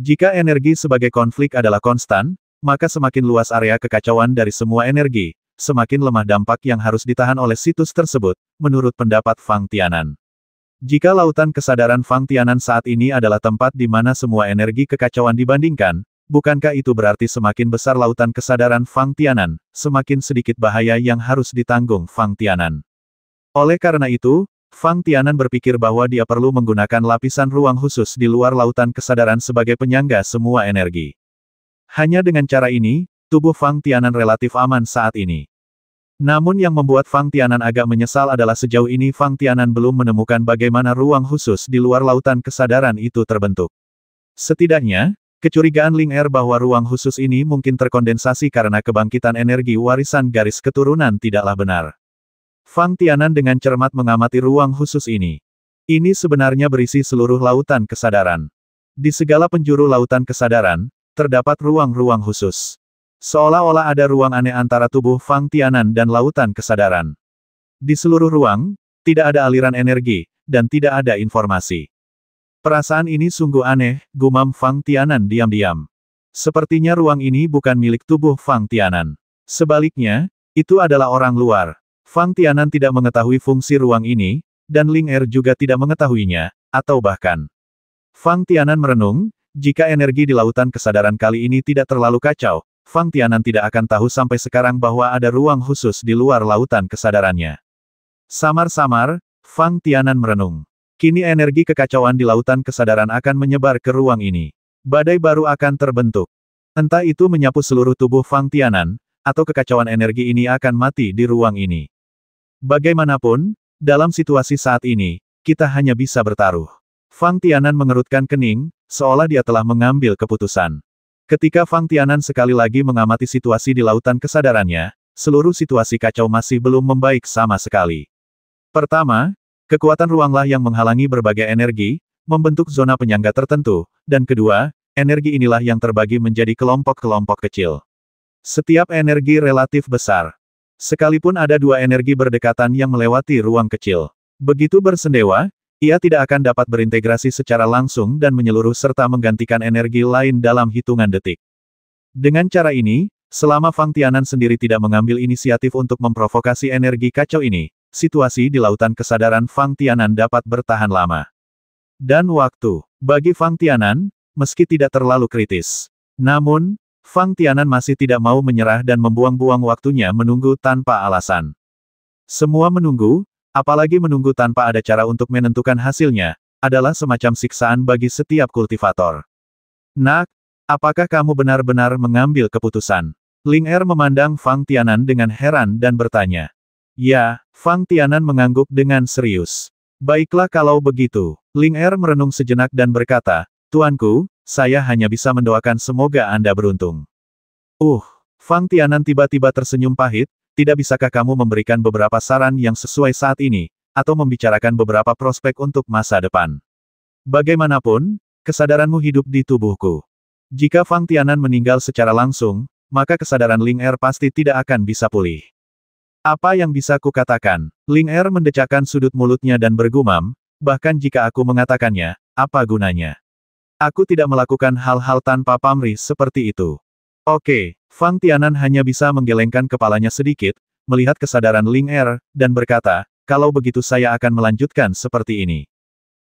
Jika energi sebagai konflik adalah konstan, maka semakin luas area kekacauan dari semua energi, semakin lemah dampak yang harus ditahan oleh situs tersebut, menurut pendapat Fang Tianan. Jika lautan kesadaran Fang Tianan saat ini adalah tempat di mana semua energi kekacauan dibandingkan, bukankah itu berarti semakin besar lautan kesadaran Fang Tianan, semakin sedikit bahaya yang harus ditanggung Fang Tianan? Oleh karena itu, Fang Tianan berpikir bahwa dia perlu menggunakan lapisan ruang khusus di luar lautan kesadaran sebagai penyangga semua energi. Hanya dengan cara ini, tubuh Fang Tianan relatif aman saat ini. Namun yang membuat Fang Tianan agak menyesal adalah sejauh ini Fang Tianan belum menemukan bagaimana ruang khusus di luar lautan kesadaran itu terbentuk. Setidaknya, kecurigaan Ling Er bahwa ruang khusus ini mungkin terkondensasi karena kebangkitan energi warisan garis keturunan tidaklah benar. Fang Tianan dengan cermat mengamati ruang khusus ini. Ini sebenarnya berisi seluruh lautan kesadaran. Di segala penjuru lautan kesadaran, terdapat ruang-ruang khusus. Seolah-olah ada ruang aneh antara tubuh Fang Tianan dan lautan kesadaran. Di seluruh ruang, tidak ada aliran energi, dan tidak ada informasi. Perasaan ini sungguh aneh, gumam Fang Tianan diam-diam. Sepertinya ruang ini bukan milik tubuh Fang Tianan. Sebaliknya, itu adalah orang luar, Fang Tianan tidak mengetahui fungsi ruang ini, dan Ling Er juga tidak mengetahuinya, atau bahkan. Fang Tianan merenung, jika energi di lautan kesadaran kali ini tidak terlalu kacau, Fang Tianan tidak akan tahu sampai sekarang bahwa ada ruang khusus di luar lautan kesadarannya. Samar-samar, Fang Tianan merenung. Kini energi kekacauan di lautan kesadaran akan menyebar ke ruang ini. Badai baru akan terbentuk. Entah itu menyapu seluruh tubuh Fang Tianan, atau kekacauan energi ini akan mati di ruang ini. Bagaimanapun, dalam situasi saat ini, kita hanya bisa bertaruh. Fang Tianan mengerutkan kening, seolah dia telah mengambil keputusan. Ketika Fang Tianan sekali lagi mengamati situasi di lautan kesadarannya, seluruh situasi kacau masih belum membaik sama sekali. Pertama, kekuatan ruanglah yang menghalangi berbagai energi, membentuk zona penyangga tertentu, dan kedua, energi inilah yang terbagi menjadi kelompok-kelompok kecil. Setiap energi relatif besar. Sekalipun ada dua energi berdekatan yang melewati ruang kecil. Begitu bersendewa, ia tidak akan dapat berintegrasi secara langsung dan menyeluruh serta menggantikan energi lain dalam hitungan detik. Dengan cara ini, selama Fang Tianan sendiri tidak mengambil inisiatif untuk memprovokasi energi kacau ini, situasi di lautan kesadaran Fang Tianan dapat bertahan lama. Dan waktu, bagi Fang Tianan, meski tidak terlalu kritis. Namun, Fang Tianan masih tidak mau menyerah dan membuang-buang waktunya menunggu tanpa alasan. Semua menunggu, apalagi menunggu tanpa ada cara untuk menentukan hasilnya, adalah semacam siksaan bagi setiap kultivator. Nak, apakah kamu benar-benar mengambil keputusan? Ling Er memandang Fang Tianan dengan heran dan bertanya. Ya, Fang Tianan mengangguk dengan serius. Baiklah kalau begitu. Ling Er merenung sejenak dan berkata, Tuanku, saya hanya bisa mendoakan semoga Anda beruntung. Uh, Fang Tianan tiba-tiba tersenyum pahit, tidak bisakah kamu memberikan beberapa saran yang sesuai saat ini, atau membicarakan beberapa prospek untuk masa depan? Bagaimanapun, kesadaranmu hidup di tubuhku. Jika Fang Tianan meninggal secara langsung, maka kesadaran Ling Er pasti tidak akan bisa pulih. Apa yang bisa kukatakan? Ling Er mendecakkan sudut mulutnya dan bergumam, bahkan jika aku mengatakannya, apa gunanya? Aku tidak melakukan hal-hal tanpa pamrih seperti itu. Oke, Fang Tianan hanya bisa menggelengkan kepalanya sedikit, melihat kesadaran Ling Er, dan berkata, kalau begitu saya akan melanjutkan seperti ini.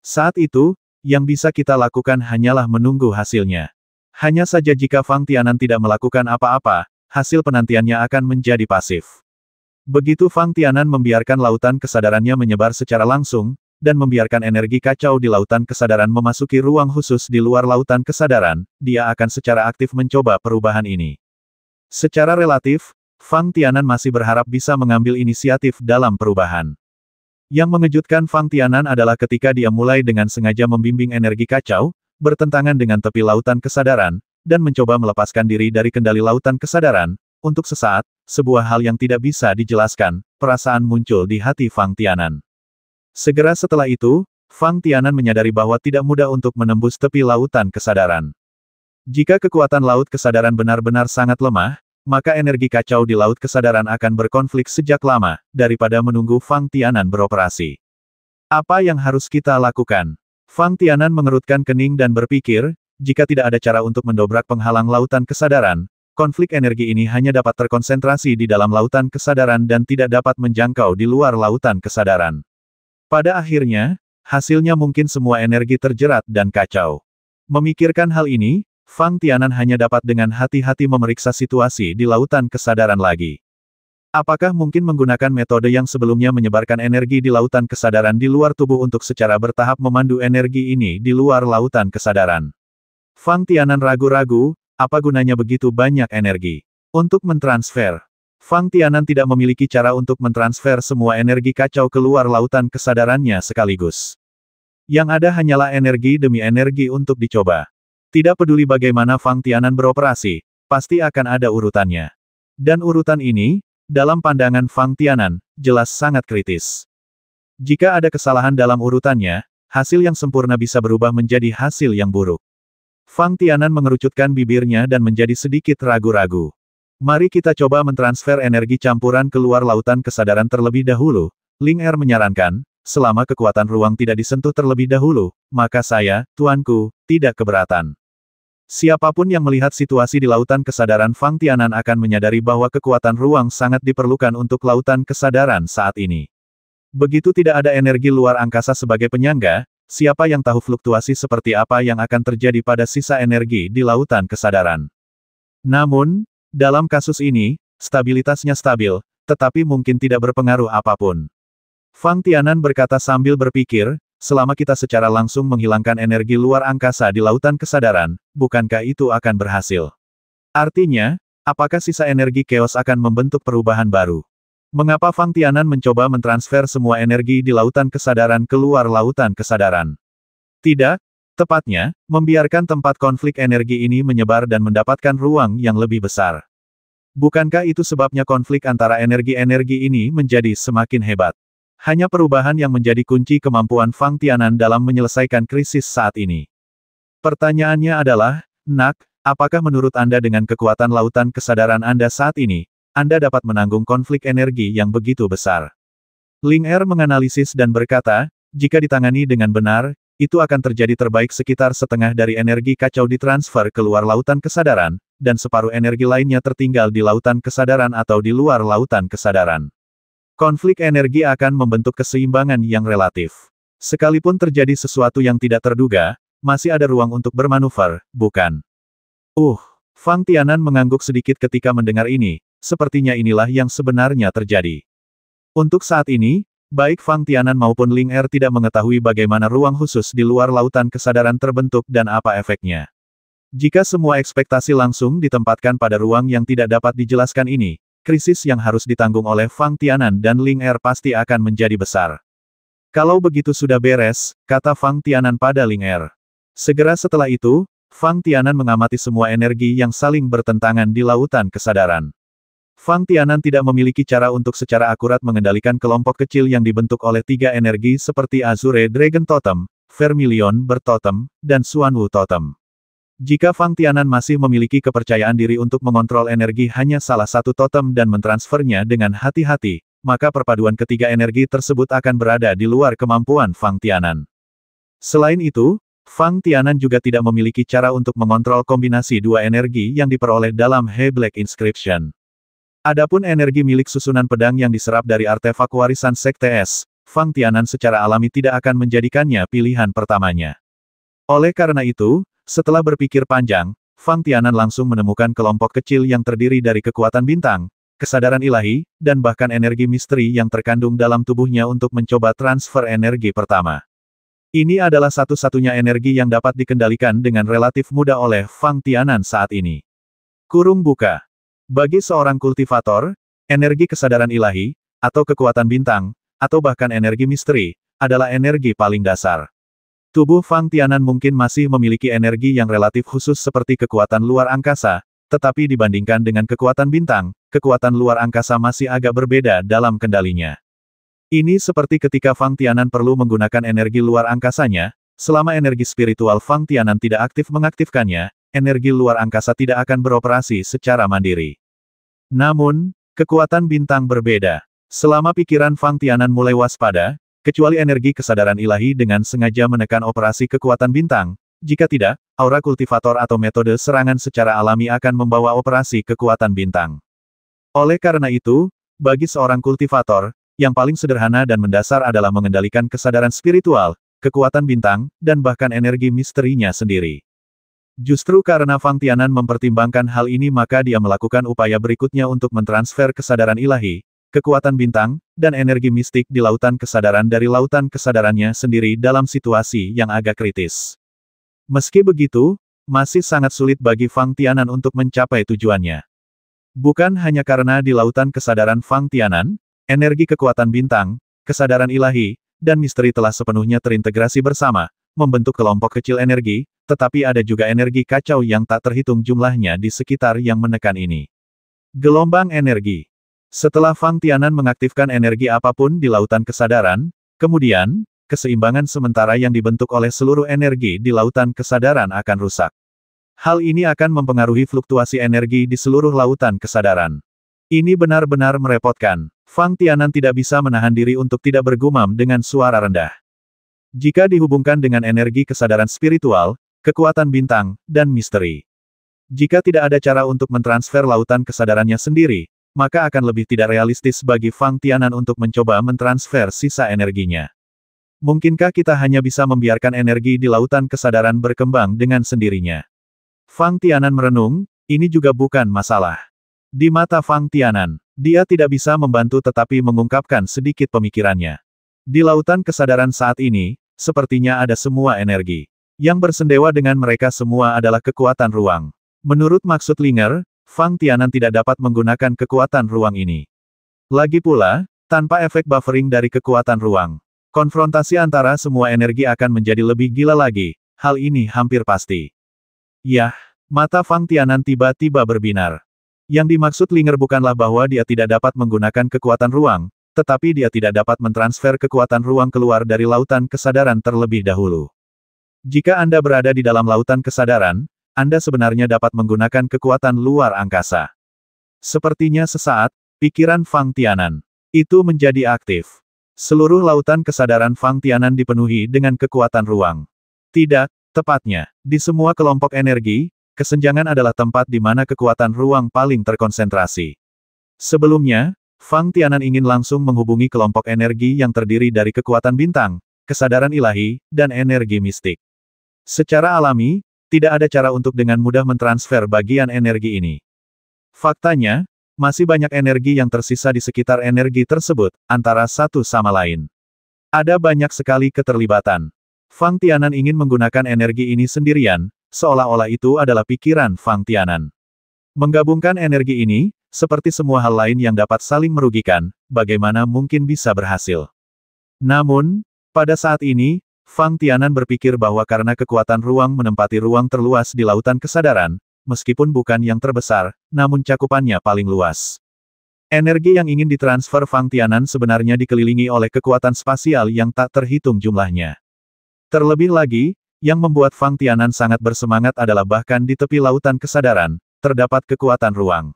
Saat itu, yang bisa kita lakukan hanyalah menunggu hasilnya. Hanya saja jika Fang Tianan tidak melakukan apa-apa, hasil penantiannya akan menjadi pasif. Begitu Fang Tianan membiarkan lautan kesadarannya menyebar secara langsung, dan membiarkan energi kacau di lautan kesadaran memasuki ruang khusus di luar lautan kesadaran, dia akan secara aktif mencoba perubahan ini. Secara relatif, Fang Tianan masih berharap bisa mengambil inisiatif dalam perubahan. Yang mengejutkan Fang Tianan adalah ketika dia mulai dengan sengaja membimbing energi kacau, bertentangan dengan tepi lautan kesadaran, dan mencoba melepaskan diri dari kendali lautan kesadaran, untuk sesaat, sebuah hal yang tidak bisa dijelaskan, perasaan muncul di hati Fang Tianan. Segera setelah itu, Fang Tianan menyadari bahwa tidak mudah untuk menembus tepi lautan kesadaran. Jika kekuatan laut kesadaran benar-benar sangat lemah, maka energi kacau di laut kesadaran akan berkonflik sejak lama, daripada menunggu Fang Tianan beroperasi. Apa yang harus kita lakukan? Fang Tianan mengerutkan kening dan berpikir, jika tidak ada cara untuk mendobrak penghalang lautan kesadaran, konflik energi ini hanya dapat terkonsentrasi di dalam lautan kesadaran dan tidak dapat menjangkau di luar lautan kesadaran. Pada akhirnya, hasilnya mungkin semua energi terjerat dan kacau. Memikirkan hal ini, Fang Tianan hanya dapat dengan hati-hati memeriksa situasi di lautan kesadaran lagi. Apakah mungkin menggunakan metode yang sebelumnya menyebarkan energi di lautan kesadaran di luar tubuh untuk secara bertahap memandu energi ini di luar lautan kesadaran? Fang Tianan ragu-ragu, apa gunanya begitu banyak energi? Untuk mentransfer, Fang Tianan tidak memiliki cara untuk mentransfer semua energi kacau keluar lautan kesadarannya sekaligus. Yang ada hanyalah energi demi energi untuk dicoba. Tidak peduli bagaimana Fang Tianan beroperasi, pasti akan ada urutannya. Dan urutan ini, dalam pandangan Fang Tianan, jelas sangat kritis. Jika ada kesalahan dalam urutannya, hasil yang sempurna bisa berubah menjadi hasil yang buruk. Fang Tianan mengerucutkan bibirnya dan menjadi sedikit ragu-ragu. Mari kita coba mentransfer energi campuran keluar lautan kesadaran terlebih dahulu. Ling Er menyarankan, selama kekuatan ruang tidak disentuh terlebih dahulu, maka saya, tuanku, tidak keberatan. Siapapun yang melihat situasi di lautan kesadaran Fang Tianan akan menyadari bahwa kekuatan ruang sangat diperlukan untuk lautan kesadaran saat ini. Begitu tidak ada energi luar angkasa sebagai penyangga, siapa yang tahu fluktuasi seperti apa yang akan terjadi pada sisa energi di lautan kesadaran. Namun, dalam kasus ini, stabilitasnya stabil, tetapi mungkin tidak berpengaruh apapun. Fang Tianan berkata sambil berpikir, selama kita secara langsung menghilangkan energi luar angkasa di lautan kesadaran, bukankah itu akan berhasil? Artinya, apakah sisa energi keos akan membentuk perubahan baru? Mengapa Fang Tianan mencoba mentransfer semua energi di lautan kesadaran keluar lautan kesadaran? Tidak, Tepatnya, membiarkan tempat konflik energi ini menyebar dan mendapatkan ruang yang lebih besar. Bukankah itu sebabnya konflik antara energi-energi ini menjadi semakin hebat? Hanya perubahan yang menjadi kunci kemampuan Fang Tianan dalam menyelesaikan krisis saat ini. Pertanyaannya adalah, Nak, apakah menurut Anda dengan kekuatan lautan kesadaran Anda saat ini, Anda dapat menanggung konflik energi yang begitu besar? Ling Er menganalisis dan berkata, jika ditangani dengan benar, itu akan terjadi terbaik sekitar setengah dari energi kacau ditransfer keluar lautan kesadaran, dan separuh energi lainnya tertinggal di lautan kesadaran atau di luar lautan kesadaran. Konflik energi akan membentuk keseimbangan yang relatif. Sekalipun terjadi sesuatu yang tidak terduga, masih ada ruang untuk bermanuver, bukan? Uh, Fang Tianan mengangguk sedikit ketika mendengar ini, sepertinya inilah yang sebenarnya terjadi. Untuk saat ini, Baik Fang Tianan maupun Ling Er tidak mengetahui bagaimana ruang khusus di luar lautan kesadaran terbentuk dan apa efeknya. Jika semua ekspektasi langsung ditempatkan pada ruang yang tidak dapat dijelaskan ini, krisis yang harus ditanggung oleh Fang Tianan dan Ling Er pasti akan menjadi besar. Kalau begitu sudah beres, kata Fang Tianan pada Ling Er. Segera setelah itu, Fang Tianan mengamati semua energi yang saling bertentangan di lautan kesadaran. Fang Tianan tidak memiliki cara untuk secara akurat mengendalikan kelompok kecil yang dibentuk oleh tiga energi seperti Azure Dragon Totem, Vermilion Bertotem, dan Wu Totem. Jika Fang Tianan masih memiliki kepercayaan diri untuk mengontrol energi hanya salah satu totem dan mentransfernya dengan hati-hati, maka perpaduan ketiga energi tersebut akan berada di luar kemampuan Fang Tianan. Selain itu, Fang Tianan juga tidak memiliki cara untuk mengontrol kombinasi dua energi yang diperoleh dalam He Black Inscription. Adapun energi milik susunan pedang yang diserap dari artefak warisan Sekte S, Fang Tianan secara alami tidak akan menjadikannya pilihan pertamanya. Oleh karena itu, setelah berpikir panjang, Fang Tianan langsung menemukan kelompok kecil yang terdiri dari kekuatan bintang, kesadaran ilahi, dan bahkan energi misteri yang terkandung dalam tubuhnya untuk mencoba transfer energi pertama. Ini adalah satu-satunya energi yang dapat dikendalikan dengan relatif mudah oleh Fang Tianan saat ini. Kurung buka. Bagi seorang kultivator, energi kesadaran ilahi, atau kekuatan bintang, atau bahkan energi misteri, adalah energi paling dasar. Tubuh Fang Tianan mungkin masih memiliki energi yang relatif khusus seperti kekuatan luar angkasa, tetapi dibandingkan dengan kekuatan bintang, kekuatan luar angkasa masih agak berbeda dalam kendalinya. Ini seperti ketika Fang Tianan perlu menggunakan energi luar angkasanya, selama energi spiritual Fang Tianan tidak aktif mengaktifkannya, energi luar angkasa tidak akan beroperasi secara mandiri. Namun, kekuatan bintang berbeda. Selama pikiran Fang Tianan mulai waspada, kecuali energi kesadaran ilahi dengan sengaja menekan operasi kekuatan bintang, jika tidak, aura kultivator atau metode serangan secara alami akan membawa operasi kekuatan bintang. Oleh karena itu, bagi seorang kultivator, yang paling sederhana dan mendasar adalah mengendalikan kesadaran spiritual, kekuatan bintang, dan bahkan energi misterinya sendiri. Justru karena Fang Tianan mempertimbangkan hal ini maka dia melakukan upaya berikutnya untuk mentransfer kesadaran ilahi, kekuatan bintang, dan energi mistik di lautan kesadaran dari lautan kesadarannya sendiri dalam situasi yang agak kritis. Meski begitu, masih sangat sulit bagi Fang Tianan untuk mencapai tujuannya. Bukan hanya karena di lautan kesadaran Fang Tianan, energi kekuatan bintang, kesadaran ilahi, dan misteri telah sepenuhnya terintegrasi bersama, membentuk kelompok kecil energi, tetapi ada juga energi kacau yang tak terhitung jumlahnya di sekitar yang menekan ini. Gelombang energi. Setelah Fang Tianan mengaktifkan energi apapun di lautan kesadaran, kemudian, keseimbangan sementara yang dibentuk oleh seluruh energi di lautan kesadaran akan rusak. Hal ini akan mempengaruhi fluktuasi energi di seluruh lautan kesadaran. Ini benar-benar merepotkan. Fang Tianan tidak bisa menahan diri untuk tidak bergumam dengan suara rendah. Jika dihubungkan dengan energi kesadaran spiritual, kekuatan bintang, dan misteri. Jika tidak ada cara untuk mentransfer lautan kesadarannya sendiri, maka akan lebih tidak realistis bagi Fang Tianan untuk mencoba mentransfer sisa energinya. Mungkinkah kita hanya bisa membiarkan energi di lautan kesadaran berkembang dengan sendirinya? Fang Tianan merenung, ini juga bukan masalah. Di mata Fang Tianan, dia tidak bisa membantu tetapi mengungkapkan sedikit pemikirannya. Di lautan kesadaran saat ini, Sepertinya ada semua energi. Yang bersendewa dengan mereka semua adalah kekuatan ruang. Menurut maksud Linger, Fang Tianan tidak dapat menggunakan kekuatan ruang ini. Lagi pula, tanpa efek buffering dari kekuatan ruang, konfrontasi antara semua energi akan menjadi lebih gila lagi, hal ini hampir pasti. Yah, mata Fang Tianan tiba-tiba berbinar. Yang dimaksud Linger bukanlah bahwa dia tidak dapat menggunakan kekuatan ruang, tetapi dia tidak dapat mentransfer kekuatan ruang keluar dari lautan kesadaran terlebih dahulu. Jika Anda berada di dalam lautan kesadaran, Anda sebenarnya dapat menggunakan kekuatan luar angkasa. Sepertinya sesaat, pikiran Fang Tianan itu menjadi aktif. Seluruh lautan kesadaran Fang Tianan dipenuhi dengan kekuatan ruang. Tidak, tepatnya, di semua kelompok energi, kesenjangan adalah tempat di mana kekuatan ruang paling terkonsentrasi. Sebelumnya, Fang Tianan ingin langsung menghubungi kelompok energi yang terdiri dari kekuatan bintang, kesadaran ilahi, dan energi mistik. Secara alami, tidak ada cara untuk dengan mudah mentransfer bagian energi ini. Faktanya, masih banyak energi yang tersisa di sekitar energi tersebut, antara satu sama lain. Ada banyak sekali keterlibatan. Fang Tianan ingin menggunakan energi ini sendirian, seolah-olah itu adalah pikiran Fang Tianan. Menggabungkan energi ini, seperti semua hal lain yang dapat saling merugikan, bagaimana mungkin bisa berhasil? Namun, pada saat ini, Fang Tianan berpikir bahwa karena kekuatan ruang menempati ruang terluas di lautan kesadaran, meskipun bukan yang terbesar, namun cakupannya paling luas. Energi yang ingin ditransfer Fang Tianan sebenarnya dikelilingi oleh kekuatan spasial yang tak terhitung jumlahnya. Terlebih lagi, yang membuat Fang Tianan sangat bersemangat adalah bahkan di tepi lautan kesadaran, terdapat kekuatan ruang.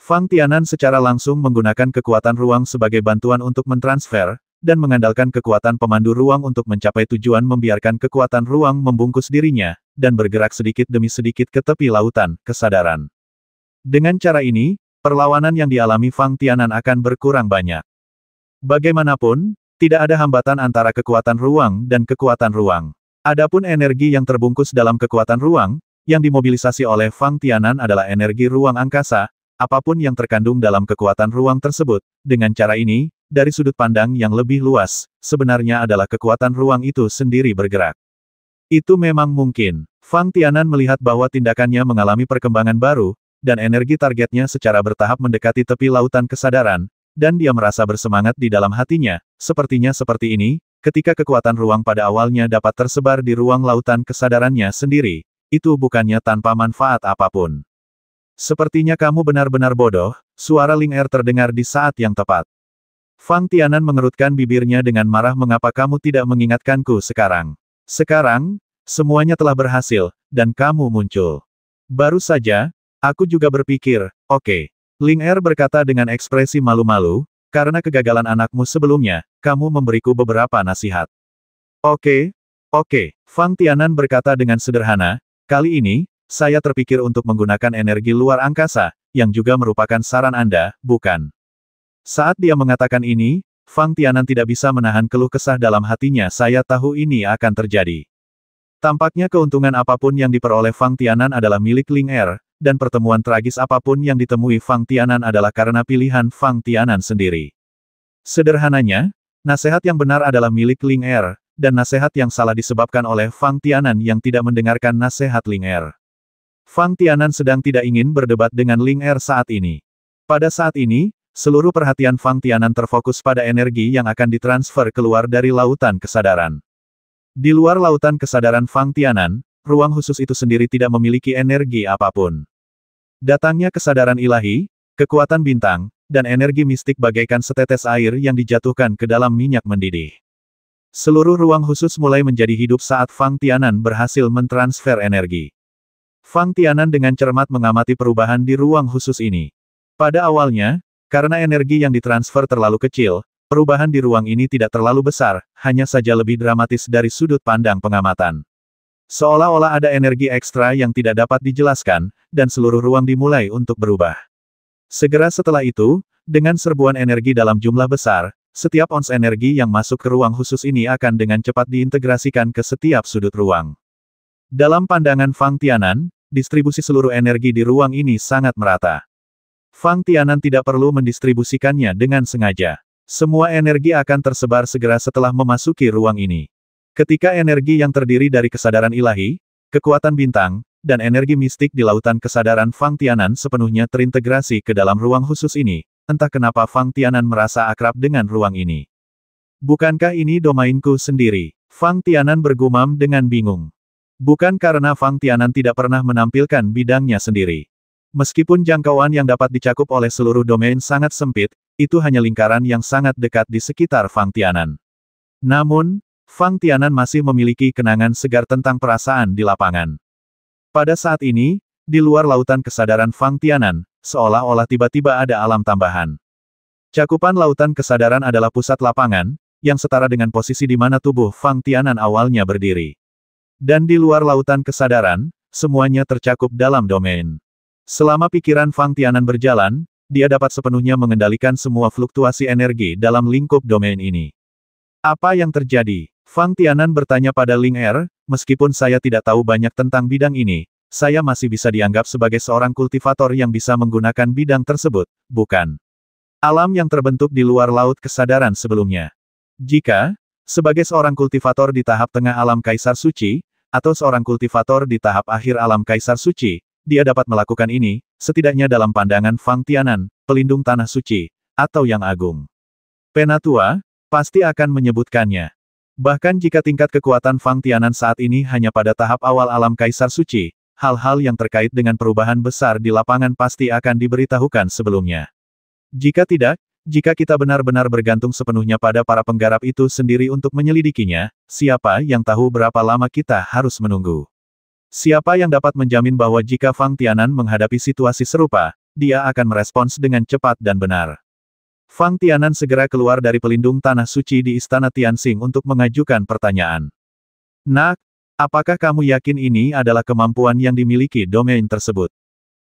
Fang Tianan secara langsung menggunakan kekuatan ruang sebagai bantuan untuk mentransfer, dan mengandalkan kekuatan pemandu ruang untuk mencapai tujuan membiarkan kekuatan ruang membungkus dirinya, dan bergerak sedikit demi sedikit ke tepi lautan, kesadaran. Dengan cara ini, perlawanan yang dialami Fang Tianan akan berkurang banyak. Bagaimanapun, tidak ada hambatan antara kekuatan ruang dan kekuatan ruang. Adapun energi yang terbungkus dalam kekuatan ruang, yang dimobilisasi oleh Fang Tianan adalah energi ruang angkasa, Apapun yang terkandung dalam kekuatan ruang tersebut, dengan cara ini, dari sudut pandang yang lebih luas, sebenarnya adalah kekuatan ruang itu sendiri bergerak. Itu memang mungkin. Fang Tianan melihat bahwa tindakannya mengalami perkembangan baru, dan energi targetnya secara bertahap mendekati tepi lautan kesadaran, dan dia merasa bersemangat di dalam hatinya, sepertinya seperti ini, ketika kekuatan ruang pada awalnya dapat tersebar di ruang lautan kesadarannya sendiri, itu bukannya tanpa manfaat apapun. Sepertinya kamu benar-benar bodoh, suara Ling Er terdengar di saat yang tepat. Fang Tianan mengerutkan bibirnya dengan marah mengapa kamu tidak mengingatkanku sekarang. Sekarang, semuanya telah berhasil, dan kamu muncul. Baru saja, aku juga berpikir, oke. Okay. Ling Er berkata dengan ekspresi malu-malu, karena kegagalan anakmu sebelumnya, kamu memberiku beberapa nasihat. Oke, okay, oke, okay. Fang Tianan berkata dengan sederhana, kali ini, saya terpikir untuk menggunakan energi luar angkasa, yang juga merupakan saran Anda, bukan? Saat dia mengatakan ini, Fang Tianan tidak bisa menahan keluh kesah dalam hatinya saya tahu ini akan terjadi. Tampaknya keuntungan apapun yang diperoleh Fang Tianan adalah milik Ling Er, dan pertemuan tragis apapun yang ditemui Fang Tianan adalah karena pilihan Fang Tianan sendiri. Sederhananya, nasihat yang benar adalah milik Ling Er, dan nasihat yang salah disebabkan oleh Fang Tianan yang tidak mendengarkan nasihat Ling Er. Fang Tianan sedang tidak ingin berdebat dengan Ling Er saat ini. Pada saat ini, seluruh perhatian Fang Tianan terfokus pada energi yang akan ditransfer keluar dari lautan kesadaran. Di luar lautan kesadaran Fang Tianan, ruang khusus itu sendiri tidak memiliki energi apapun. Datangnya kesadaran ilahi, kekuatan bintang, dan energi mistik bagaikan setetes air yang dijatuhkan ke dalam minyak mendidih. Seluruh ruang khusus mulai menjadi hidup saat Fang Tianan berhasil mentransfer energi. Fang Tianan dengan cermat mengamati perubahan di ruang khusus ini. Pada awalnya, karena energi yang ditransfer terlalu kecil, perubahan di ruang ini tidak terlalu besar, hanya saja lebih dramatis dari sudut pandang pengamatan. Seolah-olah ada energi ekstra yang tidak dapat dijelaskan, dan seluruh ruang dimulai untuk berubah. Segera setelah itu, dengan serbuan energi dalam jumlah besar, setiap ons energi yang masuk ke ruang khusus ini akan dengan cepat diintegrasikan ke setiap sudut ruang. Dalam pandangan Fang Tianan, distribusi seluruh energi di ruang ini sangat merata. Fang Tianan tidak perlu mendistribusikannya dengan sengaja. Semua energi akan tersebar segera setelah memasuki ruang ini. Ketika energi yang terdiri dari kesadaran ilahi, kekuatan bintang, dan energi mistik di lautan kesadaran Fang Tianan sepenuhnya terintegrasi ke dalam ruang khusus ini, entah kenapa Fang Tianan merasa akrab dengan ruang ini. Bukankah ini domainku sendiri? Fang Tianan bergumam dengan bingung. Bukan karena Fang Tianan tidak pernah menampilkan bidangnya sendiri. Meskipun jangkauan yang dapat dicakup oleh seluruh domain sangat sempit, itu hanya lingkaran yang sangat dekat di sekitar Fang Tianan. Namun, Fang Tianan masih memiliki kenangan segar tentang perasaan di lapangan. Pada saat ini, di luar lautan kesadaran Fang Tianan, seolah-olah tiba-tiba ada alam tambahan. Cakupan lautan kesadaran adalah pusat lapangan, yang setara dengan posisi di mana tubuh Fang Tianan awalnya berdiri. Dan di luar lautan kesadaran, semuanya tercakup dalam domain. Selama pikiran Fang Tianan berjalan, dia dapat sepenuhnya mengendalikan semua fluktuasi energi dalam lingkup domain ini. Apa yang terjadi? Fang Tianan bertanya pada Ling Er, meskipun saya tidak tahu banyak tentang bidang ini, saya masih bisa dianggap sebagai seorang kultivator yang bisa menggunakan bidang tersebut, bukan? Alam yang terbentuk di luar laut kesadaran sebelumnya. Jika, sebagai seorang kultivator di tahap tengah alam Kaisar Suci, atau seorang kultivator di tahap akhir alam Kaisar Suci, dia dapat melakukan ini, setidaknya dalam pandangan Fang Tianan, pelindung Tanah Suci, atau Yang Agung. Penatua, pasti akan menyebutkannya. Bahkan jika tingkat kekuatan Fang Tianan saat ini hanya pada tahap awal alam Kaisar Suci, hal-hal yang terkait dengan perubahan besar di lapangan pasti akan diberitahukan sebelumnya. Jika tidak, jika kita benar-benar bergantung sepenuhnya pada para penggarap itu sendiri untuk menyelidikinya, siapa yang tahu berapa lama kita harus menunggu? Siapa yang dapat menjamin bahwa jika Fang Tianan menghadapi situasi serupa, dia akan merespons dengan cepat dan benar? Fang Tianan segera keluar dari pelindung tanah suci di Istana Tianxing untuk mengajukan pertanyaan. Nak, apakah kamu yakin ini adalah kemampuan yang dimiliki domain tersebut?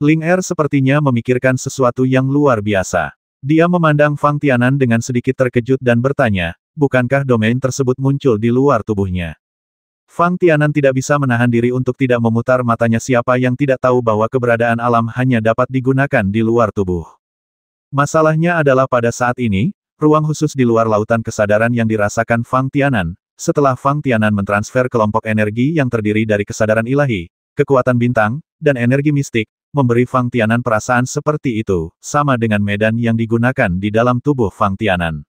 Ling Er sepertinya memikirkan sesuatu yang luar biasa. Dia memandang Fang Tianan dengan sedikit terkejut dan bertanya, bukankah domain tersebut muncul di luar tubuhnya? Fang Tianan tidak bisa menahan diri untuk tidak memutar matanya siapa yang tidak tahu bahwa keberadaan alam hanya dapat digunakan di luar tubuh. Masalahnya adalah pada saat ini, ruang khusus di luar lautan kesadaran yang dirasakan Fang Tianan, setelah Fang Tianan mentransfer kelompok energi yang terdiri dari kesadaran ilahi, kekuatan bintang, dan energi mistik, memberi Fang Tianan perasaan seperti itu, sama dengan medan yang digunakan di dalam tubuh Fang Tianan.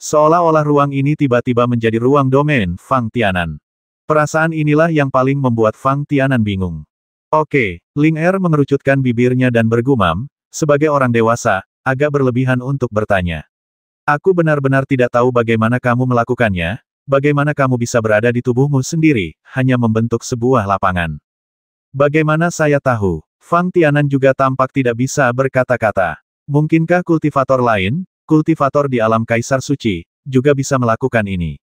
Seolah-olah ruang ini tiba-tiba menjadi ruang domain Fang Tianan. Perasaan inilah yang paling membuat Fang Tianan bingung. Oke, Ling Er mengerucutkan bibirnya dan bergumam, sebagai orang dewasa, agak berlebihan untuk bertanya. Aku benar-benar tidak tahu bagaimana kamu melakukannya, bagaimana kamu bisa berada di tubuhmu sendiri, hanya membentuk sebuah lapangan. Bagaimana saya tahu? Fang Tianan juga tampak tidak bisa berkata-kata. Mungkinkah kultivator lain, kultivator di alam Kaisar Suci, juga bisa melakukan ini?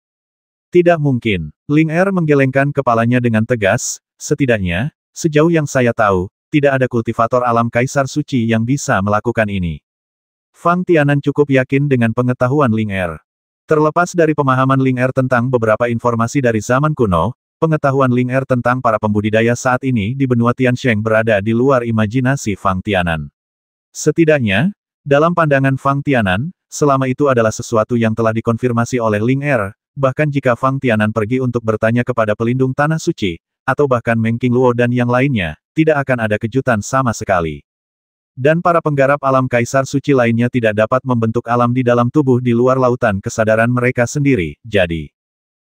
Tidak mungkin. Ling Er menggelengkan kepalanya dengan tegas, setidaknya, sejauh yang saya tahu, tidak ada kultivator alam Kaisar Suci yang bisa melakukan ini. Fang Tianan cukup yakin dengan pengetahuan Ling Er. Terlepas dari pemahaman Ling Er tentang beberapa informasi dari zaman kuno, Pengetahuan Ling Er tentang para pembudidaya saat ini di benua Tiansheng berada di luar imajinasi Fang Tianan. Setidaknya, dalam pandangan Fang Tianan, selama itu adalah sesuatu yang telah dikonfirmasi oleh Ling Er, bahkan jika Fang Tianan pergi untuk bertanya kepada pelindung Tanah Suci, atau bahkan Meng Luo dan yang lainnya, tidak akan ada kejutan sama sekali. Dan para penggarap alam kaisar suci lainnya tidak dapat membentuk alam di dalam tubuh di luar lautan kesadaran mereka sendiri, jadi...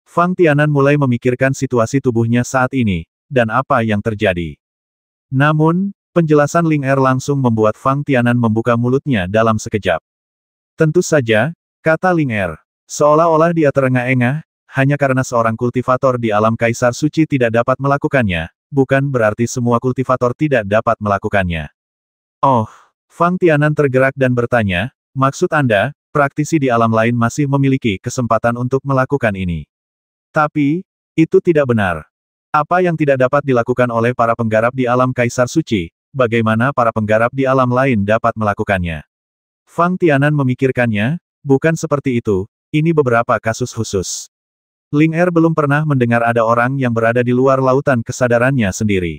Fang Tianan mulai memikirkan situasi tubuhnya saat ini, dan apa yang terjadi. Namun, penjelasan Ling Er langsung membuat Fang Tianan membuka mulutnya dalam sekejap. Tentu saja, kata Ling Er, seolah-olah dia terengah-engah, hanya karena seorang kultivator di alam Kaisar Suci tidak dapat melakukannya, bukan berarti semua kultivator tidak dapat melakukannya. Oh, Fang Tianan tergerak dan bertanya, maksud Anda, praktisi di alam lain masih memiliki kesempatan untuk melakukan ini. Tapi, itu tidak benar. Apa yang tidak dapat dilakukan oleh para penggarap di alam Kaisar Suci, bagaimana para penggarap di alam lain dapat melakukannya. Fang Tianan memikirkannya, bukan seperti itu, ini beberapa kasus khusus. Ling Er belum pernah mendengar ada orang yang berada di luar lautan kesadarannya sendiri.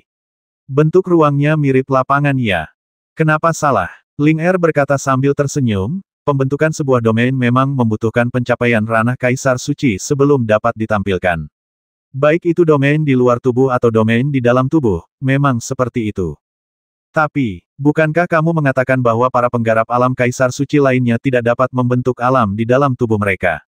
Bentuk ruangnya mirip lapangan ya. Kenapa salah? Ling Er berkata sambil tersenyum, Pembentukan sebuah domain memang membutuhkan pencapaian ranah kaisar suci sebelum dapat ditampilkan. Baik itu domain di luar tubuh atau domain di dalam tubuh, memang seperti itu. Tapi, bukankah kamu mengatakan bahwa para penggarap alam kaisar suci lainnya tidak dapat membentuk alam di dalam tubuh mereka?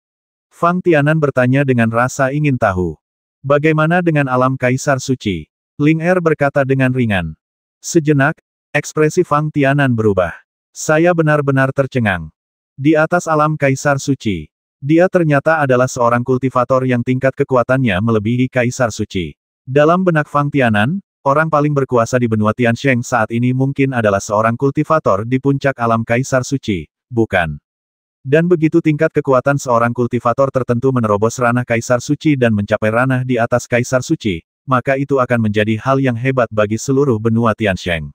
Fang Tianan bertanya dengan rasa ingin tahu. Bagaimana dengan alam kaisar suci? Ling Er berkata dengan ringan. Sejenak, ekspresi Fang Tianan berubah. Saya benar-benar tercengang. Di atas alam Kaisar Suci. Dia ternyata adalah seorang kultivator yang tingkat kekuatannya melebihi Kaisar Suci. Dalam benak Fang Tianan, orang paling berkuasa di benua Tiansheng saat ini mungkin adalah seorang kultivator di puncak alam Kaisar Suci, bukan? Dan begitu tingkat kekuatan seorang kultivator tertentu menerobos ranah Kaisar Suci dan mencapai ranah di atas Kaisar Suci, maka itu akan menjadi hal yang hebat bagi seluruh benua Tiansheng.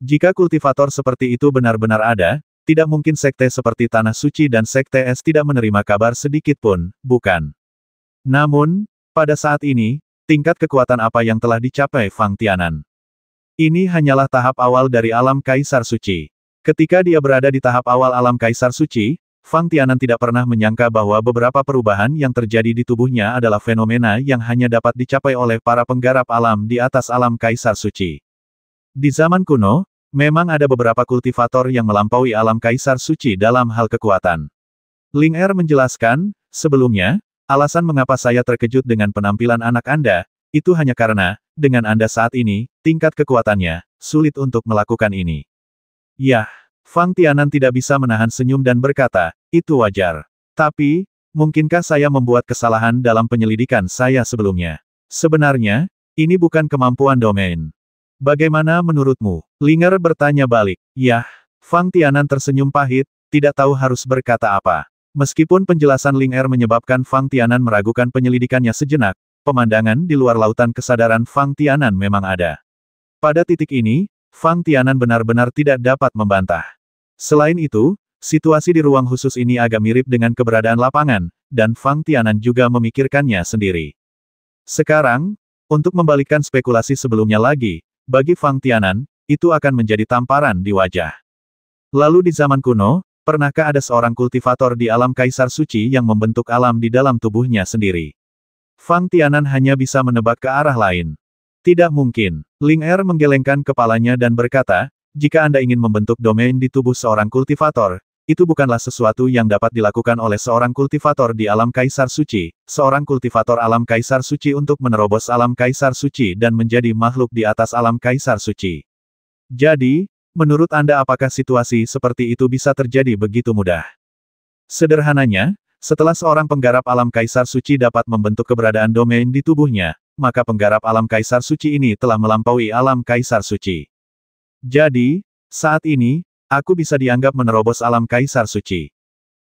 Jika kultivator seperti itu benar-benar ada, tidak mungkin sekte seperti Tanah Suci dan Sekte Es tidak menerima kabar sedikit pun, bukan? Namun, pada saat ini, tingkat kekuatan apa yang telah dicapai Fang Tianan? Ini hanyalah tahap awal dari alam Kaisar Suci. Ketika dia berada di tahap awal alam Kaisar Suci, Fang Tianan tidak pernah menyangka bahwa beberapa perubahan yang terjadi di tubuhnya adalah fenomena yang hanya dapat dicapai oleh para penggarap alam di atas alam Kaisar Suci. Di zaman kuno, Memang ada beberapa kultivator yang melampaui alam kaisar suci dalam hal kekuatan. Ling Er menjelaskan, sebelumnya, alasan mengapa saya terkejut dengan penampilan anak Anda, itu hanya karena, dengan Anda saat ini, tingkat kekuatannya, sulit untuk melakukan ini. Yah, Fang Tianan tidak bisa menahan senyum dan berkata, itu wajar. Tapi, mungkinkah saya membuat kesalahan dalam penyelidikan saya sebelumnya? Sebenarnya, ini bukan kemampuan domain. Bagaimana menurutmu? Linger bertanya balik. Yah, Fang Tianan tersenyum pahit, tidak tahu harus berkata apa. Meskipun penjelasan Linger menyebabkan Fang Tianan meragukan penyelidikannya sejenak, pemandangan di luar lautan kesadaran Fang Tianan memang ada. Pada titik ini, Fang Tianan benar-benar tidak dapat membantah. Selain itu, situasi di ruang khusus ini agak mirip dengan keberadaan lapangan, dan Fang Tianan juga memikirkannya sendiri. Sekarang, untuk membalikkan spekulasi sebelumnya lagi, bagi Fang Tianan, itu akan menjadi tamparan di wajah. Lalu di zaman kuno, pernahkah ada seorang kultivator di alam kaisar suci yang membentuk alam di dalam tubuhnya sendiri? Fang Tianan hanya bisa menebak ke arah lain. Tidak mungkin. Ling Er menggelengkan kepalanya dan berkata, jika Anda ingin membentuk domain di tubuh seorang kultivator, itu bukanlah sesuatu yang dapat dilakukan oleh seorang kultivator di alam kaisar suci, seorang kultivator alam kaisar suci untuk menerobos alam kaisar suci dan menjadi makhluk di atas alam kaisar suci. Jadi, menurut Anda apakah situasi seperti itu bisa terjadi begitu mudah? Sederhananya, setelah seorang penggarap alam kaisar suci dapat membentuk keberadaan domain di tubuhnya, maka penggarap alam kaisar suci ini telah melampaui alam kaisar suci. Jadi, saat ini, aku bisa dianggap menerobos alam kaisar suci.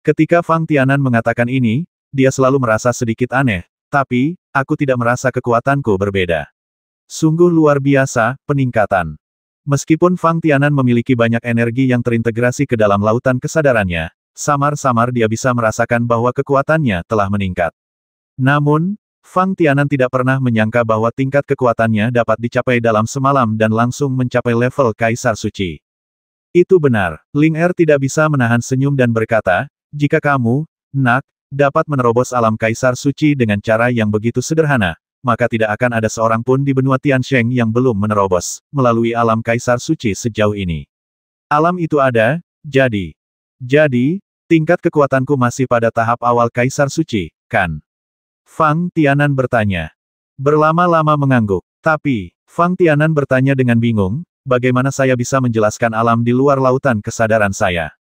Ketika Fang Tianan mengatakan ini, dia selalu merasa sedikit aneh, tapi, aku tidak merasa kekuatanku berbeda. Sungguh luar biasa, peningkatan. Meskipun Fang Tianan memiliki banyak energi yang terintegrasi ke dalam lautan kesadarannya, samar-samar dia bisa merasakan bahwa kekuatannya telah meningkat. Namun, Fang Tianan tidak pernah menyangka bahwa tingkat kekuatannya dapat dicapai dalam semalam dan langsung mencapai level Kaisar Suci. Itu benar, Ling Er tidak bisa menahan senyum dan berkata, jika kamu, nak, dapat menerobos alam kaisar suci dengan cara yang begitu sederhana, maka tidak akan ada seorang pun di benua Tiansheng yang belum menerobos, melalui alam kaisar suci sejauh ini. Alam itu ada, jadi. Jadi, tingkat kekuatanku masih pada tahap awal kaisar suci, kan? Fang Tianan bertanya. Berlama-lama mengangguk, tapi, Fang Tianan bertanya dengan bingung, bagaimana saya bisa menjelaskan alam di luar lautan kesadaran saya?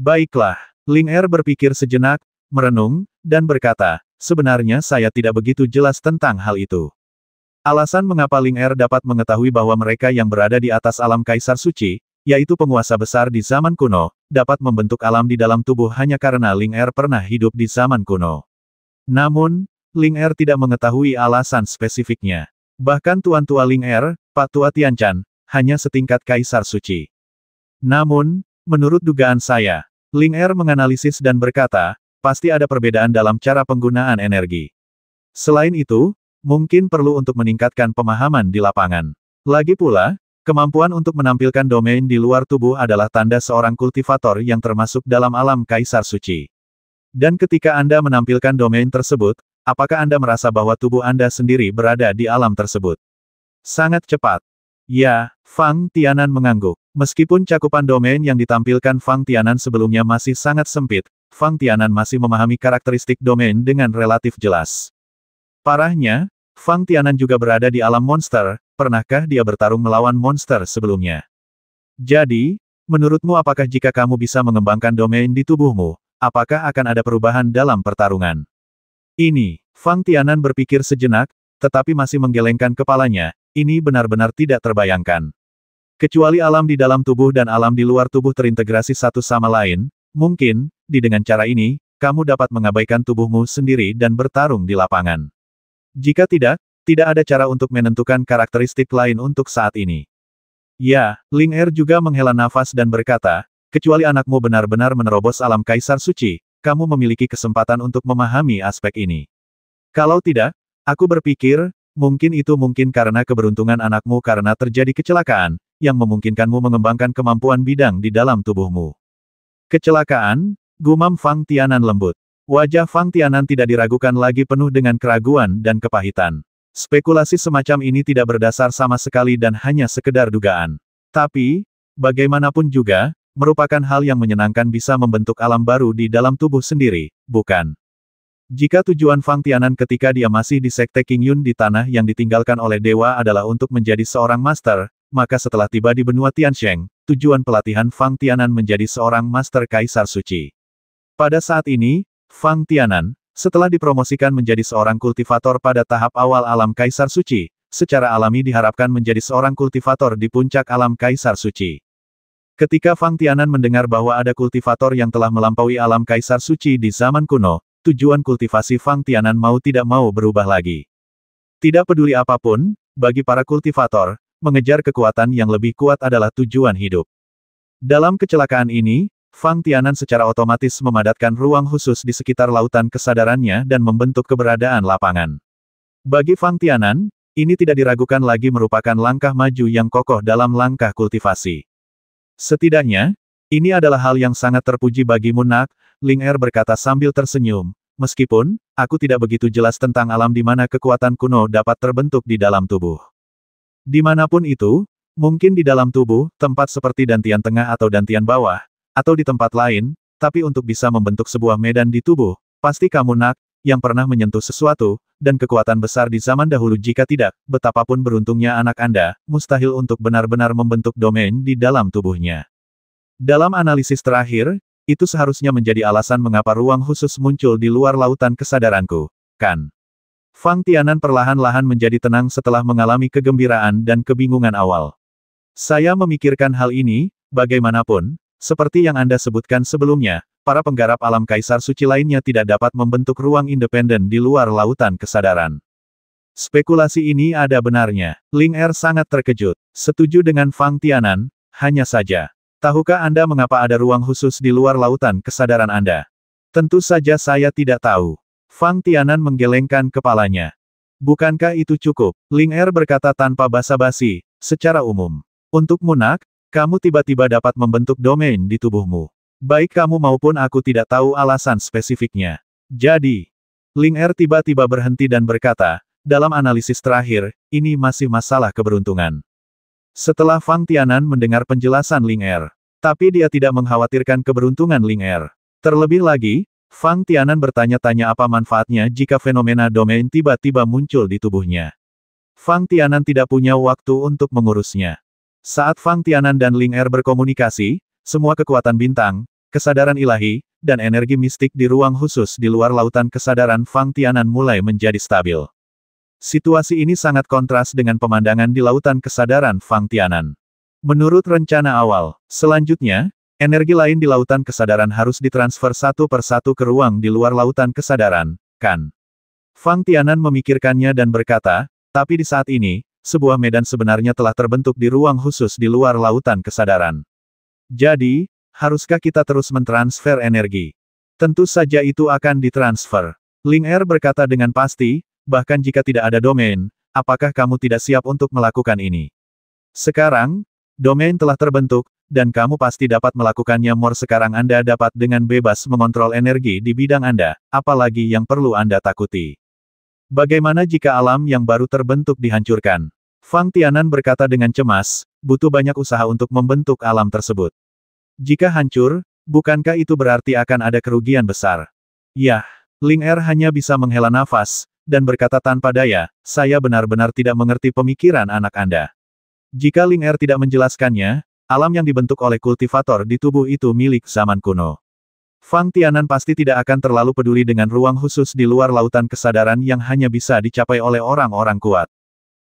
Baiklah, Ling Er berpikir sejenak, merenung, dan berkata, sebenarnya saya tidak begitu jelas tentang hal itu. Alasan mengapa Ling Er dapat mengetahui bahwa mereka yang berada di atas alam Kaisar Suci, yaitu penguasa besar di zaman kuno, dapat membentuk alam di dalam tubuh hanya karena Ling Er pernah hidup di zaman kuno. Namun, Ling Er tidak mengetahui alasan spesifiknya. Bahkan Tuan Tua Ling Er, Pak Tua Tianchan, hanya setingkat Kaisar Suci. Namun, menurut dugaan saya, Ling Er menganalisis dan berkata, pasti ada perbedaan dalam cara penggunaan energi. Selain itu, mungkin perlu untuk meningkatkan pemahaman di lapangan. Lagi pula, kemampuan untuk menampilkan domain di luar tubuh adalah tanda seorang kultivator yang termasuk dalam alam Kaisar Suci. Dan ketika Anda menampilkan domain tersebut, apakah Anda merasa bahwa tubuh Anda sendiri berada di alam tersebut? Sangat cepat. Ya, Fang Tianan mengangguk. Meskipun cakupan domain yang ditampilkan Fang Tianan sebelumnya masih sangat sempit, Fang Tianan masih memahami karakteristik domain dengan relatif jelas. Parahnya, Fang Tianan juga berada di alam monster, pernahkah dia bertarung melawan monster sebelumnya? Jadi, menurutmu apakah jika kamu bisa mengembangkan domain di tubuhmu, apakah akan ada perubahan dalam pertarungan? Ini, Fang Tianan berpikir sejenak, tetapi masih menggelengkan kepalanya, ini benar-benar tidak terbayangkan. Kecuali alam di dalam tubuh dan alam di luar tubuh terintegrasi satu sama lain, mungkin, di dengan cara ini, kamu dapat mengabaikan tubuhmu sendiri dan bertarung di lapangan. Jika tidak, tidak ada cara untuk menentukan karakteristik lain untuk saat ini. Ya, Ling Er juga menghela nafas dan berkata, kecuali anakmu benar-benar menerobos alam kaisar suci, kamu memiliki kesempatan untuk memahami aspek ini. Kalau tidak, aku berpikir, Mungkin itu mungkin karena keberuntungan anakmu karena terjadi kecelakaan, yang memungkinkanmu mengembangkan kemampuan bidang di dalam tubuhmu. Kecelakaan? Gumam Fang Tianan lembut. Wajah Fang Tianan tidak diragukan lagi penuh dengan keraguan dan kepahitan. Spekulasi semacam ini tidak berdasar sama sekali dan hanya sekedar dugaan. Tapi, bagaimanapun juga, merupakan hal yang menyenangkan bisa membentuk alam baru di dalam tubuh sendiri, bukan? Jika tujuan Fang Tianan ketika dia masih di Sekte King Yun di tanah yang ditinggalkan oleh dewa adalah untuk menjadi seorang master, maka setelah tiba di benua Tiansheng, tujuan pelatihan Fang Tianan menjadi seorang master Kaisar Suci. Pada saat ini, Fang Tianan, setelah dipromosikan menjadi seorang kultivator pada tahap awal alam Kaisar Suci, secara alami diharapkan menjadi seorang kultivator di puncak alam Kaisar Suci. Ketika Fang Tianan mendengar bahwa ada kultivator yang telah melampaui alam Kaisar Suci di zaman kuno, tujuan kultivasi Fang Tianan mau tidak mau berubah lagi. Tidak peduli apapun, bagi para kultivator, mengejar kekuatan yang lebih kuat adalah tujuan hidup. Dalam kecelakaan ini, Fang Tianan secara otomatis memadatkan ruang khusus di sekitar lautan kesadarannya dan membentuk keberadaan lapangan. Bagi Fang Tianan, ini tidak diragukan lagi merupakan langkah maju yang kokoh dalam langkah kultivasi. Setidaknya, ini adalah hal yang sangat terpuji bagi Munak. Ling Er berkata sambil tersenyum. Meskipun, aku tidak begitu jelas tentang alam di mana kekuatan kuno dapat terbentuk di dalam tubuh. Dimanapun itu, mungkin di dalam tubuh, tempat seperti dantian tengah atau dantian bawah, atau di tempat lain, tapi untuk bisa membentuk sebuah medan di tubuh, pasti kamu nak, yang pernah menyentuh sesuatu, dan kekuatan besar di zaman dahulu jika tidak, betapapun beruntungnya anak Anda, mustahil untuk benar-benar membentuk domain di dalam tubuhnya. Dalam analisis terakhir, itu seharusnya menjadi alasan mengapa ruang khusus muncul di luar lautan kesadaranku, kan? Fang Tianan perlahan-lahan menjadi tenang setelah mengalami kegembiraan dan kebingungan awal. Saya memikirkan hal ini, bagaimanapun, seperti yang Anda sebutkan sebelumnya, para penggarap alam kaisar suci lainnya tidak dapat membentuk ruang independen di luar lautan kesadaran. Spekulasi ini ada benarnya. Ling Er sangat terkejut. Setuju dengan Fang Tianan, hanya saja. Tahukah Anda mengapa ada ruang khusus di luar lautan kesadaran Anda? Tentu saja saya tidak tahu. Fang Tianan menggelengkan kepalanya. Bukankah itu cukup? Ling Er berkata tanpa basa-basi, secara umum. Untuk Munak, kamu tiba-tiba dapat membentuk domain di tubuhmu. Baik kamu maupun aku tidak tahu alasan spesifiknya. Jadi, Ling Er tiba-tiba berhenti dan berkata, dalam analisis terakhir, ini masih masalah keberuntungan. Setelah Fang Tianan mendengar penjelasan Ling Er. Tapi dia tidak mengkhawatirkan keberuntungan Ling Er. Terlebih lagi, Fang Tianan bertanya-tanya apa manfaatnya jika fenomena domain tiba-tiba muncul di tubuhnya. Fang Tianan tidak punya waktu untuk mengurusnya. Saat Fang Tianan dan Ling Er berkomunikasi, semua kekuatan bintang, kesadaran ilahi, dan energi mistik di ruang khusus di luar lautan kesadaran Fang Tianan mulai menjadi stabil. Situasi ini sangat kontras dengan pemandangan di lautan kesadaran Fang Tianan. Menurut rencana awal, selanjutnya, energi lain di lautan kesadaran harus ditransfer satu per satu ke ruang di luar lautan kesadaran, kan? Fang Tianan memikirkannya dan berkata, tapi di saat ini, sebuah medan sebenarnya telah terbentuk di ruang khusus di luar lautan kesadaran. Jadi, haruskah kita terus mentransfer energi? Tentu saja itu akan ditransfer. Ling Er berkata dengan pasti, bahkan jika tidak ada domain, apakah kamu tidak siap untuk melakukan ini? Sekarang, domain telah terbentuk, dan kamu pasti dapat melakukannya more sekarang Anda dapat dengan bebas mengontrol energi di bidang Anda, apalagi yang perlu Anda takuti. Bagaimana jika alam yang baru terbentuk dihancurkan? Fang Tianan berkata dengan cemas, butuh banyak usaha untuk membentuk alam tersebut. Jika hancur, bukankah itu berarti akan ada kerugian besar? Yah, Ling Er hanya bisa menghela nafas, dan berkata tanpa daya, saya benar-benar tidak mengerti pemikiran anak Anda. Jika Ling Er tidak menjelaskannya, alam yang dibentuk oleh kultivator di tubuh itu milik zaman kuno. Fang Tianan pasti tidak akan terlalu peduli dengan ruang khusus di luar lautan kesadaran yang hanya bisa dicapai oleh orang-orang kuat.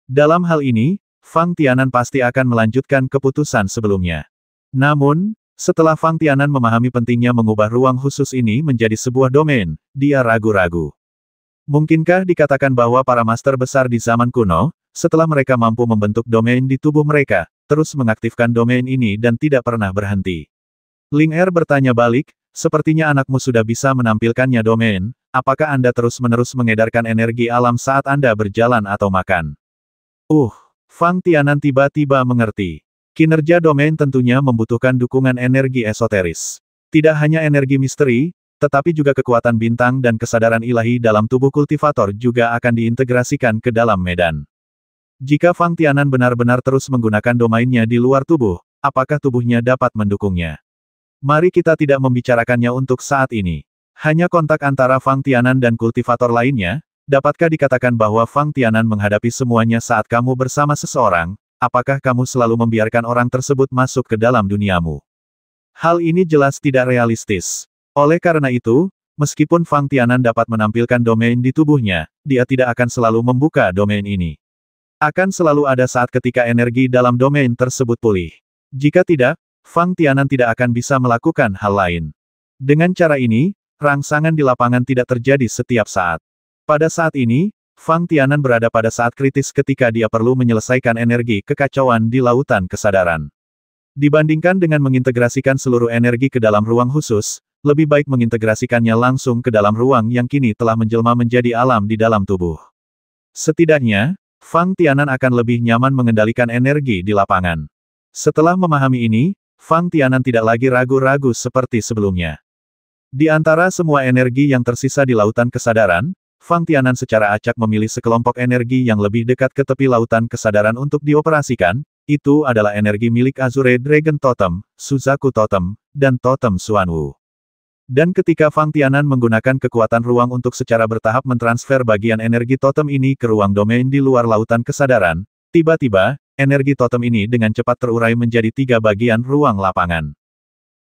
Dalam hal ini, Fang Tianan pasti akan melanjutkan keputusan sebelumnya. Namun, setelah Fang Tianan memahami pentingnya mengubah ruang khusus ini menjadi sebuah domain, dia ragu-ragu. Mungkinkah dikatakan bahwa para master besar di zaman kuno, setelah mereka mampu membentuk domain di tubuh mereka, terus mengaktifkan domain ini dan tidak pernah berhenti? Ling Er bertanya balik, sepertinya anakmu sudah bisa menampilkannya domain, apakah Anda terus-menerus mengedarkan energi alam saat Anda berjalan atau makan? Uh, Fang Tianan tiba-tiba mengerti. Kinerja domain tentunya membutuhkan dukungan energi esoteris. Tidak hanya energi misteri, tetapi juga kekuatan bintang dan kesadaran ilahi dalam tubuh kultivator juga akan diintegrasikan ke dalam medan. Jika Fang Tianan benar-benar terus menggunakan domainnya di luar tubuh, apakah tubuhnya dapat mendukungnya? Mari kita tidak membicarakannya untuk saat ini. Hanya kontak antara Fang Tianan dan kultivator lainnya, dapatkah dikatakan bahwa Fang Tianan menghadapi semuanya saat kamu bersama seseorang, apakah kamu selalu membiarkan orang tersebut masuk ke dalam duniamu? Hal ini jelas tidak realistis. Oleh karena itu, meskipun Fang Tianan dapat menampilkan domain di tubuhnya, dia tidak akan selalu membuka domain ini. Akan selalu ada saat ketika energi dalam domain tersebut pulih. Jika tidak, Fang Tianan tidak akan bisa melakukan hal lain. Dengan cara ini, rangsangan di lapangan tidak terjadi setiap saat. Pada saat ini, Fang Tianan berada pada saat kritis ketika dia perlu menyelesaikan energi kekacauan di lautan kesadaran. Dibandingkan dengan mengintegrasikan seluruh energi ke dalam ruang khusus, lebih baik mengintegrasikannya langsung ke dalam ruang yang kini telah menjelma menjadi alam di dalam tubuh. Setidaknya, Fang Tianan akan lebih nyaman mengendalikan energi di lapangan. Setelah memahami ini, Fang Tianan tidak lagi ragu-ragu seperti sebelumnya. Di antara semua energi yang tersisa di lautan kesadaran, Fang Tianan secara acak memilih sekelompok energi yang lebih dekat ke tepi lautan kesadaran untuk dioperasikan, itu adalah energi milik Azure Dragon Totem, Suzaku Totem, dan Totem Suanwu. Dan ketika Fang Tianan menggunakan kekuatan ruang untuk secara bertahap mentransfer bagian energi totem ini ke ruang domain di luar lautan kesadaran, tiba-tiba, energi totem ini dengan cepat terurai menjadi tiga bagian ruang lapangan.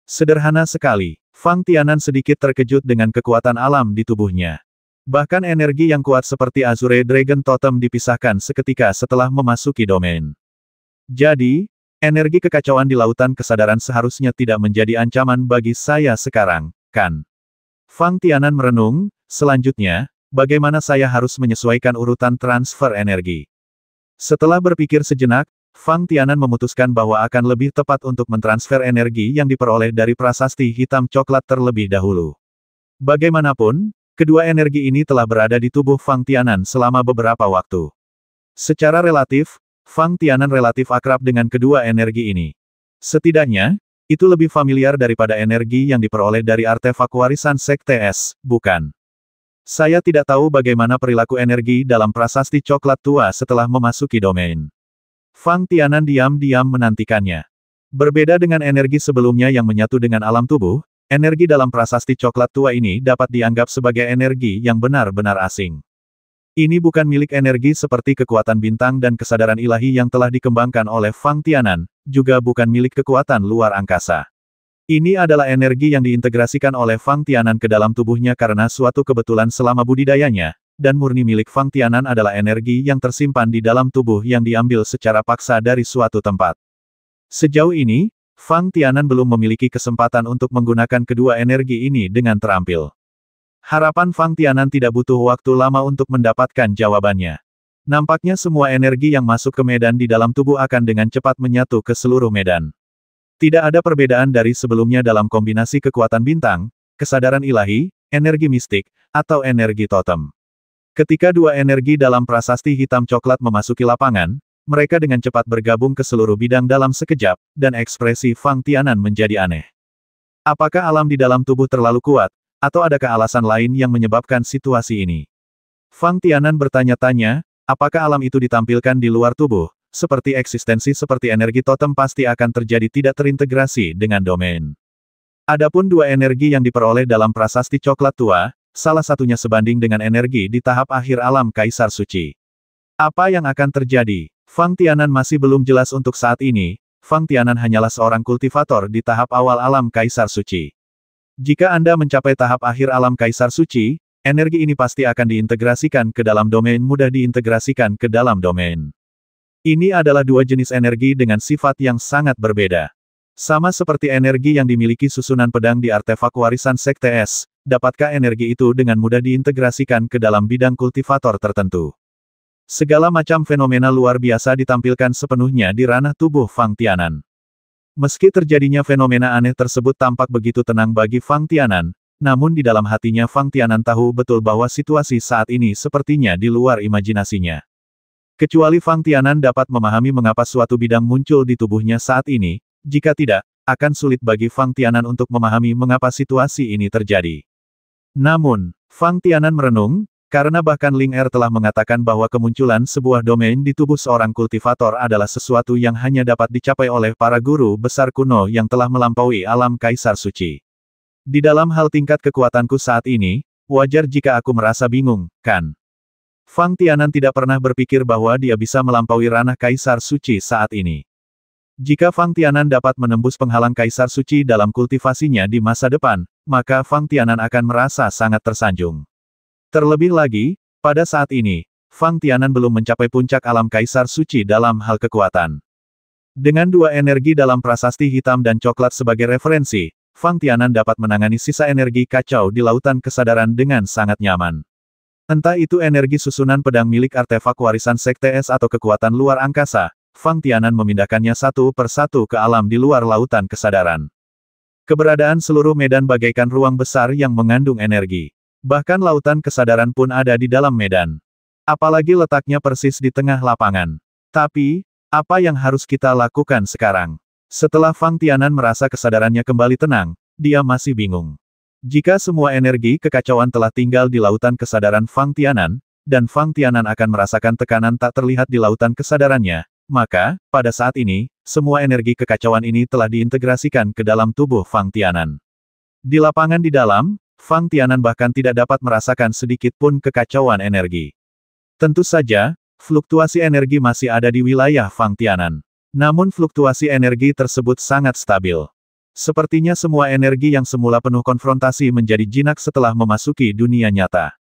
Sederhana sekali, Fang Tianan sedikit terkejut dengan kekuatan alam di tubuhnya. Bahkan energi yang kuat seperti Azure Dragon Totem dipisahkan seketika setelah memasuki domain. Jadi, energi kekacauan di lautan kesadaran seharusnya tidak menjadi ancaman bagi saya sekarang, Kan. Fang Tianan merenung, selanjutnya, bagaimana saya harus menyesuaikan urutan transfer energi. Setelah berpikir sejenak, Fang Tianan memutuskan bahwa akan lebih tepat untuk mentransfer energi yang diperoleh dari prasasti hitam coklat terlebih dahulu. Bagaimanapun, kedua energi ini telah berada di tubuh Fang Tianan selama beberapa waktu. Secara relatif, Fang Tianan relatif akrab dengan kedua energi ini. Setidaknya, itu lebih familiar daripada energi yang diperoleh dari artefak warisan Sekte Es, bukan? Saya tidak tahu bagaimana perilaku energi dalam prasasti coklat tua setelah memasuki domain. Fang Tianan diam-diam menantikannya. Berbeda dengan energi sebelumnya yang menyatu dengan alam tubuh, energi dalam prasasti coklat tua ini dapat dianggap sebagai energi yang benar-benar asing. Ini bukan milik energi seperti kekuatan bintang dan kesadaran ilahi yang telah dikembangkan oleh Fang Tianan, juga bukan milik kekuatan luar angkasa. Ini adalah energi yang diintegrasikan oleh Fang Tianan ke dalam tubuhnya karena suatu kebetulan selama budidayanya, dan murni milik Fang Tianan adalah energi yang tersimpan di dalam tubuh yang diambil secara paksa dari suatu tempat. Sejauh ini, Fang Tianan belum memiliki kesempatan untuk menggunakan kedua energi ini dengan terampil. Harapan Fang Tianan tidak butuh waktu lama untuk mendapatkan jawabannya. Nampaknya semua energi yang masuk ke medan di dalam tubuh akan dengan cepat menyatu ke seluruh medan. Tidak ada perbedaan dari sebelumnya dalam kombinasi kekuatan bintang, kesadaran ilahi, energi mistik, atau energi totem. Ketika dua energi dalam prasasti hitam coklat memasuki lapangan, mereka dengan cepat bergabung ke seluruh bidang dalam sekejap, dan ekspresi Fang Tianan menjadi aneh. Apakah alam di dalam tubuh terlalu kuat, atau adakah alasan lain yang menyebabkan situasi ini? Fang Tianan bertanya-tanya, Apakah alam itu ditampilkan di luar tubuh, seperti eksistensi seperti energi totem pasti akan terjadi tidak terintegrasi dengan domain. Adapun dua energi yang diperoleh dalam prasasti coklat tua, salah satunya sebanding dengan energi di tahap akhir alam Kaisar Suci. Apa yang akan terjadi? Fang Tianan masih belum jelas untuk saat ini, Fang Tianan hanyalah seorang kultivator di tahap awal alam Kaisar Suci. Jika Anda mencapai tahap akhir alam Kaisar Suci, Energi ini pasti akan diintegrasikan ke dalam domain mudah diintegrasikan ke dalam domain. Ini adalah dua jenis energi dengan sifat yang sangat berbeda. Sama seperti energi yang dimiliki susunan pedang di artefak warisan Sekte S, dapatkah energi itu dengan mudah diintegrasikan ke dalam bidang kultivator tertentu? Segala macam fenomena luar biasa ditampilkan sepenuhnya di ranah tubuh Fang Tianan. Meski terjadinya fenomena aneh tersebut tampak begitu tenang bagi Fang Tianan, namun di dalam hatinya Fang Tianan tahu betul bahwa situasi saat ini sepertinya di luar imajinasinya. Kecuali Fang Tianan dapat memahami mengapa suatu bidang muncul di tubuhnya saat ini, jika tidak, akan sulit bagi Fang Tianan untuk memahami mengapa situasi ini terjadi. Namun, Fang Tianan merenung, karena bahkan Ling Er telah mengatakan bahwa kemunculan sebuah domain di tubuh seorang kultivator adalah sesuatu yang hanya dapat dicapai oleh para guru besar kuno yang telah melampaui alam kaisar suci. Di dalam hal tingkat kekuatanku saat ini, wajar jika aku merasa bingung, kan? Fang Tianan tidak pernah berpikir bahwa dia bisa melampaui ranah Kaisar Suci saat ini. Jika Fang Tianan dapat menembus penghalang Kaisar Suci dalam kultivasinya di masa depan, maka Fang Tianan akan merasa sangat tersanjung. Terlebih lagi, pada saat ini, Fang Tianan belum mencapai puncak alam Kaisar Suci dalam hal kekuatan. Dengan dua energi dalam prasasti hitam dan coklat sebagai referensi, Fang Tianan dapat menangani sisa energi kacau di lautan kesadaran dengan sangat nyaman. Entah itu energi susunan pedang milik artefak warisan Sekte Es atau kekuatan luar angkasa, Fang Tianan memindahkannya satu per satu ke alam di luar lautan kesadaran. Keberadaan seluruh medan bagaikan ruang besar yang mengandung energi. Bahkan lautan kesadaran pun ada di dalam medan. Apalagi letaknya persis di tengah lapangan. Tapi, apa yang harus kita lakukan sekarang? Setelah Fang Tianan merasa kesadarannya kembali tenang, dia masih bingung. Jika semua energi kekacauan telah tinggal di lautan kesadaran Fang Tianan, dan Fang Tianan akan merasakan tekanan tak terlihat di lautan kesadarannya, maka, pada saat ini, semua energi kekacauan ini telah diintegrasikan ke dalam tubuh Fang Tianan. Di lapangan di dalam, Fang Tianan bahkan tidak dapat merasakan sedikit pun kekacauan energi. Tentu saja, fluktuasi energi masih ada di wilayah Fang Tianan. Namun fluktuasi energi tersebut sangat stabil. Sepertinya semua energi yang semula penuh konfrontasi menjadi jinak setelah memasuki dunia nyata.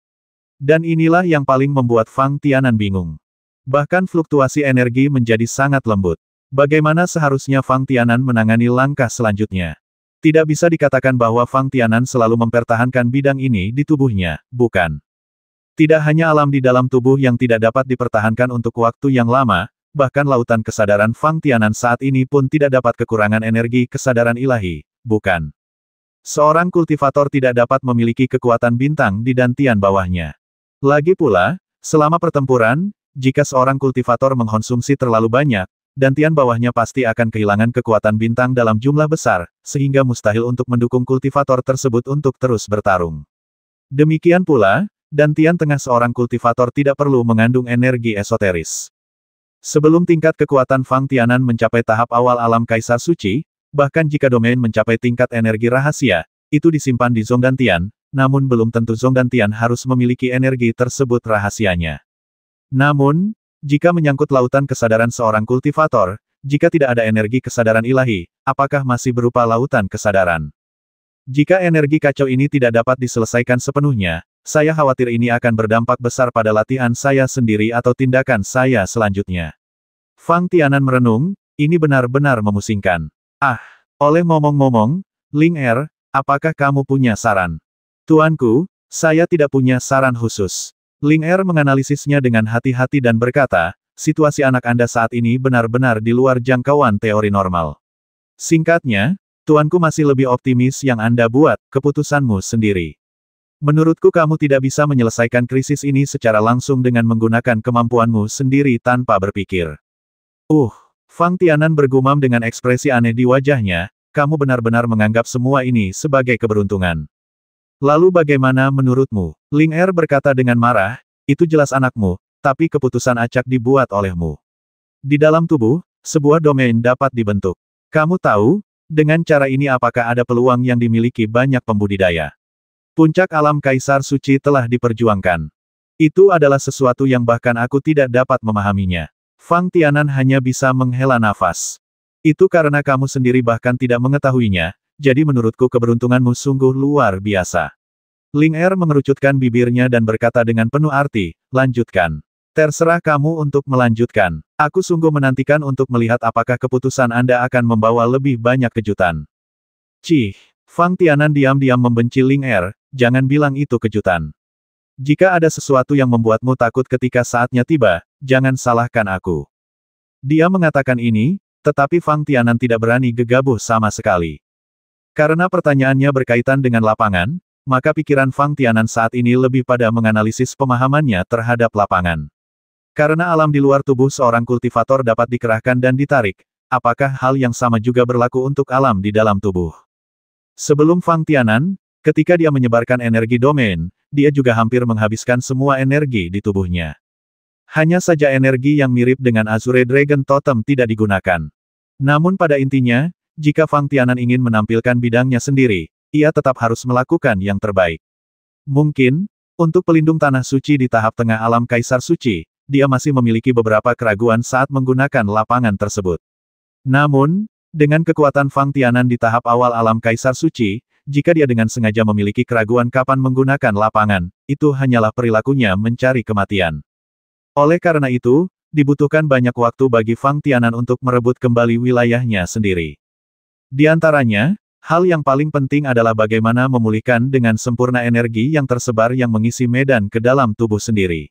Dan inilah yang paling membuat Fang Tianan bingung. Bahkan fluktuasi energi menjadi sangat lembut. Bagaimana seharusnya Fang Tianan menangani langkah selanjutnya? Tidak bisa dikatakan bahwa Fang Tianan selalu mempertahankan bidang ini di tubuhnya, bukan? Tidak hanya alam di dalam tubuh yang tidak dapat dipertahankan untuk waktu yang lama, bahkan lautan kesadaran Fang Tianan saat ini pun tidak dapat kekurangan energi kesadaran ilahi, bukan? Seorang kultivator tidak dapat memiliki kekuatan bintang di dantian bawahnya. Lagi pula, selama pertempuran, jika seorang kultivator mengkonsumsi terlalu banyak, dantian bawahnya pasti akan kehilangan kekuatan bintang dalam jumlah besar, sehingga mustahil untuk mendukung kultivator tersebut untuk terus bertarung. Demikian pula, dantian tengah seorang kultivator tidak perlu mengandung energi esoteris. Sebelum tingkat kekuatan Fang Tianan mencapai tahap awal alam Kaisar Suci, bahkan jika domain mencapai tingkat energi rahasia, itu disimpan di Zonggantian, namun belum tentu Zonggantian harus memiliki energi tersebut rahasianya. Namun, jika menyangkut lautan kesadaran seorang kultivator, jika tidak ada energi kesadaran ilahi, apakah masih berupa lautan kesadaran? Jika energi kacau ini tidak dapat diselesaikan sepenuhnya, saya khawatir ini akan berdampak besar pada latihan saya sendiri atau tindakan saya selanjutnya. Fang Tianan merenung, ini benar-benar memusingkan. Ah, oleh ngomong-ngomong, Ling Er, apakah kamu punya saran? Tuanku, saya tidak punya saran khusus. Ling Er menganalisisnya dengan hati-hati dan berkata, situasi anak Anda saat ini benar-benar di luar jangkauan teori normal. Singkatnya, tuanku masih lebih optimis yang Anda buat, keputusanmu sendiri. Menurutku kamu tidak bisa menyelesaikan krisis ini secara langsung dengan menggunakan kemampuanmu sendiri tanpa berpikir. Uh, Fang Tianan bergumam dengan ekspresi aneh di wajahnya, kamu benar-benar menganggap semua ini sebagai keberuntungan. Lalu bagaimana menurutmu? Ling Er berkata dengan marah, itu jelas anakmu, tapi keputusan acak dibuat olehmu. Di dalam tubuh, sebuah domain dapat dibentuk. Kamu tahu, dengan cara ini apakah ada peluang yang dimiliki banyak pembudidaya? Puncak alam Kaisar Suci telah diperjuangkan. Itu adalah sesuatu yang bahkan aku tidak dapat memahaminya. Fang Tianan hanya bisa menghela nafas. Itu karena kamu sendiri bahkan tidak mengetahuinya, jadi menurutku keberuntunganmu sungguh luar biasa. Ling Er mengerucutkan bibirnya dan berkata dengan penuh arti, lanjutkan. Terserah kamu untuk melanjutkan. Aku sungguh menantikan untuk melihat apakah keputusan Anda akan membawa lebih banyak kejutan. Cih, Fang Tianan diam-diam membenci Ling Er, jangan bilang itu kejutan. Jika ada sesuatu yang membuatmu takut ketika saatnya tiba, jangan salahkan aku. Dia mengatakan ini, tetapi Fang Tianan tidak berani gegabah sama sekali. Karena pertanyaannya berkaitan dengan lapangan, maka pikiran Fang Tianan saat ini lebih pada menganalisis pemahamannya terhadap lapangan. Karena alam di luar tubuh seorang kultivator dapat dikerahkan dan ditarik, apakah hal yang sama juga berlaku untuk alam di dalam tubuh? Sebelum Fang Tianan, Ketika dia menyebarkan energi domain, dia juga hampir menghabiskan semua energi di tubuhnya. Hanya saja energi yang mirip dengan Azure Dragon Totem tidak digunakan. Namun pada intinya, jika Fang Tianan ingin menampilkan bidangnya sendiri, ia tetap harus melakukan yang terbaik. Mungkin, untuk pelindung tanah suci di tahap tengah alam Kaisar Suci, dia masih memiliki beberapa keraguan saat menggunakan lapangan tersebut. Namun, dengan kekuatan Fang Tianan di tahap awal alam Kaisar Suci, jika dia dengan sengaja memiliki keraguan kapan menggunakan lapangan, itu hanyalah perilakunya mencari kematian. Oleh karena itu, dibutuhkan banyak waktu bagi Fang Tianan untuk merebut kembali wilayahnya sendiri. Di antaranya, hal yang paling penting adalah bagaimana memulihkan dengan sempurna energi yang tersebar yang mengisi medan ke dalam tubuh sendiri.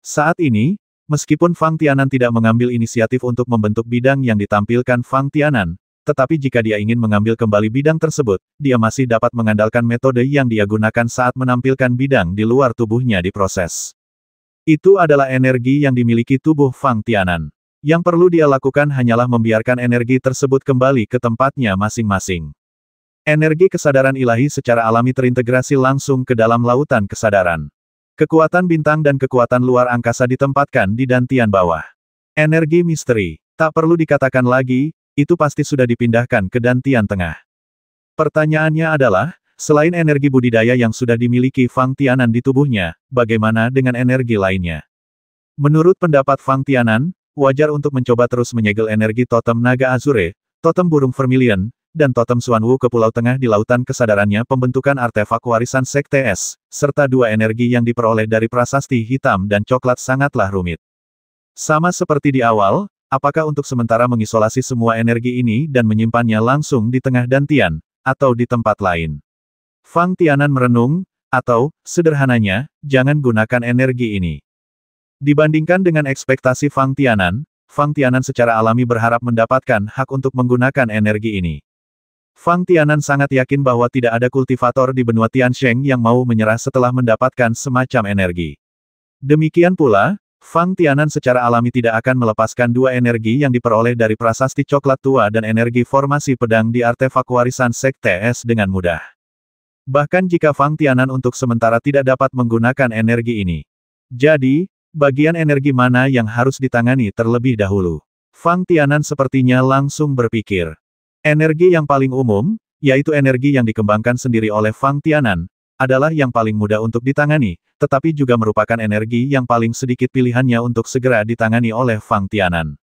Saat ini, meskipun Fang Tianan tidak mengambil inisiatif untuk membentuk bidang yang ditampilkan Fang Tianan, tetapi jika dia ingin mengambil kembali bidang tersebut, dia masih dapat mengandalkan metode yang dia gunakan saat menampilkan bidang di luar tubuhnya di proses. Itu adalah energi yang dimiliki tubuh Fang Tianan. Yang perlu dia lakukan hanyalah membiarkan energi tersebut kembali ke tempatnya masing-masing. Energi kesadaran ilahi secara alami terintegrasi langsung ke dalam lautan kesadaran. Kekuatan bintang dan kekuatan luar angkasa ditempatkan di dantian bawah. Energi misteri. Tak perlu dikatakan lagi, itu pasti sudah dipindahkan ke Dantian Tengah. Pertanyaannya adalah, selain energi budidaya yang sudah dimiliki Fang Tianan di tubuhnya, bagaimana dengan energi lainnya? Menurut pendapat Fang Tianan, wajar untuk mencoba terus menyegel energi totem naga azure, totem burung vermilion, dan totem Suanwu ke Pulau Tengah di Lautan Kesadarannya pembentukan artefak warisan Sekte Es, serta dua energi yang diperoleh dari prasasti hitam dan coklat sangatlah rumit. Sama seperti di awal, Apakah untuk sementara mengisolasi semua energi ini dan menyimpannya langsung di tengah dantian, atau di tempat lain? Fang Tianan merenung, atau, sederhananya, jangan gunakan energi ini. Dibandingkan dengan ekspektasi Fang Tianan, Fang Tianan secara alami berharap mendapatkan hak untuk menggunakan energi ini. Fang Tianan sangat yakin bahwa tidak ada kultivator di benua Tiansheng yang mau menyerah setelah mendapatkan semacam energi. Demikian pula, Fang Tianan secara alami tidak akan melepaskan dua energi yang diperoleh dari prasasti coklat tua dan energi formasi pedang di artefak warisan Sekte S dengan mudah. Bahkan jika Fang Tianan untuk sementara tidak dapat menggunakan energi ini. Jadi, bagian energi mana yang harus ditangani terlebih dahulu? Fang Tianan sepertinya langsung berpikir. Energi yang paling umum, yaitu energi yang dikembangkan sendiri oleh Fang Tianan, adalah yang paling mudah untuk ditangani, tetapi juga merupakan energi yang paling sedikit pilihannya untuk segera ditangani oleh Fang Tianan.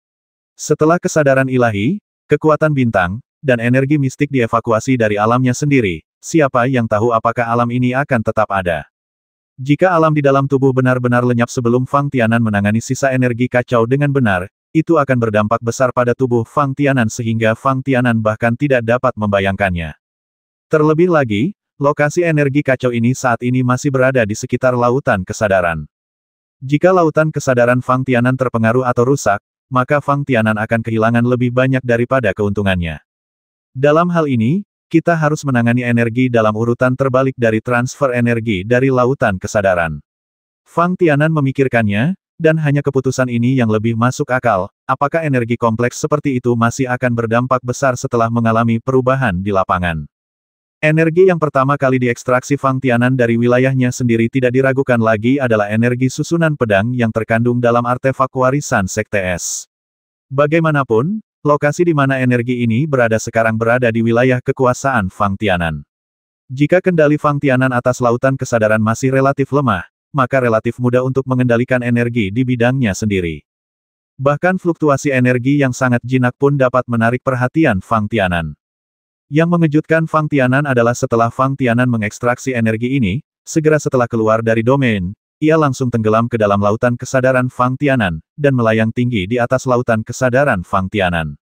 Setelah kesadaran ilahi, kekuatan bintang, dan energi mistik dievakuasi dari alamnya sendiri, siapa yang tahu apakah alam ini akan tetap ada. Jika alam di dalam tubuh benar-benar lenyap sebelum Fang Tianan menangani sisa energi kacau dengan benar, itu akan berdampak besar pada tubuh Fang Tianan sehingga Fang Tianan bahkan tidak dapat membayangkannya. Terlebih lagi, Lokasi energi kacau ini saat ini masih berada di sekitar lautan kesadaran. Jika lautan kesadaran Fang Tianan terpengaruh atau rusak, maka Fang Tianan akan kehilangan lebih banyak daripada keuntungannya. Dalam hal ini, kita harus menangani energi dalam urutan terbalik dari transfer energi dari lautan kesadaran. Fang Tianan memikirkannya, dan hanya keputusan ini yang lebih masuk akal, apakah energi kompleks seperti itu masih akan berdampak besar setelah mengalami perubahan di lapangan. Energi yang pertama kali diekstraksi Fang Tianan dari wilayahnya sendiri tidak diragukan lagi adalah energi susunan pedang yang terkandung dalam artefak warisan Sekte Es. Bagaimanapun, lokasi di mana energi ini berada sekarang berada di wilayah kekuasaan Fang Tianan. Jika kendali Fang Tianan atas lautan kesadaran masih relatif lemah, maka relatif mudah untuk mengendalikan energi di bidangnya sendiri. Bahkan fluktuasi energi yang sangat jinak pun dapat menarik perhatian Fang Tianan. Yang mengejutkan Fang Tianan adalah setelah Fang Tianan mengekstraksi energi ini, segera setelah keluar dari domain, ia langsung tenggelam ke dalam lautan kesadaran Fang Tianan, dan melayang tinggi di atas lautan kesadaran Fang Tianan.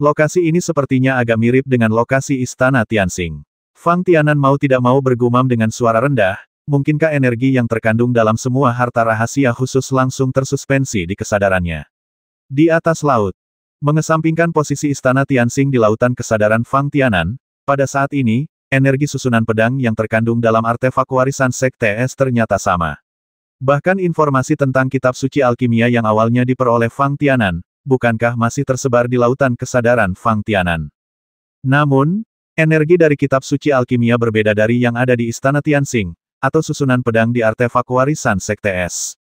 Lokasi ini sepertinya agak mirip dengan lokasi Istana Tianxing. Fang Tianan mau tidak mau bergumam dengan suara rendah, mungkinkah energi yang terkandung dalam semua harta rahasia khusus langsung tersuspensi di kesadarannya. Di atas laut, Mengesampingkan posisi istana Tianxing di lautan kesadaran Fang Tianan, pada saat ini, energi susunan pedang yang terkandung dalam artefak warisan Sekte Es ternyata sama. Bahkan informasi tentang kitab suci alkimia yang awalnya diperoleh Fang Tianan, bukankah masih tersebar di lautan kesadaran Fang Tianan. Namun, energi dari kitab suci alkimia berbeda dari yang ada di istana Tianxing, atau susunan pedang di artefak warisan Sekte Es.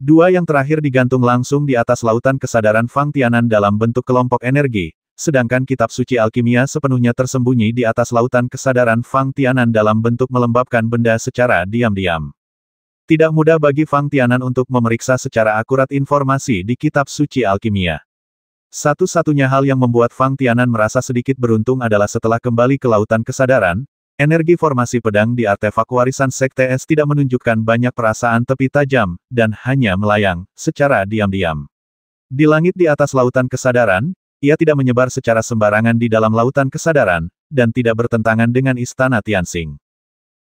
Dua yang terakhir digantung langsung di atas lautan kesadaran Fang Tianan dalam bentuk kelompok energi, sedangkan kitab suci alkimia sepenuhnya tersembunyi di atas lautan kesadaran Fang Tianan dalam bentuk melembabkan benda secara diam-diam. Tidak mudah bagi Fang Tianan untuk memeriksa secara akurat informasi di kitab suci alkimia. Satu-satunya hal yang membuat Fang Tianan merasa sedikit beruntung adalah setelah kembali ke lautan kesadaran, Energi formasi pedang di artefak warisan Sekte S tidak menunjukkan banyak perasaan tepi tajam, dan hanya melayang, secara diam-diam. Di langit di atas lautan kesadaran, ia tidak menyebar secara sembarangan di dalam lautan kesadaran, dan tidak bertentangan dengan istana Tianxing.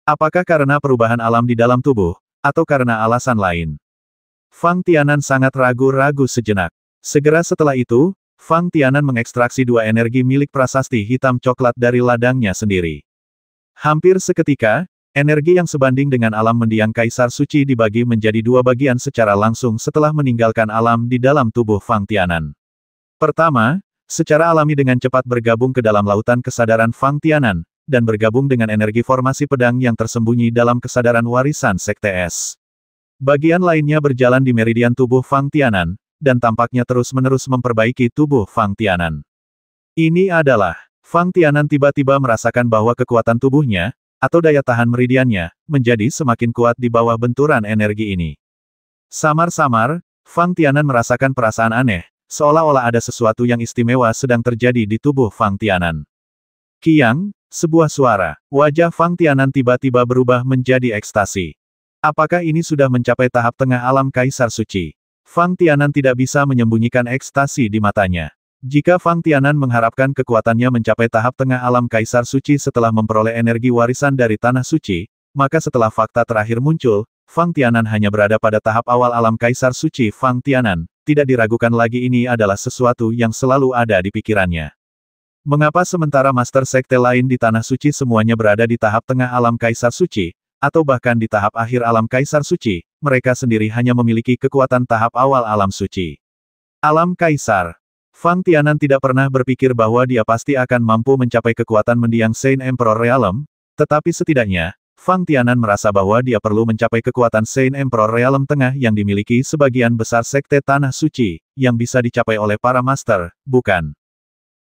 Apakah karena perubahan alam di dalam tubuh, atau karena alasan lain? Fang Tianan sangat ragu-ragu sejenak. Segera setelah itu, Fang Tianan mengekstraksi dua energi milik prasasti hitam coklat dari ladangnya sendiri. Hampir seketika, energi yang sebanding dengan alam mendiang Kaisar Suci dibagi menjadi dua bagian secara langsung setelah meninggalkan alam di dalam tubuh Fang Tianan. Pertama, secara alami dengan cepat bergabung ke dalam lautan kesadaran Fang Tianan, dan bergabung dengan energi formasi pedang yang tersembunyi dalam kesadaran warisan Sekte Es. Bagian lainnya berjalan di meridian tubuh Fang Tianan, dan tampaknya terus-menerus memperbaiki tubuh Fang Tianan. Ini adalah Fang Tianan tiba-tiba merasakan bahwa kekuatan tubuhnya, atau daya tahan meridiannya, menjadi semakin kuat di bawah benturan energi ini. Samar-samar, Fang Tianan merasakan perasaan aneh, seolah-olah ada sesuatu yang istimewa sedang terjadi di tubuh Fang Tianan. Kiang, sebuah suara, wajah Fang Tianan tiba-tiba berubah menjadi ekstasi. Apakah ini sudah mencapai tahap tengah alam Kaisar Suci? Fang Tianan tidak bisa menyembunyikan ekstasi di matanya. Jika Fang Tianan mengharapkan kekuatannya mencapai tahap tengah alam Kaisar Suci setelah memperoleh energi warisan dari Tanah Suci, maka setelah fakta terakhir muncul, Fang Tianan hanya berada pada tahap awal alam Kaisar Suci Fang Tianan, tidak diragukan lagi ini adalah sesuatu yang selalu ada di pikirannya. Mengapa sementara Master Sekte lain di Tanah Suci semuanya berada di tahap tengah alam Kaisar Suci, atau bahkan di tahap akhir alam Kaisar Suci, mereka sendiri hanya memiliki kekuatan tahap awal alam suci. Alam Kaisar Fang Tianan tidak pernah berpikir bahwa dia pasti akan mampu mencapai kekuatan mendiang Saint Emperor Realm, tetapi setidaknya, Fang Tianan merasa bahwa dia perlu mencapai kekuatan Saint Emperor Realm Tengah yang dimiliki sebagian besar Sekte Tanah Suci, yang bisa dicapai oleh para Master, bukan.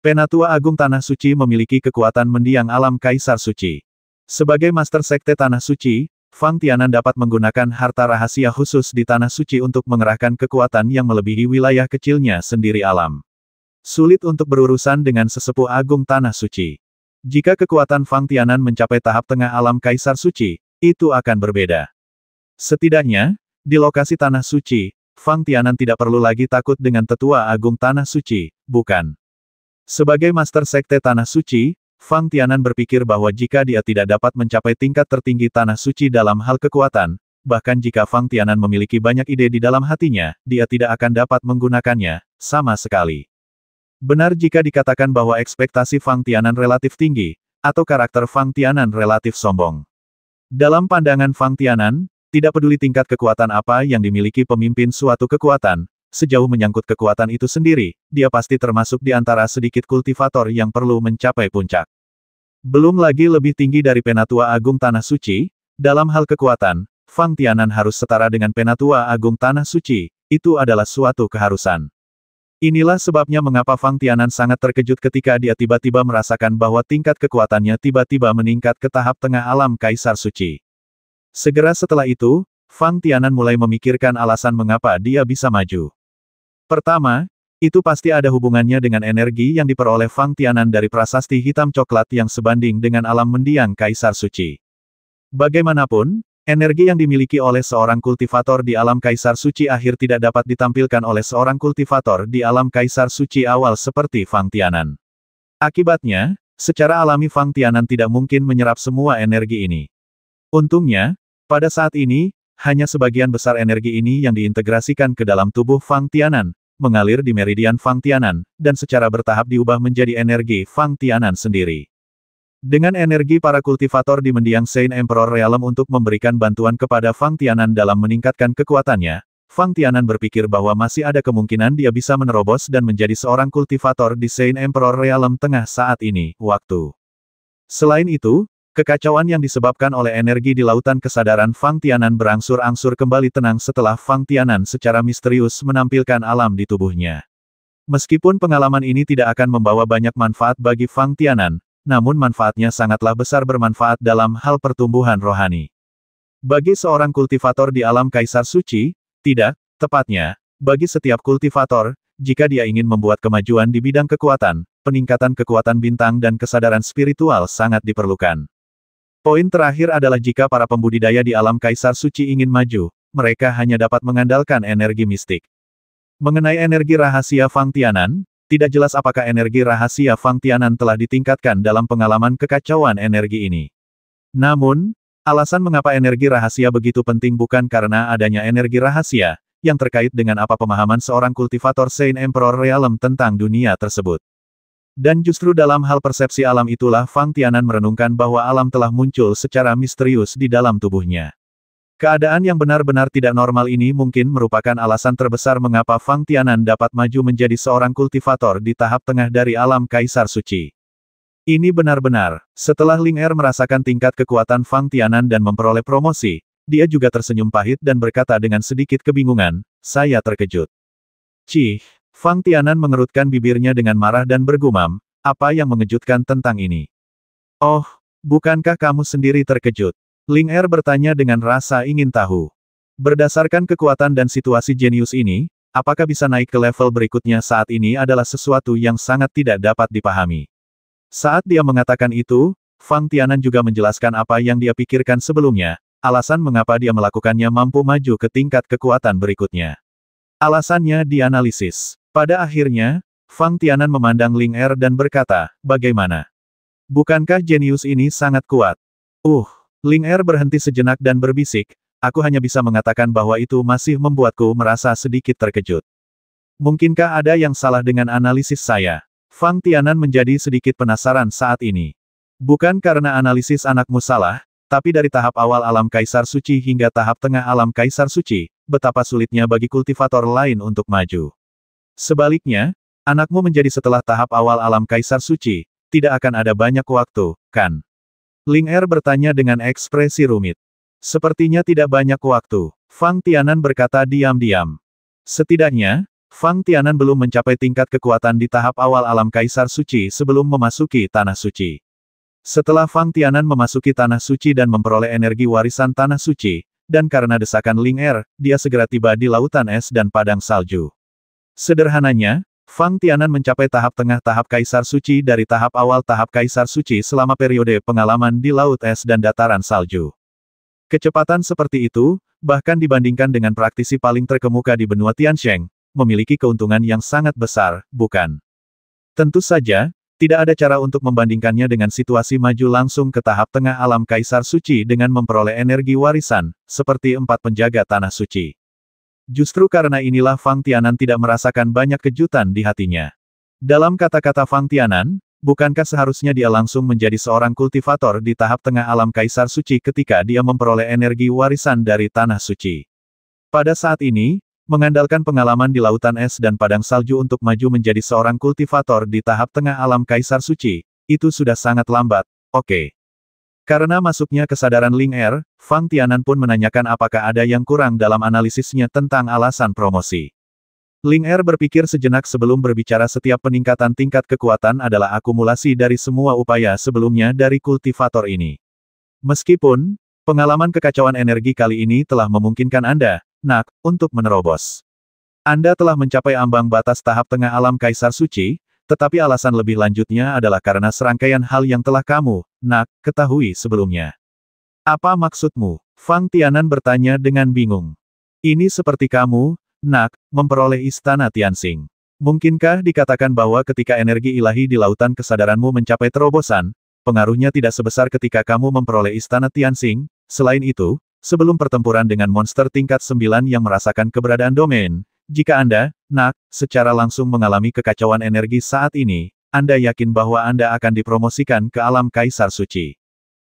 Penatua Agung Tanah Suci memiliki kekuatan mendiang alam Kaisar Suci. Sebagai Master Sekte Tanah Suci, Fang Tianan dapat menggunakan harta rahasia khusus di Tanah Suci untuk mengerahkan kekuatan yang melebihi wilayah kecilnya sendiri alam. Sulit untuk berurusan dengan sesepuh agung Tanah Suci. Jika kekuatan Fang Tianan mencapai tahap tengah alam Kaisar Suci, itu akan berbeda. Setidaknya, di lokasi Tanah Suci, Fang Tianan tidak perlu lagi takut dengan tetua agung Tanah Suci, bukan? Sebagai Master Sekte Tanah Suci, Fang Tianan berpikir bahwa jika dia tidak dapat mencapai tingkat tertinggi Tanah Suci dalam hal kekuatan, bahkan jika Fang Tianan memiliki banyak ide di dalam hatinya, dia tidak akan dapat menggunakannya, sama sekali. Benar jika dikatakan bahwa ekspektasi Fang Tianan relatif tinggi, atau karakter Fang Tianan relatif sombong. Dalam pandangan Fang Tianan, tidak peduli tingkat kekuatan apa yang dimiliki pemimpin suatu kekuatan, sejauh menyangkut kekuatan itu sendiri, dia pasti termasuk di antara sedikit kultivator yang perlu mencapai puncak. Belum lagi lebih tinggi dari Penatua Agung Tanah Suci, dalam hal kekuatan, Fang Tianan harus setara dengan Penatua Agung Tanah Suci, itu adalah suatu keharusan. Inilah sebabnya mengapa Fang Tianan sangat terkejut ketika dia tiba-tiba merasakan bahwa tingkat kekuatannya tiba-tiba meningkat ke tahap tengah alam Kaisar Suci. Segera setelah itu, Fang Tianan mulai memikirkan alasan mengapa dia bisa maju. Pertama, itu pasti ada hubungannya dengan energi yang diperoleh Fang Tianan dari prasasti hitam coklat yang sebanding dengan alam mendiang Kaisar Suci. Bagaimanapun, Energi yang dimiliki oleh seorang kultivator di alam Kaisar Suci akhir tidak dapat ditampilkan oleh seorang kultivator di alam Kaisar Suci awal seperti Fang Tianan. Akibatnya, secara alami Fang Tianan tidak mungkin menyerap semua energi ini. Untungnya, pada saat ini, hanya sebagian besar energi ini yang diintegrasikan ke dalam tubuh Fang Tianan, mengalir di meridian Fang Tianan, dan secara bertahap diubah menjadi energi Fang Tianan sendiri. Dengan energi para kultivator di mendiang Saint Emperor Realm untuk memberikan bantuan kepada Fang Tianan dalam meningkatkan kekuatannya, Fang Tianan berpikir bahwa masih ada kemungkinan dia bisa menerobos dan menjadi seorang kultivator di Saint Emperor Realm tengah saat ini, waktu. Selain itu, kekacauan yang disebabkan oleh energi di lautan kesadaran Fang Tianan berangsur-angsur kembali tenang setelah Fang Tianan secara misterius menampilkan alam di tubuhnya. Meskipun pengalaman ini tidak akan membawa banyak manfaat bagi Fang Tianan, namun manfaatnya sangatlah besar bermanfaat dalam hal pertumbuhan rohani. Bagi seorang kultivator di alam kaisar suci, tidak, tepatnya, bagi setiap kultivator, jika dia ingin membuat kemajuan di bidang kekuatan, peningkatan kekuatan bintang dan kesadaran spiritual sangat diperlukan. Poin terakhir adalah jika para pembudidaya di alam kaisar suci ingin maju, mereka hanya dapat mengandalkan energi mistik. Mengenai energi rahasia Fang Tianan, tidak jelas apakah energi rahasia Fang Tianan telah ditingkatkan dalam pengalaman kekacauan energi ini. Namun, alasan mengapa energi rahasia begitu penting bukan karena adanya energi rahasia, yang terkait dengan apa pemahaman seorang kultivator Saint Emperor Realm tentang dunia tersebut. Dan justru dalam hal persepsi alam itulah Fang Tianan merenungkan bahwa alam telah muncul secara misterius di dalam tubuhnya. Keadaan yang benar-benar tidak normal ini mungkin merupakan alasan terbesar mengapa Fang Tianan dapat maju menjadi seorang kultivator di tahap tengah dari alam Kaisar Suci. Ini benar-benar, setelah Ling Er merasakan tingkat kekuatan Fang Tianan dan memperoleh promosi, dia juga tersenyum pahit dan berkata dengan sedikit kebingungan, saya terkejut. Cih, Fang Tianan mengerutkan bibirnya dengan marah dan bergumam, apa yang mengejutkan tentang ini? Oh, bukankah kamu sendiri terkejut? Ling Er bertanya dengan rasa ingin tahu. Berdasarkan kekuatan dan situasi jenius ini, apakah bisa naik ke level berikutnya saat ini adalah sesuatu yang sangat tidak dapat dipahami. Saat dia mengatakan itu, Fang Tianan juga menjelaskan apa yang dia pikirkan sebelumnya, alasan mengapa dia melakukannya mampu maju ke tingkat kekuatan berikutnya. Alasannya dianalisis. Pada akhirnya, Fang Tianan memandang Ling Er dan berkata, bagaimana? Bukankah jenius ini sangat kuat? Uh, Ling Er berhenti sejenak dan berbisik, aku hanya bisa mengatakan bahwa itu masih membuatku merasa sedikit terkejut. Mungkinkah ada yang salah dengan analisis saya? Fang Tianan menjadi sedikit penasaran saat ini. Bukan karena analisis anakmu salah, tapi dari tahap awal alam kaisar suci hingga tahap tengah alam kaisar suci, betapa sulitnya bagi kultivator lain untuk maju. Sebaliknya, anakmu menjadi setelah tahap awal alam kaisar suci, tidak akan ada banyak waktu, kan? Ling Er bertanya dengan ekspresi rumit. Sepertinya tidak banyak waktu. Fang Tianan berkata diam-diam. Setidaknya, Fang Tianan belum mencapai tingkat kekuatan di tahap awal alam Kaisar Suci sebelum memasuki Tanah Suci. Setelah Fang Tianan memasuki Tanah Suci dan memperoleh energi warisan Tanah Suci, dan karena desakan Ling Er, dia segera tiba di Lautan Es dan Padang Salju. Sederhananya, Fang Tianan mencapai tahap tengah tahap Kaisar Suci dari tahap awal tahap Kaisar Suci selama periode pengalaman di Laut Es dan Dataran Salju. Kecepatan seperti itu, bahkan dibandingkan dengan praktisi paling terkemuka di benua Tiansheng, memiliki keuntungan yang sangat besar, bukan? Tentu saja, tidak ada cara untuk membandingkannya dengan situasi maju langsung ke tahap tengah alam Kaisar Suci dengan memperoleh energi warisan, seperti empat penjaga Tanah Suci. Justru karena inilah Fang Tianan tidak merasakan banyak kejutan di hatinya. Dalam kata-kata Fang Tianan, bukankah seharusnya dia langsung menjadi seorang kultivator di tahap tengah alam Kaisar Suci ketika dia memperoleh energi warisan dari Tanah Suci? Pada saat ini, mengandalkan pengalaman di lautan es dan padang salju untuk maju menjadi seorang kultivator di tahap tengah alam Kaisar Suci, itu sudah sangat lambat, oke. Okay. Karena masuknya kesadaran Ling Er, Fang Tianan pun menanyakan apakah ada yang kurang dalam analisisnya tentang alasan promosi. Ling Er berpikir sejenak sebelum berbicara setiap peningkatan tingkat kekuatan adalah akumulasi dari semua upaya sebelumnya dari kultivator ini. Meskipun, pengalaman kekacauan energi kali ini telah memungkinkan Anda, Nak, untuk menerobos. Anda telah mencapai ambang batas tahap tengah alam Kaisar Suci, tetapi alasan lebih lanjutnya adalah karena serangkaian hal yang telah kamu, nak, ketahui sebelumnya. Apa maksudmu? Fang Tianan bertanya dengan bingung. Ini seperti kamu, nak, memperoleh istana Tianxing. Mungkinkah dikatakan bahwa ketika energi ilahi di lautan kesadaranmu mencapai terobosan, pengaruhnya tidak sebesar ketika kamu memperoleh istana Tianxing? Selain itu, sebelum pertempuran dengan monster tingkat 9 yang merasakan keberadaan domain, jika Anda, Nak, secara langsung mengalami kekacauan energi saat ini, Anda yakin bahwa Anda akan dipromosikan ke alam Kaisar Suci.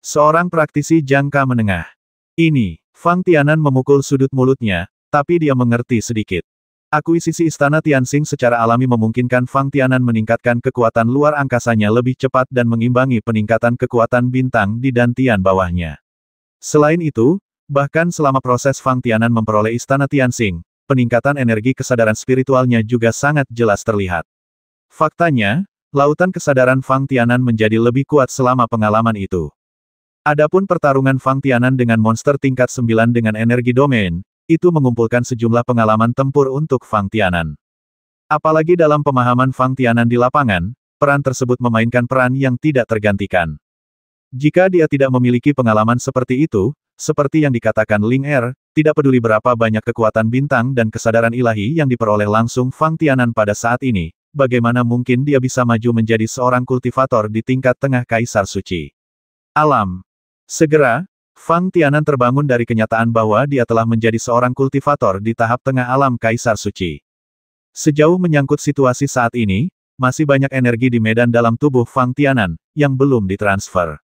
Seorang praktisi jangka menengah. Ini, Fang Tianan memukul sudut mulutnya, tapi dia mengerti sedikit. Akuisisi Istana Tianxing secara alami memungkinkan Fang Tianan meningkatkan kekuatan luar angkasanya lebih cepat dan mengimbangi peningkatan kekuatan bintang di dantian bawahnya. Selain itu, bahkan selama proses Fang Tianan memperoleh Istana Tianxing, peningkatan energi kesadaran spiritualnya juga sangat jelas terlihat. Faktanya, lautan kesadaran Fang Tianan menjadi lebih kuat selama pengalaman itu. Adapun pertarungan Fang Tianan dengan monster tingkat 9 dengan energi domain, itu mengumpulkan sejumlah pengalaman tempur untuk Fang Tianan. Apalagi dalam pemahaman Fang Tianan di lapangan, peran tersebut memainkan peran yang tidak tergantikan. Jika dia tidak memiliki pengalaman seperti itu, seperti yang dikatakan Ling Er, tidak peduli berapa banyak kekuatan bintang dan kesadaran ilahi yang diperoleh langsung Fang Tianan pada saat ini, bagaimana mungkin dia bisa maju menjadi seorang kultivator di tingkat tengah Kaisar Suci. Alam. Segera, Fang Tianan terbangun dari kenyataan bahwa dia telah menjadi seorang kultivator di tahap tengah alam Kaisar Suci. Sejauh menyangkut situasi saat ini, masih banyak energi di medan dalam tubuh Fang Tianan, yang belum ditransfer.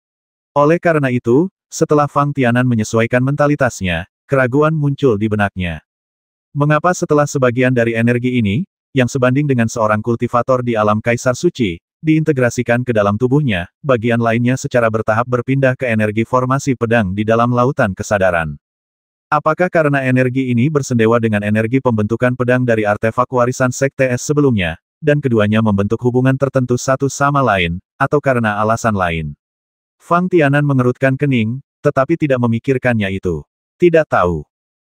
Oleh karena itu, setelah Fang Tianan menyesuaikan mentalitasnya, Keraguan muncul di benaknya. Mengapa setelah sebagian dari energi ini, yang sebanding dengan seorang kultivator di alam Kaisar Suci, diintegrasikan ke dalam tubuhnya, bagian lainnya secara bertahap berpindah ke energi formasi pedang di dalam lautan kesadaran. Apakah karena energi ini bersendewa dengan energi pembentukan pedang dari artefak warisan Sekte S sebelumnya, dan keduanya membentuk hubungan tertentu satu sama lain, atau karena alasan lain? Fang Tianan mengerutkan kening, tetapi tidak memikirkannya itu. Tidak tahu.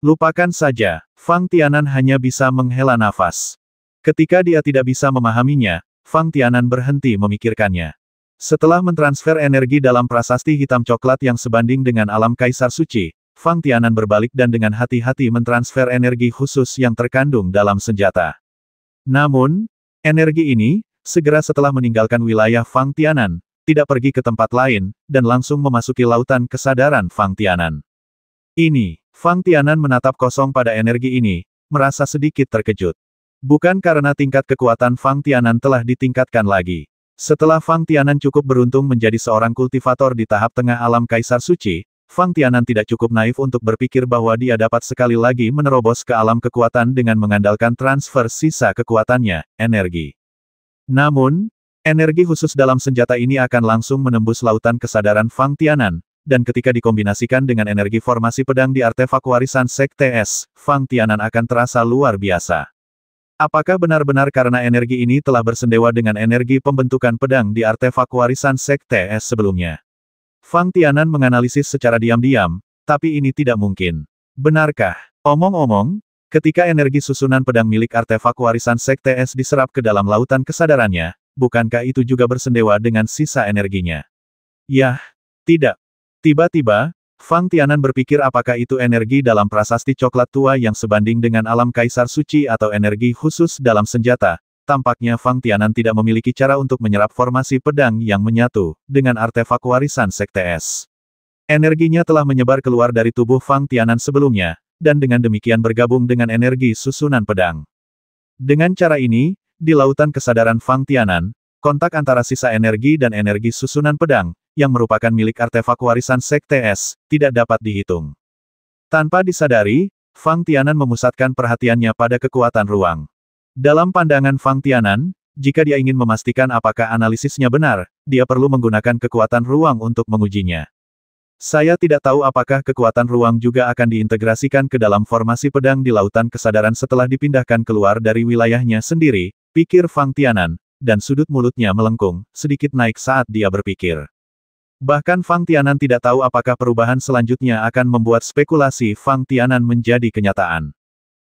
Lupakan saja, Fang Tianan hanya bisa menghela nafas. Ketika dia tidak bisa memahaminya, Fang Tianan berhenti memikirkannya. Setelah mentransfer energi dalam prasasti hitam coklat yang sebanding dengan alam kaisar suci, Fang Tianan berbalik dan dengan hati-hati mentransfer energi khusus yang terkandung dalam senjata. Namun, energi ini, segera setelah meninggalkan wilayah Fang Tianan, tidak pergi ke tempat lain, dan langsung memasuki lautan kesadaran Fang Tianan. Ini, Fang Tianan menatap kosong pada energi ini, merasa sedikit terkejut. Bukan karena tingkat kekuatan Fang Tianan telah ditingkatkan lagi. Setelah Fang Tianan cukup beruntung menjadi seorang kultivator di tahap tengah alam Kaisar Suci, Fang Tianan tidak cukup naif untuk berpikir bahwa dia dapat sekali lagi menerobos ke alam kekuatan dengan mengandalkan transfer sisa kekuatannya, energi. Namun, energi khusus dalam senjata ini akan langsung menembus lautan kesadaran Fang Tianan, dan ketika dikombinasikan dengan energi formasi pedang di artefak warisan Sekte S, Fang Tianan akan terasa luar biasa. Apakah benar-benar karena energi ini telah bersendewa dengan energi pembentukan pedang di artefak warisan Sekte S sebelumnya? Fang Tianan menganalisis secara diam-diam, tapi ini tidak mungkin. Benarkah? Omong-omong, ketika energi susunan pedang milik artefak warisan Sekte S diserap ke dalam lautan kesadarannya, bukankah itu juga bersendewa dengan sisa energinya? Yah, tidak, Tiba-tiba, Fang Tianan berpikir apakah itu energi dalam prasasti coklat tua yang sebanding dengan alam kaisar suci atau energi khusus dalam senjata. Tampaknya Fang Tianan tidak memiliki cara untuk menyerap formasi pedang yang menyatu dengan artefak warisan Sekte Es. Energinya telah menyebar keluar dari tubuh Fang Tianan sebelumnya, dan dengan demikian bergabung dengan energi susunan pedang. Dengan cara ini, di lautan kesadaran Fang Tianan, kontak antara sisa energi dan energi susunan pedang, yang merupakan milik artefak warisan Sekte Es, tidak dapat dihitung. Tanpa disadari, Fang Tianan memusatkan perhatiannya pada kekuatan ruang. Dalam pandangan Fang Tianan, jika dia ingin memastikan apakah analisisnya benar, dia perlu menggunakan kekuatan ruang untuk mengujinya. Saya tidak tahu apakah kekuatan ruang juga akan diintegrasikan ke dalam formasi pedang di Lautan Kesadaran setelah dipindahkan keluar dari wilayahnya sendiri, pikir Fang Tianan, dan sudut mulutnya melengkung, sedikit naik saat dia berpikir. Bahkan Fang Tianan tidak tahu apakah perubahan selanjutnya akan membuat spekulasi Fang Tianan menjadi kenyataan.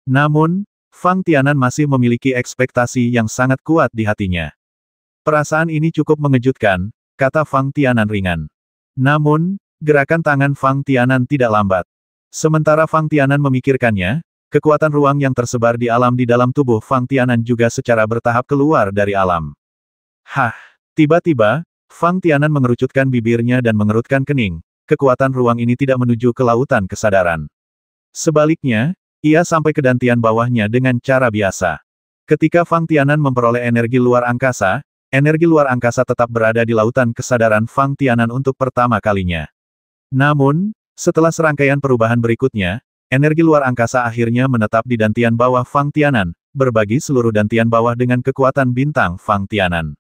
Namun, Fang Tianan masih memiliki ekspektasi yang sangat kuat di hatinya. Perasaan ini cukup mengejutkan, kata Fang Tianan ringan. Namun, gerakan tangan Fang Tianan tidak lambat. Sementara Fang Tianan memikirkannya, kekuatan ruang yang tersebar di alam di dalam tubuh Fang Tianan juga secara bertahap keluar dari alam. Hah! Tiba-tiba, Fang Tianan mengerucutkan bibirnya dan mengerutkan kening, kekuatan ruang ini tidak menuju ke lautan kesadaran. Sebaliknya, ia sampai ke dantian bawahnya dengan cara biasa. Ketika Fang Tianan memperoleh energi luar angkasa, energi luar angkasa tetap berada di lautan kesadaran Fang Tianan untuk pertama kalinya. Namun, setelah serangkaian perubahan berikutnya, energi luar angkasa akhirnya menetap di dantian bawah Fang Tianan, berbagi seluruh dantian bawah dengan kekuatan bintang Fang Tianan.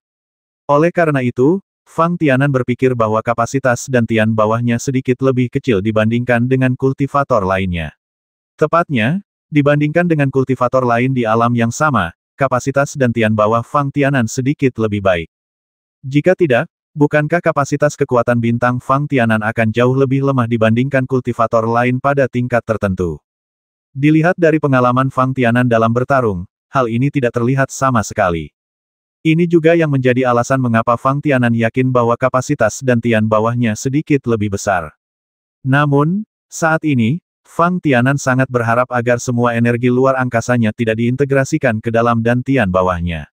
Oleh karena itu, Fang Tianan berpikir bahwa kapasitas dan tian bawahnya sedikit lebih kecil dibandingkan dengan kultivator lainnya. Tepatnya, dibandingkan dengan kultivator lain di alam yang sama, kapasitas dan tian bawah Fang Tianan sedikit lebih baik. Jika tidak, bukankah kapasitas kekuatan bintang Fang Tianan akan jauh lebih lemah dibandingkan kultivator lain pada tingkat tertentu? Dilihat dari pengalaman Fang Tianan dalam bertarung, hal ini tidak terlihat sama sekali. Ini juga yang menjadi alasan mengapa Fang Tianan yakin bahwa kapasitas dan tian bawahnya sedikit lebih besar. Namun, saat ini, Fang Tianan sangat berharap agar semua energi luar angkasanya tidak diintegrasikan ke dalam dan tian bawahnya.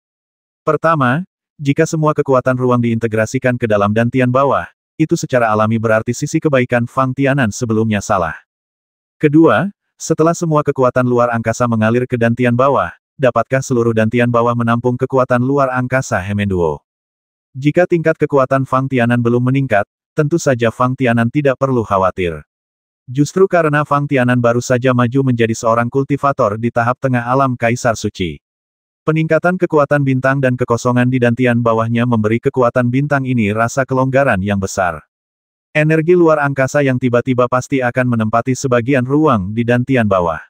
Pertama, jika semua kekuatan ruang diintegrasikan ke dalam dan tian bawah, itu secara alami berarti sisi kebaikan Fang Tianan sebelumnya salah. Kedua, setelah semua kekuatan luar angkasa mengalir ke dantian bawah, dapatkah seluruh dantian bawah menampung kekuatan luar angkasa Hemenduo? Jika tingkat kekuatan Fang Tianan belum meningkat, tentu saja Fang Tianan tidak perlu khawatir. Justru karena Fang Tianan baru saja maju menjadi seorang kultivator di tahap tengah alam Kaisar Suci. Peningkatan kekuatan bintang dan kekosongan di dantian bawahnya memberi kekuatan bintang ini rasa kelonggaran yang besar. Energi luar angkasa yang tiba-tiba pasti akan menempati sebagian ruang di dantian bawah.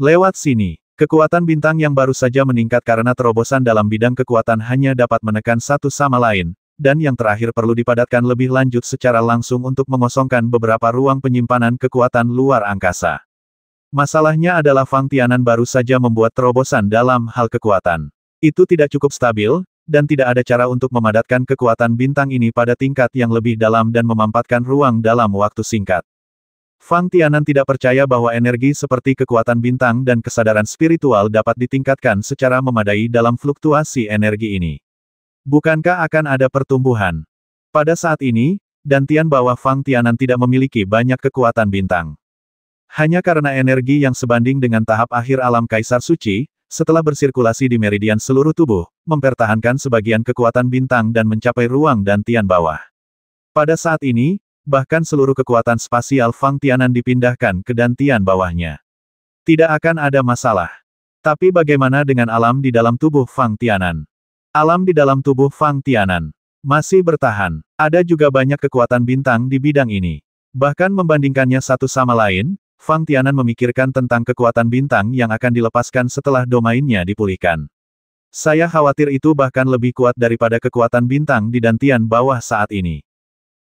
Lewat sini, Kekuatan bintang yang baru saja meningkat karena terobosan dalam bidang kekuatan hanya dapat menekan satu sama lain, dan yang terakhir perlu dipadatkan lebih lanjut secara langsung untuk mengosongkan beberapa ruang penyimpanan kekuatan luar angkasa. Masalahnya adalah Fang Tianan baru saja membuat terobosan dalam hal kekuatan. Itu tidak cukup stabil, dan tidak ada cara untuk memadatkan kekuatan bintang ini pada tingkat yang lebih dalam dan memampatkan ruang dalam waktu singkat. Fang Tianan tidak percaya bahwa energi seperti kekuatan bintang dan kesadaran spiritual dapat ditingkatkan secara memadai dalam fluktuasi energi ini. Bukankah akan ada pertumbuhan? Pada saat ini, Dantian bahwa Fang Tianan tidak memiliki banyak kekuatan bintang. Hanya karena energi yang sebanding dengan tahap akhir alam Kaisar Suci, setelah bersirkulasi di meridian seluruh tubuh, mempertahankan sebagian kekuatan bintang dan mencapai ruang dan tian bawah. Pada saat ini, bahkan seluruh kekuatan spasial Fang Tianan dipindahkan ke dantian bawahnya. Tidak akan ada masalah. Tapi bagaimana dengan alam di dalam tubuh Fang Tianan? Alam di dalam tubuh Fang Tianan masih bertahan. Ada juga banyak kekuatan bintang di bidang ini. Bahkan membandingkannya satu sama lain, Fang Tianan memikirkan tentang kekuatan bintang yang akan dilepaskan setelah domainnya dipulihkan. Saya khawatir itu bahkan lebih kuat daripada kekuatan bintang di dantian bawah saat ini.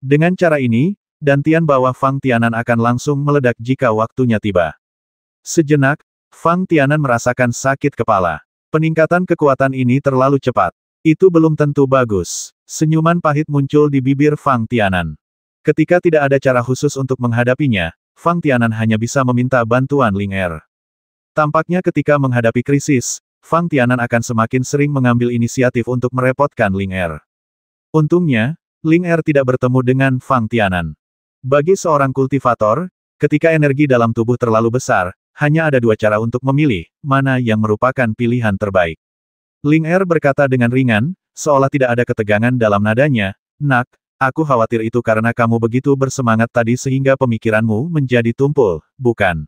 Dengan cara ini, dantian bawah Fang Tianan akan langsung meledak jika waktunya tiba. Sejenak, Fang Tianan merasakan sakit kepala. Peningkatan kekuatan ini terlalu cepat. Itu belum tentu bagus. Senyuman pahit muncul di bibir Fang Tianan. Ketika tidak ada cara khusus untuk menghadapinya, Fang Tianan hanya bisa meminta bantuan Ling Er. Tampaknya ketika menghadapi krisis, Fang Tianan akan semakin sering mengambil inisiatif untuk merepotkan Ling Er. Untungnya, Ling Er tidak bertemu dengan Fang Tianan. Bagi seorang kultivator, ketika energi dalam tubuh terlalu besar, hanya ada dua cara untuk memilih, mana yang merupakan pilihan terbaik. Ling Er berkata dengan ringan, seolah tidak ada ketegangan dalam nadanya, Nak, aku khawatir itu karena kamu begitu bersemangat tadi sehingga pemikiranmu menjadi tumpul, bukan?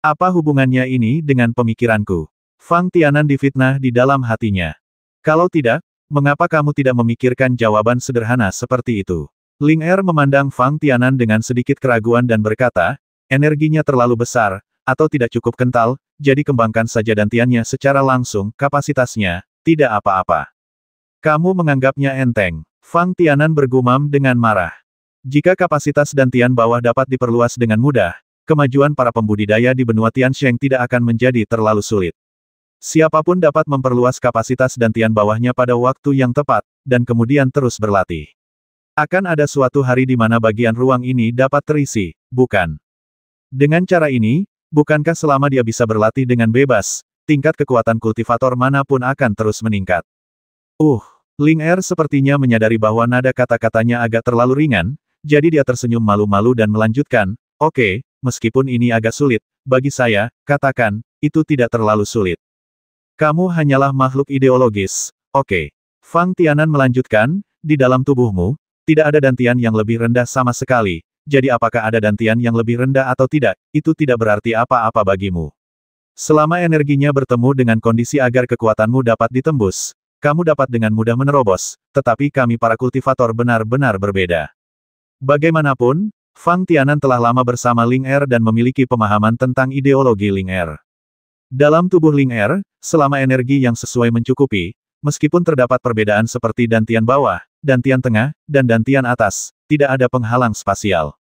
Apa hubungannya ini dengan pemikiranku? Fang Tianan difitnah di dalam hatinya. Kalau tidak, Mengapa kamu tidak memikirkan jawaban sederhana seperti itu? Ling Er memandang Fang Tianan dengan sedikit keraguan dan berkata, energinya terlalu besar, atau tidak cukup kental, jadi kembangkan saja dantiannya secara langsung, kapasitasnya, tidak apa-apa. Kamu menganggapnya enteng. Fang Tianan bergumam dengan marah. Jika kapasitas dantian bawah dapat diperluas dengan mudah, kemajuan para pembudidaya di benua Tian Sheng tidak akan menjadi terlalu sulit. Siapapun dapat memperluas kapasitas dan tian bawahnya pada waktu yang tepat, dan kemudian terus berlatih. Akan ada suatu hari di mana bagian ruang ini dapat terisi, bukan? Dengan cara ini, bukankah selama dia bisa berlatih dengan bebas, tingkat kekuatan kultivator manapun akan terus meningkat? Uh, Ling Er sepertinya menyadari bahwa nada kata-katanya agak terlalu ringan, jadi dia tersenyum malu-malu dan melanjutkan, Oke, okay, meskipun ini agak sulit, bagi saya, katakan, itu tidak terlalu sulit. Kamu hanyalah makhluk ideologis. Oke. Okay. Fang Tianan melanjutkan, di dalam tubuhmu, tidak ada dantian yang lebih rendah sama sekali, jadi apakah ada dantian yang lebih rendah atau tidak, itu tidak berarti apa-apa bagimu. Selama energinya bertemu dengan kondisi agar kekuatanmu dapat ditembus, kamu dapat dengan mudah menerobos, tetapi kami para kultivator benar-benar berbeda. Bagaimanapun, Fang Tianan telah lama bersama Ling Er dan memiliki pemahaman tentang ideologi Ling Er. Dalam tubuh Ling Er, selama energi yang sesuai mencukupi, meskipun terdapat perbedaan seperti dantian bawah, dantian tengah, dan dantian atas, tidak ada penghalang spasial.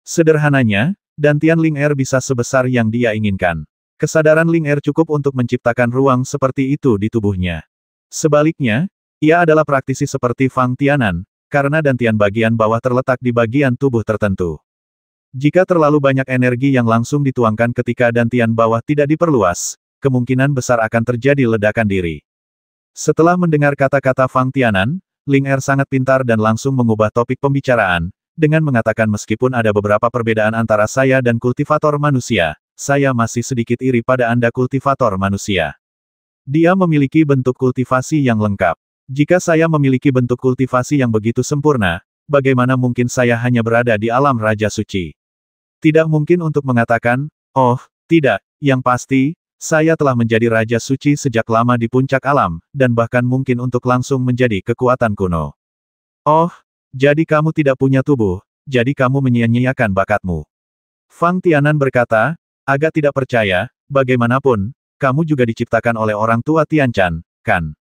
Sederhananya, dantian Ling Er bisa sebesar yang dia inginkan. Kesadaran Ling Er cukup untuk menciptakan ruang seperti itu di tubuhnya. Sebaliknya, ia adalah praktisi seperti Fang Tianan, karena dantian bagian bawah terletak di bagian tubuh tertentu. Jika terlalu banyak energi yang langsung dituangkan ketika dantian bawah tidak diperluas, kemungkinan besar akan terjadi ledakan diri. Setelah mendengar kata-kata Fang Tianan, Ling Er sangat pintar dan langsung mengubah topik pembicaraan, dengan mengatakan meskipun ada beberapa perbedaan antara saya dan kultivator manusia, saya masih sedikit iri pada Anda kultivator manusia. Dia memiliki bentuk kultivasi yang lengkap. Jika saya memiliki bentuk kultivasi yang begitu sempurna, bagaimana mungkin saya hanya berada di alam Raja Suci? Tidak mungkin untuk mengatakan, oh, tidak, yang pasti, saya telah menjadi Raja Suci sejak lama di puncak alam, dan bahkan mungkin untuk langsung menjadi kekuatan kuno. Oh, jadi kamu tidak punya tubuh, jadi kamu menyia-nyiakan bakatmu. Fang Tianan berkata, agak tidak percaya, bagaimanapun, kamu juga diciptakan oleh orang tua Tianchan, kan?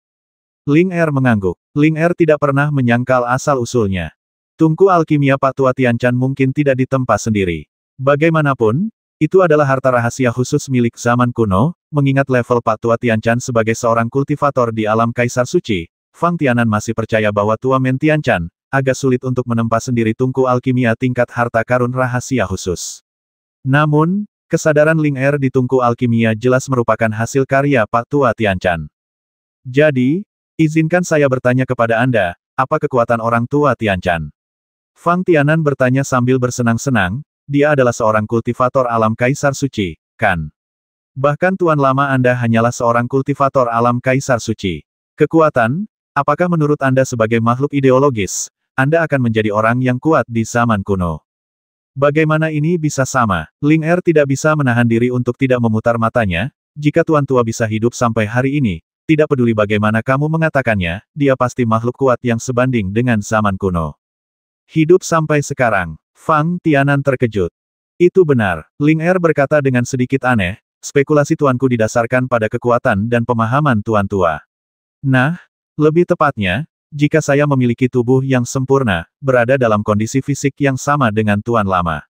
Ling Er mengangguk. Ling Er tidak pernah menyangkal asal-usulnya. Tungku alkimia Pak Tua Tianchan mungkin tidak ditempa sendiri. Bagaimanapun, itu adalah harta rahasia khusus milik zaman kuno, mengingat level Pak Tua Tianchan sebagai seorang kultivator di alam Kaisar Suci, Fang Tianan masih percaya bahwa Tua Men Tianchan, agak sulit untuk menempa sendiri tungku alkimia tingkat harta karun rahasia khusus. Namun, kesadaran Ling Er di tungku alkimia jelas merupakan hasil karya Pak Tua Tianchan. Jadi, izinkan saya bertanya kepada Anda, apa kekuatan orang tua Tianchan? Fang Tianan bertanya sambil bersenang-senang, dia adalah seorang kultivator alam Kaisar Suci, kan? Bahkan Tuan Lama Anda hanyalah seorang kultivator alam Kaisar Suci. Kekuatan, apakah menurut Anda sebagai makhluk ideologis, Anda akan menjadi orang yang kuat di zaman kuno? Bagaimana ini bisa sama? Ling Er tidak bisa menahan diri untuk tidak memutar matanya, jika Tuan Tua bisa hidup sampai hari ini, tidak peduli bagaimana kamu mengatakannya, dia pasti makhluk kuat yang sebanding dengan zaman kuno. Hidup sampai sekarang, Fang Tianan terkejut. Itu benar, Ling Er berkata dengan sedikit aneh, spekulasi tuanku didasarkan pada kekuatan dan pemahaman tuan tua. Nah, lebih tepatnya, jika saya memiliki tubuh yang sempurna, berada dalam kondisi fisik yang sama dengan tuan lama.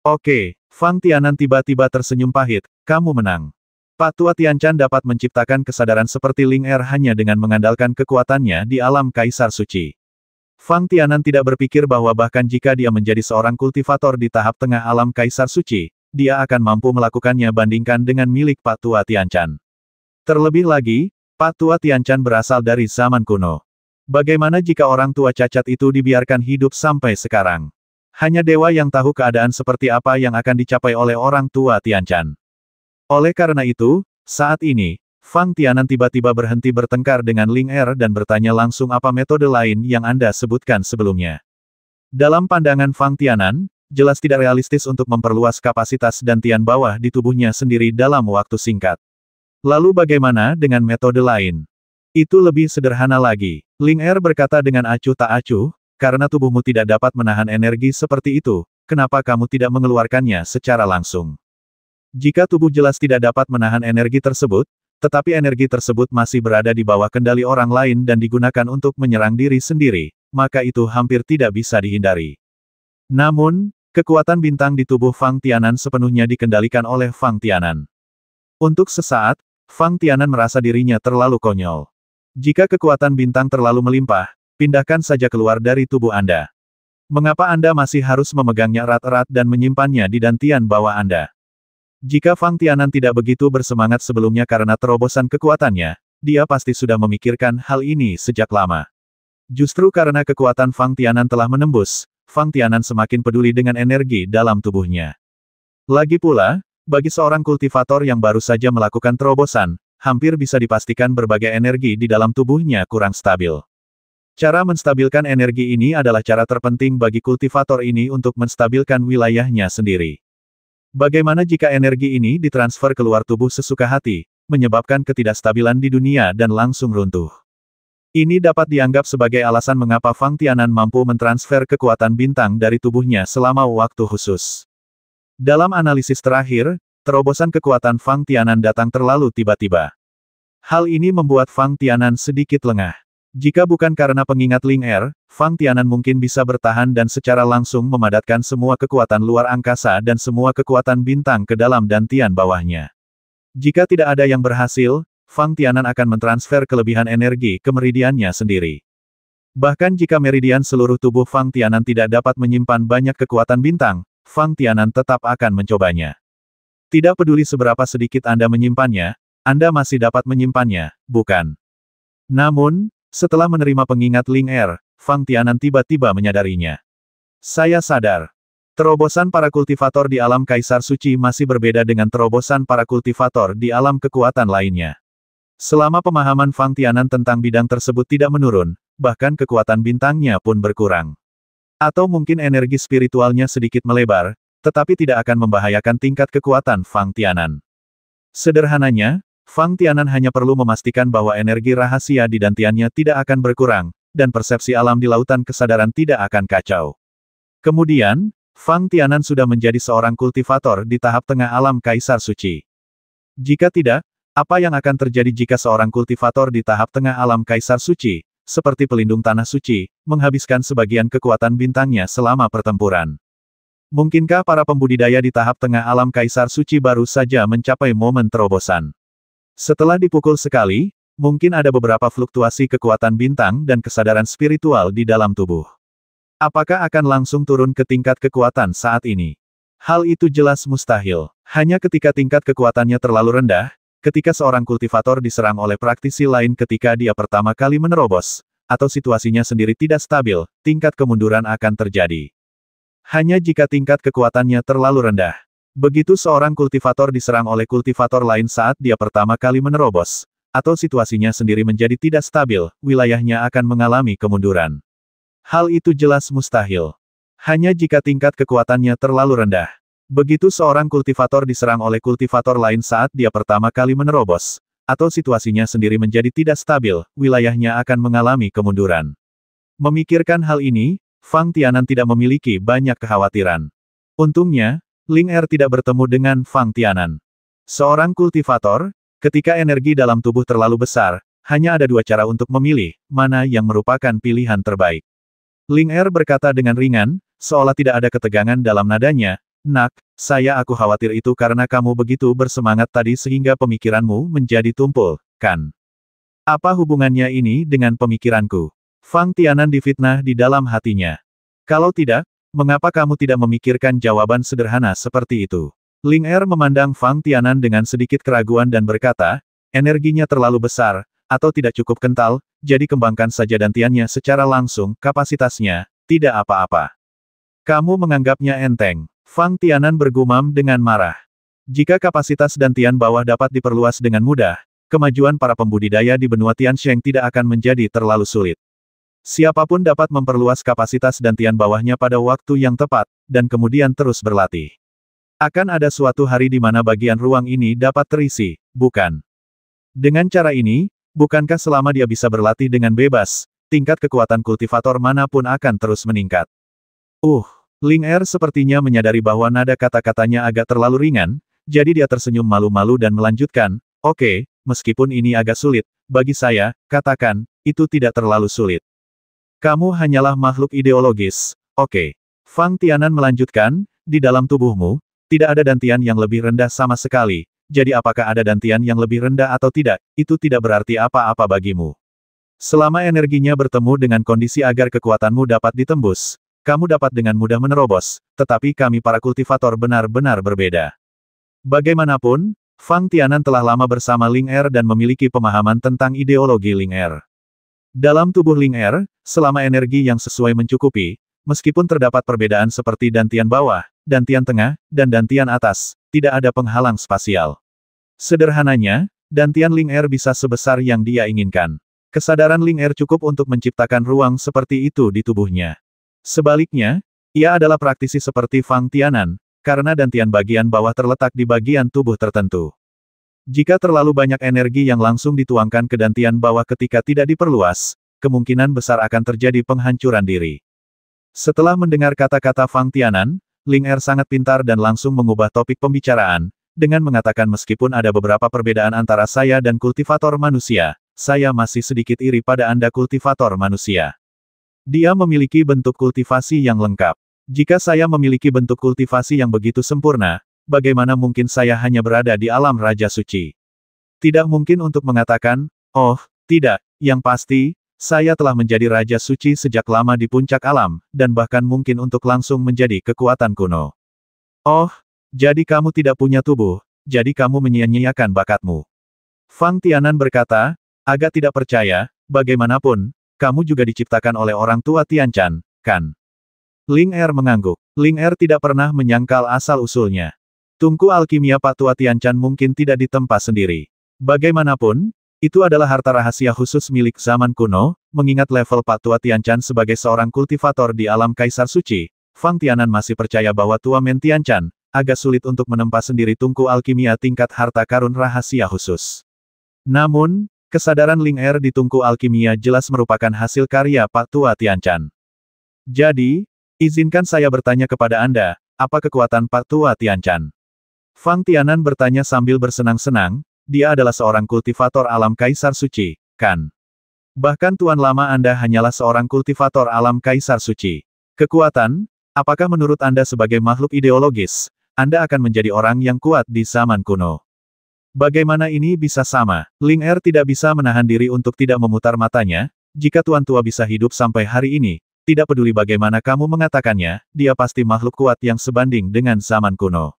Oke, Fang Tianan tiba-tiba tersenyum pahit, kamu menang. Pak Patua Tianchan dapat menciptakan kesadaran seperti Ling Er hanya dengan mengandalkan kekuatannya di alam Kaisar Suci. Fang Tianan tidak berpikir bahwa bahkan jika dia menjadi seorang kultivator di tahap tengah alam Kaisar Suci, dia akan mampu melakukannya bandingkan dengan milik Pak Tua Tianchan. Terlebih lagi, Pak Tua Tianchan berasal dari zaman kuno. Bagaimana jika orang tua cacat itu dibiarkan hidup sampai sekarang? Hanya dewa yang tahu keadaan seperti apa yang akan dicapai oleh orang tua Tianchan. Oleh karena itu, saat ini, Fang Tianan tiba-tiba berhenti bertengkar dengan Ling Er dan bertanya langsung apa metode lain yang Anda sebutkan sebelumnya. Dalam pandangan Fang Tianan, jelas tidak realistis untuk memperluas kapasitas dan tian bawah di tubuhnya sendiri dalam waktu singkat. Lalu bagaimana dengan metode lain? Itu lebih sederhana lagi. Ling Er berkata dengan acuh tak acuh, karena tubuhmu tidak dapat menahan energi seperti itu, kenapa kamu tidak mengeluarkannya secara langsung? Jika tubuh jelas tidak dapat menahan energi tersebut, tetapi energi tersebut masih berada di bawah kendali orang lain dan digunakan untuk menyerang diri sendiri, maka itu hampir tidak bisa dihindari. Namun, kekuatan bintang di tubuh Fang Tianan sepenuhnya dikendalikan oleh Fang Tianan. Untuk sesaat, Fang Tianan merasa dirinya terlalu konyol. Jika kekuatan bintang terlalu melimpah, pindahkan saja keluar dari tubuh Anda. Mengapa Anda masih harus memegangnya erat-erat dan menyimpannya di dantian bawah Anda? Jika Fang Tianan tidak begitu bersemangat sebelumnya karena terobosan kekuatannya, dia pasti sudah memikirkan hal ini sejak lama. Justru karena kekuatan Fang Tianan telah menembus, Fang Tianan semakin peduli dengan energi dalam tubuhnya. Lagi pula, bagi seorang kultivator yang baru saja melakukan terobosan, hampir bisa dipastikan berbagai energi di dalam tubuhnya kurang stabil. Cara menstabilkan energi ini adalah cara terpenting bagi kultivator ini untuk menstabilkan wilayahnya sendiri. Bagaimana jika energi ini ditransfer keluar tubuh sesuka hati, menyebabkan ketidakstabilan di dunia dan langsung runtuh? Ini dapat dianggap sebagai alasan mengapa Fang Tianan mampu mentransfer kekuatan bintang dari tubuhnya selama waktu khusus. Dalam analisis terakhir, terobosan kekuatan Fang Tianan datang terlalu tiba-tiba. Hal ini membuat Fang Tianan sedikit lengah. Jika bukan karena pengingat Ling Er, Fang Tianan mungkin bisa bertahan dan secara langsung memadatkan semua kekuatan luar angkasa dan semua kekuatan bintang ke dalam dan tian bawahnya. Jika tidak ada yang berhasil, Fang Tianan akan mentransfer kelebihan energi ke meridiannya sendiri. Bahkan jika meridian seluruh tubuh Fang Tianan tidak dapat menyimpan banyak kekuatan bintang, Fang Tianan tetap akan mencobanya. Tidak peduli seberapa sedikit Anda menyimpannya, Anda masih dapat menyimpannya, bukan? Namun, setelah menerima pengingat Ling Er, Fang Tianan tiba-tiba menyadarinya. Saya sadar. Terobosan para kultivator di alam Kaisar Suci masih berbeda dengan terobosan para kultivator di alam kekuatan lainnya. Selama pemahaman Fang Tianan tentang bidang tersebut tidak menurun, bahkan kekuatan bintangnya pun berkurang. Atau mungkin energi spiritualnya sedikit melebar, tetapi tidak akan membahayakan tingkat kekuatan Fang Tianan. Sederhananya, Fang Tianan hanya perlu memastikan bahwa energi rahasia di dantiannya tidak akan berkurang, dan persepsi alam di lautan kesadaran tidak akan kacau. Kemudian, Fang Tianan sudah menjadi seorang kultivator di tahap tengah alam Kaisar Suci. Jika tidak, apa yang akan terjadi jika seorang kultivator di tahap tengah alam Kaisar Suci, seperti pelindung tanah suci, menghabiskan sebagian kekuatan bintangnya selama pertempuran? Mungkinkah para pembudidaya di tahap tengah alam Kaisar Suci baru saja mencapai momen terobosan? Setelah dipukul sekali, mungkin ada beberapa fluktuasi kekuatan bintang dan kesadaran spiritual di dalam tubuh. Apakah akan langsung turun ke tingkat kekuatan saat ini? Hal itu jelas mustahil. Hanya ketika tingkat kekuatannya terlalu rendah, ketika seorang kultivator diserang oleh praktisi lain ketika dia pertama kali menerobos, atau situasinya sendiri tidak stabil, tingkat kemunduran akan terjadi. Hanya jika tingkat kekuatannya terlalu rendah. Begitu seorang kultivator diserang oleh kultivator lain saat dia pertama kali menerobos, atau situasinya sendiri menjadi tidak stabil, wilayahnya akan mengalami kemunduran. Hal itu jelas mustahil. Hanya jika tingkat kekuatannya terlalu rendah. Begitu seorang kultivator diserang oleh kultivator lain saat dia pertama kali menerobos, atau situasinya sendiri menjadi tidak stabil, wilayahnya akan mengalami kemunduran. Memikirkan hal ini, Fang Tianan tidak memiliki banyak kekhawatiran. Untungnya, Ling Er tidak bertemu dengan Fang Tianan. Seorang kultivator, ketika energi dalam tubuh terlalu besar, hanya ada dua cara untuk memilih, mana yang merupakan pilihan terbaik. Ling Er berkata dengan ringan, seolah tidak ada ketegangan dalam nadanya, Nak, saya aku khawatir itu karena kamu begitu bersemangat tadi sehingga pemikiranmu menjadi tumpul, kan? Apa hubungannya ini dengan pemikiranku? Fang Tianan difitnah di dalam hatinya. Kalau tidak, Mengapa kamu tidak memikirkan jawaban sederhana seperti itu? Ling Er memandang Fang Tianan dengan sedikit keraguan dan berkata, energinya terlalu besar, atau tidak cukup kental, jadi kembangkan saja dantiannya secara langsung, kapasitasnya, tidak apa-apa. Kamu menganggapnya enteng. Fang Tianan bergumam dengan marah. Jika kapasitas dantian bawah dapat diperluas dengan mudah, kemajuan para pembudidaya di benua Tian Sheng tidak akan menjadi terlalu sulit. Siapapun dapat memperluas kapasitas dan tian bawahnya pada waktu yang tepat, dan kemudian terus berlatih. Akan ada suatu hari di mana bagian ruang ini dapat terisi, bukan? Dengan cara ini, bukankah selama dia bisa berlatih dengan bebas, tingkat kekuatan kultivator manapun akan terus meningkat? Uh, Ling Er sepertinya menyadari bahwa nada kata-katanya agak terlalu ringan, jadi dia tersenyum malu-malu dan melanjutkan, Oke, okay, meskipun ini agak sulit, bagi saya, katakan, itu tidak terlalu sulit. Kamu hanyalah makhluk ideologis. Oke. Okay. Fang Tianan melanjutkan, di dalam tubuhmu, tidak ada dantian yang lebih rendah sama sekali, jadi apakah ada dantian yang lebih rendah atau tidak, itu tidak berarti apa-apa bagimu. Selama energinya bertemu dengan kondisi agar kekuatanmu dapat ditembus, kamu dapat dengan mudah menerobos, tetapi kami para kultivator benar-benar berbeda. Bagaimanapun, Fang Tianan telah lama bersama Ling Er dan memiliki pemahaman tentang ideologi Ling Er. Dalam tubuh Ling Er, selama energi yang sesuai mencukupi, meskipun terdapat perbedaan seperti dantian bawah, dantian tengah, dan dantian atas, tidak ada penghalang spasial. Sederhananya, dantian Ling Er bisa sebesar yang dia inginkan. Kesadaran Ling Er cukup untuk menciptakan ruang seperti itu di tubuhnya. Sebaliknya, ia adalah praktisi seperti Fang Tianan, karena dantian bagian bawah terletak di bagian tubuh tertentu. Jika terlalu banyak energi yang langsung dituangkan ke dantian bawah ketika tidak diperluas, kemungkinan besar akan terjadi penghancuran diri. Setelah mendengar kata-kata Fang Tianan, Ling Er sangat pintar dan langsung mengubah topik pembicaraan, dengan mengatakan meskipun ada beberapa perbedaan antara saya dan kultivator manusia, saya masih sedikit iri pada Anda kultivator manusia. Dia memiliki bentuk kultivasi yang lengkap. Jika saya memiliki bentuk kultivasi yang begitu sempurna, bagaimana mungkin saya hanya berada di alam Raja Suci? Tidak mungkin untuk mengatakan, oh, tidak, yang pasti, saya telah menjadi Raja Suci sejak lama di puncak alam, dan bahkan mungkin untuk langsung menjadi kekuatan kuno. Oh, jadi kamu tidak punya tubuh, jadi kamu menyia-nyiakan bakatmu. Fang Tianan berkata, agak tidak percaya, bagaimanapun, kamu juga diciptakan oleh orang tua Tianchan, kan? Ling Er mengangguk. Ling Er tidak pernah menyangkal asal-usulnya. Tungku alkimia Pak Tua Tianchan mungkin tidak ditempa sendiri. Bagaimanapun, itu adalah harta rahasia khusus milik zaman kuno, mengingat level Pak Tua Tianchan sebagai seorang kultivator di alam Kaisar Suci, Fang Tianan masih percaya bahwa Tua Men Tianchan, agak sulit untuk menempa sendiri tungku alkimia tingkat harta karun rahasia khusus. Namun, kesadaran Ling Er di tungku alkimia jelas merupakan hasil karya Pak Tua Tianchan. Jadi, izinkan saya bertanya kepada Anda, apa kekuatan Pak Tua Tianchan? Fang Tianan bertanya sambil bersenang-senang, dia adalah seorang kultivator alam Kaisar Suci, kan? Bahkan Tuan Lama Anda hanyalah seorang kultivator alam Kaisar Suci. Kekuatan, apakah menurut Anda sebagai makhluk ideologis, Anda akan menjadi orang yang kuat di zaman kuno? Bagaimana ini bisa sama? Ling Er tidak bisa menahan diri untuk tidak memutar matanya, jika Tuan Tua bisa hidup sampai hari ini, tidak peduli bagaimana kamu mengatakannya, dia pasti makhluk kuat yang sebanding dengan zaman kuno.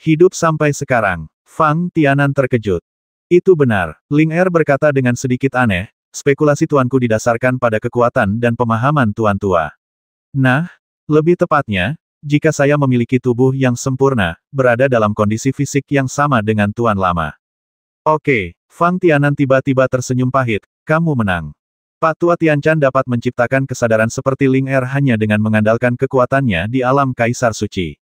Hidup sampai sekarang. Fang Tianan terkejut. Itu benar, Ling Er berkata dengan sedikit aneh, spekulasi tuanku didasarkan pada kekuatan dan pemahaman tuan tua. Nah, lebih tepatnya, jika saya memiliki tubuh yang sempurna, berada dalam kondisi fisik yang sama dengan tuan lama. Oke, Fang Tianan tiba-tiba tersenyum pahit, kamu menang. Pak Patua Tiancan dapat menciptakan kesadaran seperti Ling Er hanya dengan mengandalkan kekuatannya di alam Kaisar Suci.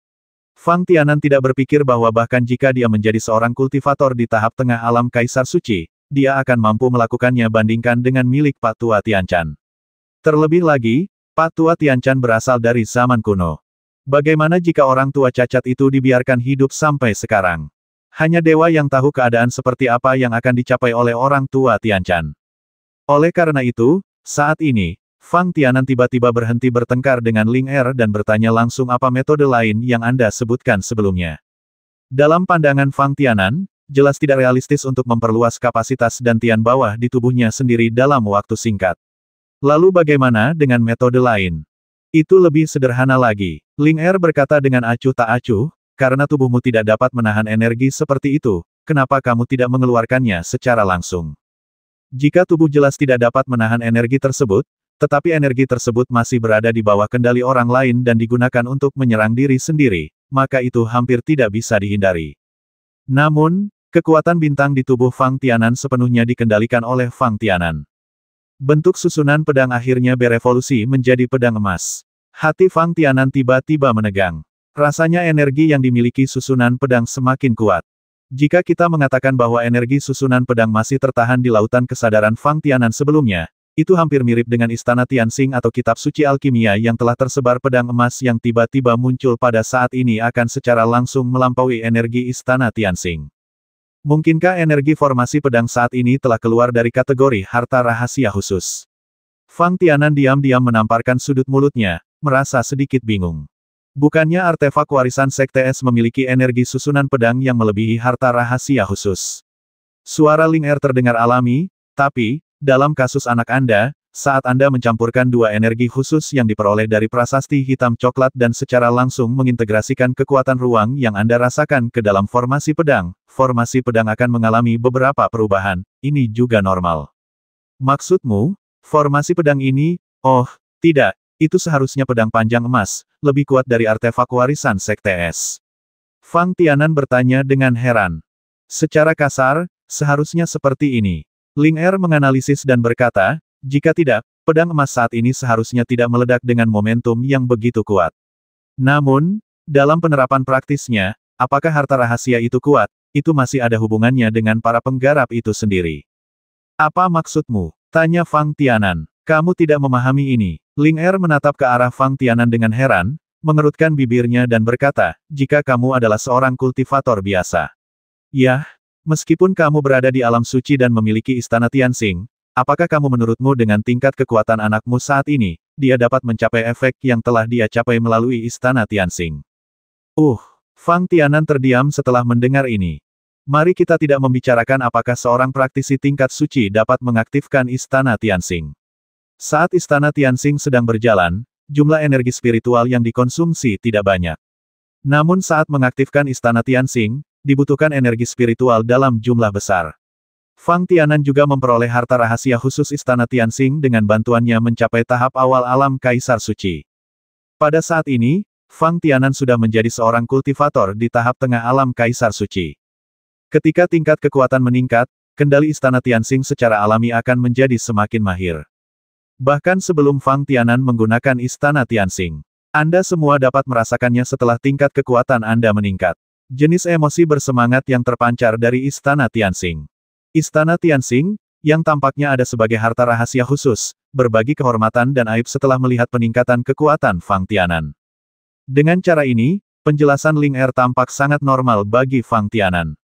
Fang Tianan tidak berpikir bahwa bahkan jika dia menjadi seorang kultivator di tahap tengah alam Kaisar Suci, dia akan mampu melakukannya bandingkan dengan milik Pak Tua Tianchan. Terlebih lagi, Pak Tua Tianchan berasal dari zaman kuno. Bagaimana jika orang tua cacat itu dibiarkan hidup sampai sekarang? Hanya dewa yang tahu keadaan seperti apa yang akan dicapai oleh orang tua Tianchan. Oleh karena itu, saat ini, Fang Tianan tiba-tiba berhenti bertengkar dengan Ling Er dan bertanya langsung apa metode lain yang Anda sebutkan sebelumnya. Dalam pandangan Fang Tianan, jelas tidak realistis untuk memperluas kapasitas dan tian bawah di tubuhnya sendiri dalam waktu singkat. Lalu bagaimana dengan metode lain? Itu lebih sederhana lagi. Ling Er berkata dengan acuh tak acuh, karena tubuhmu tidak dapat menahan energi seperti itu, kenapa kamu tidak mengeluarkannya secara langsung? Jika tubuh jelas tidak dapat menahan energi tersebut, tetapi energi tersebut masih berada di bawah kendali orang lain dan digunakan untuk menyerang diri sendiri, maka itu hampir tidak bisa dihindari. Namun, kekuatan bintang di tubuh Fang Tianan sepenuhnya dikendalikan oleh Fang Tianan. Bentuk susunan pedang akhirnya berevolusi menjadi pedang emas. Hati Fang Tianan tiba-tiba menegang. Rasanya energi yang dimiliki susunan pedang semakin kuat. Jika kita mengatakan bahwa energi susunan pedang masih tertahan di lautan kesadaran Fang Tianan sebelumnya, itu hampir mirip dengan istana Tianxing atau kitab suci alkimia yang telah tersebar pedang emas yang tiba-tiba muncul pada saat ini akan secara langsung melampaui energi istana Tianxing. Mungkinkah energi formasi pedang saat ini telah keluar dari kategori harta rahasia khusus? Fang Tianan diam-diam menamparkan sudut mulutnya, merasa sedikit bingung. Bukannya artefak warisan Sekte S memiliki energi susunan pedang yang melebihi harta rahasia khusus. Suara Ling Er terdengar alami, tapi, dalam kasus anak Anda, saat Anda mencampurkan dua energi khusus yang diperoleh dari prasasti hitam coklat dan secara langsung mengintegrasikan kekuatan ruang yang Anda rasakan ke dalam formasi pedang, formasi pedang akan mengalami beberapa perubahan, ini juga normal. Maksudmu, formasi pedang ini, oh, tidak, itu seharusnya pedang panjang emas, lebih kuat dari artefak warisan Sekte S. Fang Tianan bertanya dengan heran. Secara kasar, seharusnya seperti ini. Ling Er menganalisis dan berkata, jika tidak, pedang emas saat ini seharusnya tidak meledak dengan momentum yang begitu kuat. Namun, dalam penerapan praktisnya, apakah harta rahasia itu kuat, itu masih ada hubungannya dengan para penggarap itu sendiri. Apa maksudmu? Tanya Fang Tianan. Kamu tidak memahami ini. Ling Er menatap ke arah Fang Tianan dengan heran, mengerutkan bibirnya dan berkata, jika kamu adalah seorang kultivator biasa. Yah, Meskipun kamu berada di alam suci dan memiliki istana Tianxing, apakah kamu menurutmu dengan tingkat kekuatan anakmu saat ini, dia dapat mencapai efek yang telah dia capai melalui istana Tianxing? Uh, Fang Tianan terdiam setelah mendengar ini. Mari kita tidak membicarakan apakah seorang praktisi tingkat suci dapat mengaktifkan istana Tianxing. Saat istana Tianxing sedang berjalan, jumlah energi spiritual yang dikonsumsi tidak banyak. Namun saat mengaktifkan istana Tianxing, dibutuhkan energi spiritual dalam jumlah besar. Fang Tianan juga memperoleh harta rahasia khusus Istana Tianxing dengan bantuannya mencapai tahap awal alam Kaisar Suci. Pada saat ini, Fang Tianan sudah menjadi seorang kultivator di tahap tengah alam Kaisar Suci. Ketika tingkat kekuatan meningkat, kendali Istana Tianxing secara alami akan menjadi semakin mahir. Bahkan sebelum Fang Tianan menggunakan Istana Tianxing, Anda semua dapat merasakannya setelah tingkat kekuatan Anda meningkat. Jenis emosi bersemangat yang terpancar dari Istana Tianxing. Istana Tianxing, yang tampaknya ada sebagai harta rahasia khusus, berbagi kehormatan dan aib setelah melihat peningkatan kekuatan Fang Tianan. Dengan cara ini, penjelasan Ling Er tampak sangat normal bagi Fang Tianan.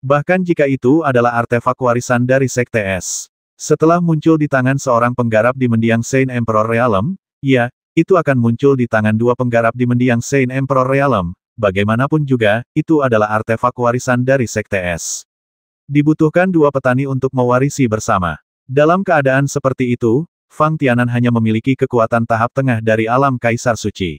Bahkan jika itu adalah artefak warisan dari Sekte S. Setelah muncul di tangan seorang penggarap di mendiang Saint Emperor Realm, ya, itu akan muncul di tangan dua penggarap di mendiang Saint Emperor Realm, bagaimanapun juga, itu adalah artefak warisan dari Sekte Es. Dibutuhkan dua petani untuk mewarisi bersama. Dalam keadaan seperti itu, Fang Tianan hanya memiliki kekuatan tahap tengah dari alam Kaisar Suci.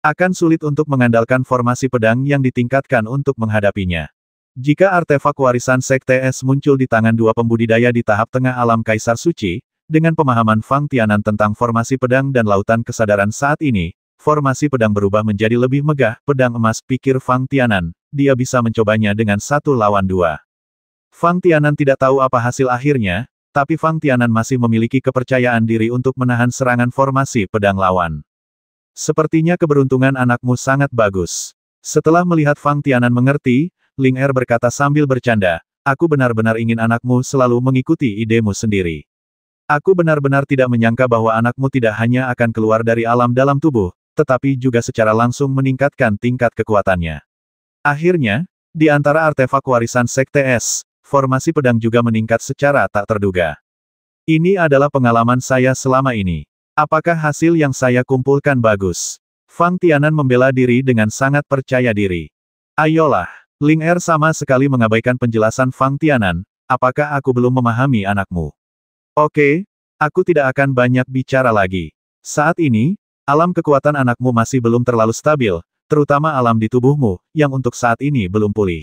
Akan sulit untuk mengandalkan formasi pedang yang ditingkatkan untuk menghadapinya. Jika artefak warisan Sekte Es muncul di tangan dua pembudidaya di tahap tengah alam Kaisar Suci, dengan pemahaman Fang Tianan tentang formasi pedang dan lautan kesadaran saat ini, formasi pedang berubah menjadi lebih megah, pedang emas, pikir Fang Tianan, dia bisa mencobanya dengan satu lawan dua. Fang Tianan tidak tahu apa hasil akhirnya, tapi Fang Tianan masih memiliki kepercayaan diri untuk menahan serangan formasi pedang lawan. Sepertinya keberuntungan anakmu sangat bagus. Setelah melihat Fang Tianan mengerti, Ling Er berkata sambil bercanda, aku benar-benar ingin anakmu selalu mengikuti idemu sendiri. Aku benar-benar tidak menyangka bahwa anakmu tidak hanya akan keluar dari alam dalam tubuh, tetapi juga secara langsung meningkatkan tingkat kekuatannya. Akhirnya, di antara artefak warisan Sekte S, formasi pedang juga meningkat secara tak terduga. Ini adalah pengalaman saya selama ini. Apakah hasil yang saya kumpulkan bagus? Fang Tianan membela diri dengan sangat percaya diri. Ayolah, Ling Er sama sekali mengabaikan penjelasan Fang Tianan, apakah aku belum memahami anakmu? Oke, aku tidak akan banyak bicara lagi. Saat ini, Alam kekuatan anakmu masih belum terlalu stabil, terutama alam di tubuhmu, yang untuk saat ini belum pulih.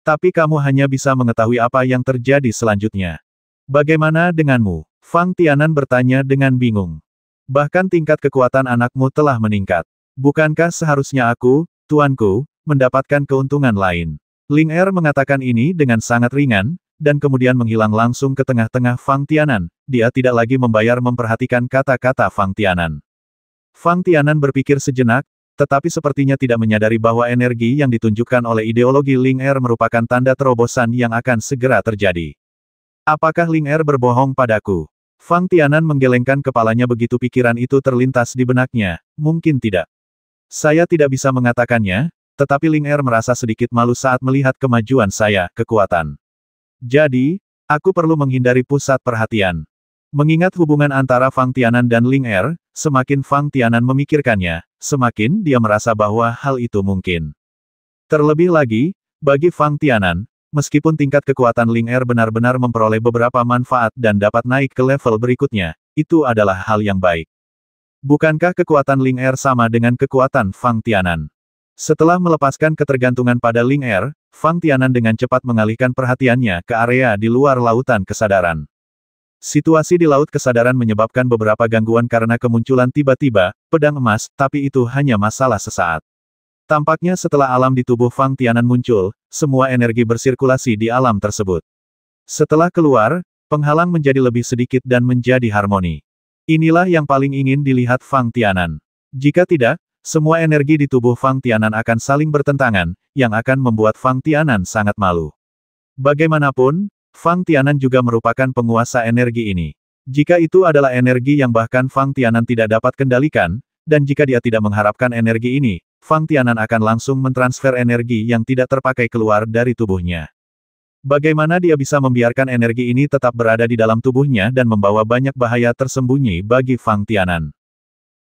Tapi kamu hanya bisa mengetahui apa yang terjadi selanjutnya. Bagaimana denganmu? Fang Tianan bertanya dengan bingung. Bahkan tingkat kekuatan anakmu telah meningkat. Bukankah seharusnya aku, tuanku, mendapatkan keuntungan lain? Ling Er mengatakan ini dengan sangat ringan, dan kemudian menghilang langsung ke tengah-tengah Fang Tianan. Dia tidak lagi membayar memperhatikan kata-kata Fang Tianan. Fang Tianan berpikir sejenak, tetapi sepertinya tidak menyadari bahwa energi yang ditunjukkan oleh ideologi Ling Er merupakan tanda terobosan yang akan segera terjadi. Apakah Ling Er berbohong padaku? Fang Tianan menggelengkan kepalanya begitu pikiran itu terlintas di benaknya, mungkin tidak. Saya tidak bisa mengatakannya, tetapi Ling Er merasa sedikit malu saat melihat kemajuan saya, kekuatan. Jadi, aku perlu menghindari pusat perhatian. Mengingat hubungan antara Fang Tianan dan Ling Er, semakin Fang Tianan memikirkannya, semakin dia merasa bahwa hal itu mungkin. Terlebih lagi, bagi Fang Tianan, meskipun tingkat kekuatan Ling Er benar-benar memperoleh beberapa manfaat dan dapat naik ke level berikutnya, itu adalah hal yang baik. Bukankah kekuatan Ling Er sama dengan kekuatan Fang Tianan? Setelah melepaskan ketergantungan pada Ling Er, Fang Tianan dengan cepat mengalihkan perhatiannya ke area di luar lautan kesadaran. Situasi di Laut Kesadaran menyebabkan beberapa gangguan karena kemunculan tiba-tiba, pedang emas, tapi itu hanya masalah sesaat. Tampaknya setelah alam di tubuh Fang Tianan muncul, semua energi bersirkulasi di alam tersebut. Setelah keluar, penghalang menjadi lebih sedikit dan menjadi harmoni. Inilah yang paling ingin dilihat Fang Tianan. Jika tidak, semua energi di tubuh Fang Tianan akan saling bertentangan, yang akan membuat Fang Tianan sangat malu. Bagaimanapun, Fang Tianan juga merupakan penguasa energi ini. Jika itu adalah energi yang bahkan Fang Tianan tidak dapat kendalikan, dan jika dia tidak mengharapkan energi ini, Fang Tianan akan langsung mentransfer energi yang tidak terpakai keluar dari tubuhnya. Bagaimana dia bisa membiarkan energi ini tetap berada di dalam tubuhnya dan membawa banyak bahaya tersembunyi bagi Fang Tianan?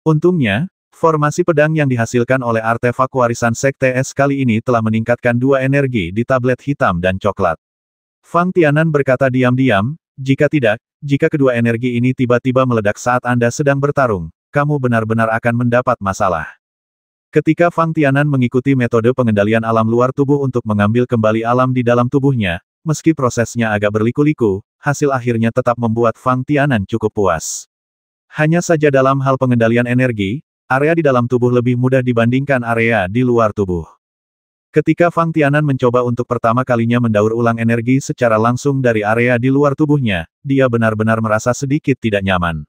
Untungnya, formasi pedang yang dihasilkan oleh artefak warisan Sekte Es kali ini telah meningkatkan dua energi di tablet hitam dan coklat. Fang Tianan berkata diam-diam, jika tidak, jika kedua energi ini tiba-tiba meledak saat Anda sedang bertarung, kamu benar-benar akan mendapat masalah. Ketika Fang Tianan mengikuti metode pengendalian alam luar tubuh untuk mengambil kembali alam di dalam tubuhnya, meski prosesnya agak berliku-liku, hasil akhirnya tetap membuat Fang Tianan cukup puas. Hanya saja dalam hal pengendalian energi, area di dalam tubuh lebih mudah dibandingkan area di luar tubuh. Ketika Fang Tianan mencoba untuk pertama kalinya mendaur ulang energi secara langsung dari area di luar tubuhnya, dia benar-benar merasa sedikit tidak nyaman.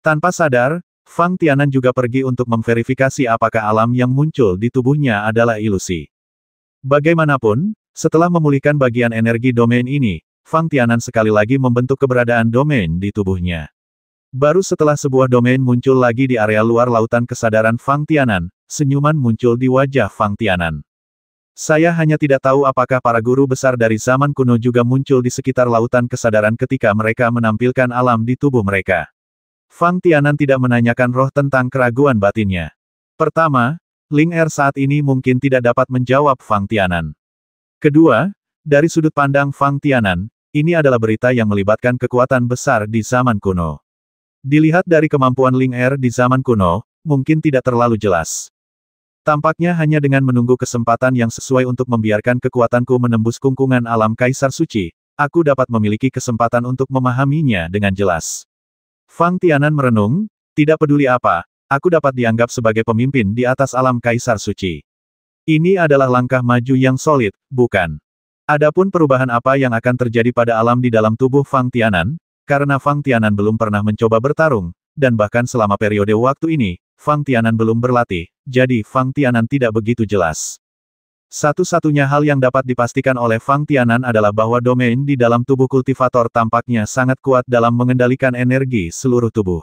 Tanpa sadar, Fang Tianan juga pergi untuk memverifikasi apakah alam yang muncul di tubuhnya adalah ilusi. Bagaimanapun, setelah memulihkan bagian energi domain ini, Fang Tianan sekali lagi membentuk keberadaan domain di tubuhnya. Baru setelah sebuah domain muncul lagi di area luar lautan kesadaran Fang Tianan, senyuman muncul di wajah Fang Tianan. Saya hanya tidak tahu apakah para guru besar dari zaman kuno juga muncul di sekitar lautan kesadaran ketika mereka menampilkan alam di tubuh mereka. Fang Tianan tidak menanyakan roh tentang keraguan batinnya. Pertama, Ling Er saat ini mungkin tidak dapat menjawab Fang Tianan. Kedua, dari sudut pandang Fang Tianan, ini adalah berita yang melibatkan kekuatan besar di zaman kuno. Dilihat dari kemampuan Ling Er di zaman kuno, mungkin tidak terlalu jelas. Tampaknya hanya dengan menunggu kesempatan yang sesuai untuk membiarkan kekuatanku menembus kungkungan alam Kaisar Suci, aku dapat memiliki kesempatan untuk memahaminya dengan jelas. Fang Tianan merenung, tidak peduli apa, aku dapat dianggap sebagai pemimpin di atas alam Kaisar Suci. Ini adalah langkah maju yang solid, bukan? Adapun perubahan apa yang akan terjadi pada alam di dalam tubuh Fang Tianan, karena Fang Tianan belum pernah mencoba bertarung, dan bahkan selama periode waktu ini, Fang Tianan belum berlatih, jadi Fang Tianan tidak begitu jelas. Satu-satunya hal yang dapat dipastikan oleh Fang Tianan adalah bahwa domain di dalam tubuh kultivator tampaknya sangat kuat dalam mengendalikan energi seluruh tubuh.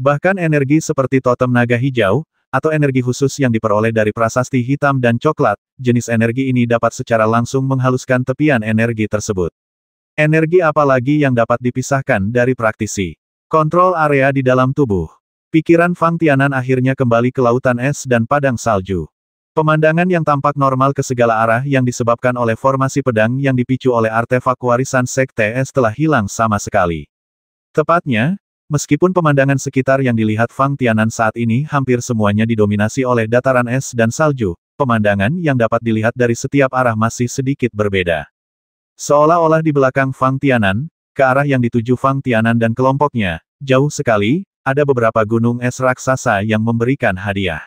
Bahkan energi seperti totem naga hijau, atau energi khusus yang diperoleh dari prasasti hitam dan coklat, jenis energi ini dapat secara langsung menghaluskan tepian energi tersebut. Energi apalagi yang dapat dipisahkan dari praktisi? Kontrol area di dalam tubuh. Pikiran Fang Tianan akhirnya kembali ke lautan es dan padang salju. Pemandangan yang tampak normal ke segala arah yang disebabkan oleh formasi pedang yang dipicu oleh artefak warisan Sekte Es telah hilang sama sekali. Tepatnya, meskipun pemandangan sekitar yang dilihat Fang Tianan saat ini hampir semuanya didominasi oleh dataran es dan salju, pemandangan yang dapat dilihat dari setiap arah masih sedikit berbeda. Seolah-olah di belakang Fang Tianan, ke arah yang dituju Fang Tianan dan kelompoknya, jauh sekali, ada beberapa gunung es raksasa yang memberikan hadiah.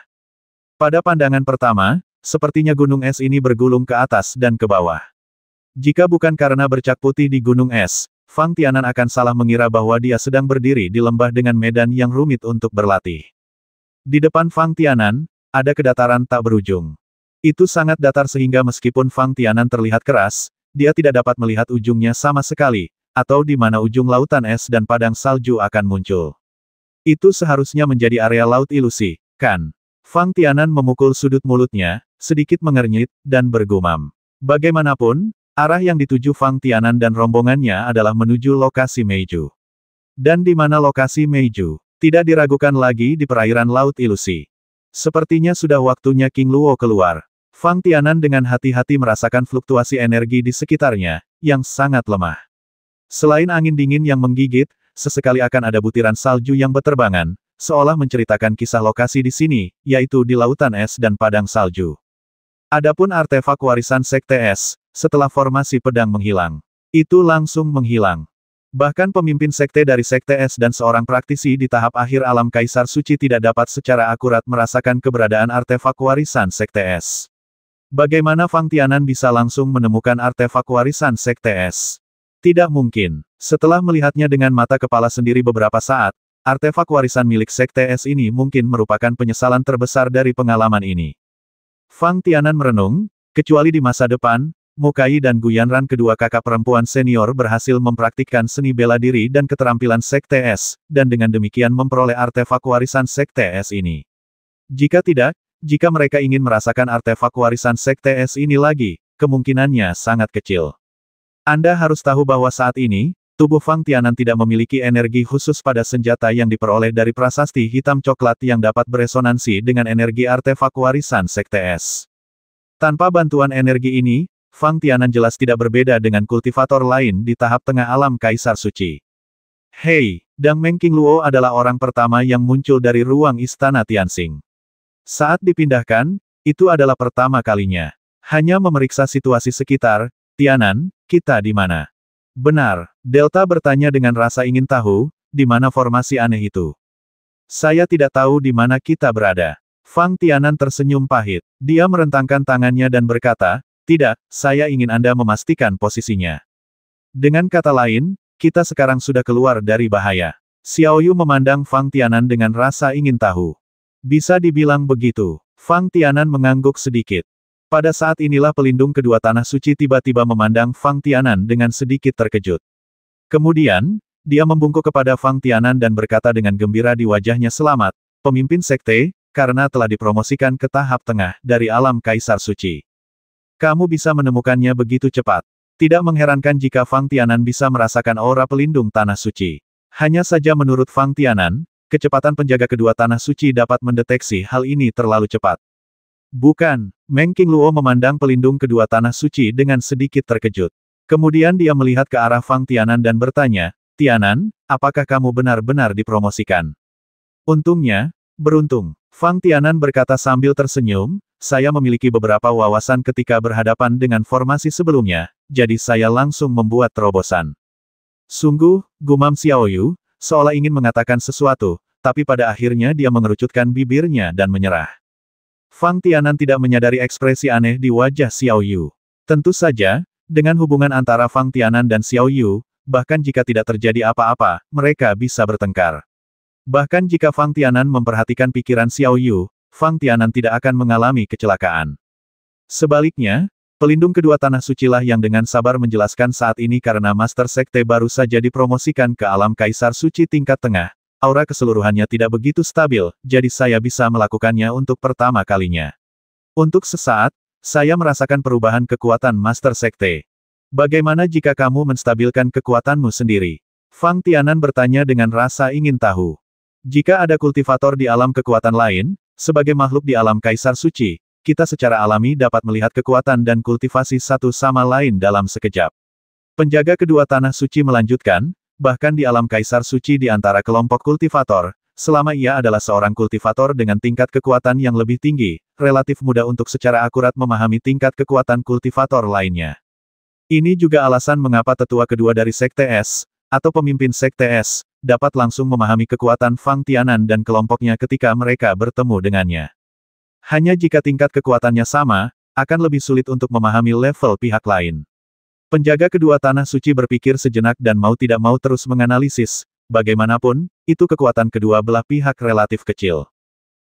Pada pandangan pertama, sepertinya gunung es ini bergulung ke atas dan ke bawah. Jika bukan karena bercak putih di gunung es, Fang Tianan akan salah mengira bahwa dia sedang berdiri di lembah dengan medan yang rumit untuk berlatih. Di depan Fang Tianan, ada kedataran tak berujung. Itu sangat datar sehingga meskipun Fang Tianan terlihat keras, dia tidak dapat melihat ujungnya sama sekali, atau di mana ujung lautan es dan padang salju akan muncul. Itu seharusnya menjadi area laut ilusi, kan? Fang Tianan memukul sudut mulutnya, sedikit mengernyit, dan bergumam. Bagaimanapun, arah yang dituju Fang Tianan dan rombongannya adalah menuju lokasi Meiju. Dan di mana lokasi Meiju? Tidak diragukan lagi di perairan Laut Ilusi. Sepertinya sudah waktunya King Luo keluar. Fang Tianan dengan hati-hati merasakan fluktuasi energi di sekitarnya, yang sangat lemah. Selain angin dingin yang menggigit, sesekali akan ada butiran salju yang beterbangan, seolah menceritakan kisah lokasi di sini, yaitu di lautan es dan padang salju. Adapun artefak warisan Sekte Es, setelah formasi pedang menghilang, itu langsung menghilang. Bahkan pemimpin sekte dari Sekte Es dan seorang praktisi di tahap akhir alam Kaisar Suci tidak dapat secara akurat merasakan keberadaan artefak warisan Sekte Es. Bagaimana Fang Tianan bisa langsung menemukan artefak warisan Sekte Es? Tidak mungkin. Setelah melihatnya dengan mata kepala sendiri beberapa saat, artefak warisan milik Sekte S ini mungkin merupakan penyesalan terbesar dari pengalaman ini. Fang Tianan merenung, kecuali di masa depan, Mukai dan Guyanran kedua kakak perempuan senior berhasil mempraktikkan seni bela diri dan keterampilan Sekte S, dan dengan demikian memperoleh artefak warisan Sekte S ini. Jika tidak, jika mereka ingin merasakan artefak warisan Sekte S ini lagi, kemungkinannya sangat kecil. Anda harus tahu bahwa saat ini, Tubuh Fang Tianan tidak memiliki energi khusus pada senjata yang diperoleh dari prasasti hitam coklat yang dapat beresonansi dengan energi artefak warisan Sekte Es. Tanpa bantuan energi ini, Fang Tianan jelas tidak berbeda dengan kultivator lain di tahap tengah alam Kaisar Suci. Hei, Dang Meng Luo adalah orang pertama yang muncul dari ruang istana Tianxing. Saat dipindahkan, itu adalah pertama kalinya. Hanya memeriksa situasi sekitar, Tianan, kita di mana? Benar, Delta bertanya dengan rasa ingin tahu, di mana formasi aneh itu. Saya tidak tahu di mana kita berada. Fang Tianan tersenyum pahit. Dia merentangkan tangannya dan berkata, tidak, saya ingin Anda memastikan posisinya. Dengan kata lain, kita sekarang sudah keluar dari bahaya. Xiaoyu memandang Fang Tianan dengan rasa ingin tahu. Bisa dibilang begitu. Fang Tianan mengangguk sedikit. Pada saat inilah pelindung kedua tanah suci tiba-tiba memandang Fang Tianan dengan sedikit terkejut. Kemudian, dia membungkuk kepada Fang Tianan dan berkata dengan gembira di wajahnya selamat, pemimpin sekte, karena telah dipromosikan ke tahap tengah dari alam Kaisar Suci. Kamu bisa menemukannya begitu cepat. Tidak mengherankan jika Fang Tianan bisa merasakan aura pelindung tanah suci. Hanya saja menurut Fang Tianan, kecepatan penjaga kedua tanah suci dapat mendeteksi hal ini terlalu cepat. Bukan, Meng Luo memandang pelindung kedua tanah suci dengan sedikit terkejut. Kemudian dia melihat ke arah Fang Tianan dan bertanya, Tianan, apakah kamu benar-benar dipromosikan? Untungnya, beruntung. Fang Tianan berkata sambil tersenyum, saya memiliki beberapa wawasan ketika berhadapan dengan formasi sebelumnya, jadi saya langsung membuat terobosan. Sungguh, gumam Xiaoyu, seolah ingin mengatakan sesuatu, tapi pada akhirnya dia mengerucutkan bibirnya dan menyerah. Fang Tianan tidak menyadari ekspresi aneh di wajah Xiao Yu. Tentu saja, dengan hubungan antara Fang Tianan dan Xiao Yu, bahkan jika tidak terjadi apa-apa, mereka bisa bertengkar. Bahkan jika Fang Tianan memperhatikan pikiran Xiao Yu, Fang Tianan tidak akan mengalami kecelakaan. Sebaliknya, pelindung kedua tanah sucilah yang dengan sabar menjelaskan saat ini karena Master Sekte baru saja dipromosikan ke alam Kaisar Suci tingkat tengah, aura keseluruhannya tidak begitu stabil, jadi saya bisa melakukannya untuk pertama kalinya. Untuk sesaat, saya merasakan perubahan kekuatan Master Sekte. Bagaimana jika kamu menstabilkan kekuatanmu sendiri? Fang Tianan bertanya dengan rasa ingin tahu. Jika ada kultivator di alam kekuatan lain, sebagai makhluk di alam Kaisar Suci, kita secara alami dapat melihat kekuatan dan kultivasi satu sama lain dalam sekejap. Penjaga kedua tanah suci melanjutkan, bahkan di alam kaisar suci di antara kelompok kultivator, selama ia adalah seorang kultivator dengan tingkat kekuatan yang lebih tinggi, relatif mudah untuk secara akurat memahami tingkat kekuatan kultivator lainnya. Ini juga alasan mengapa tetua kedua dari Sekte S, atau pemimpin Sekte S, dapat langsung memahami kekuatan Fang Tianan dan kelompoknya ketika mereka bertemu dengannya. Hanya jika tingkat kekuatannya sama, akan lebih sulit untuk memahami level pihak lain. Penjaga kedua tanah suci berpikir sejenak dan mau tidak mau terus menganalisis, bagaimanapun, itu kekuatan kedua belah pihak relatif kecil.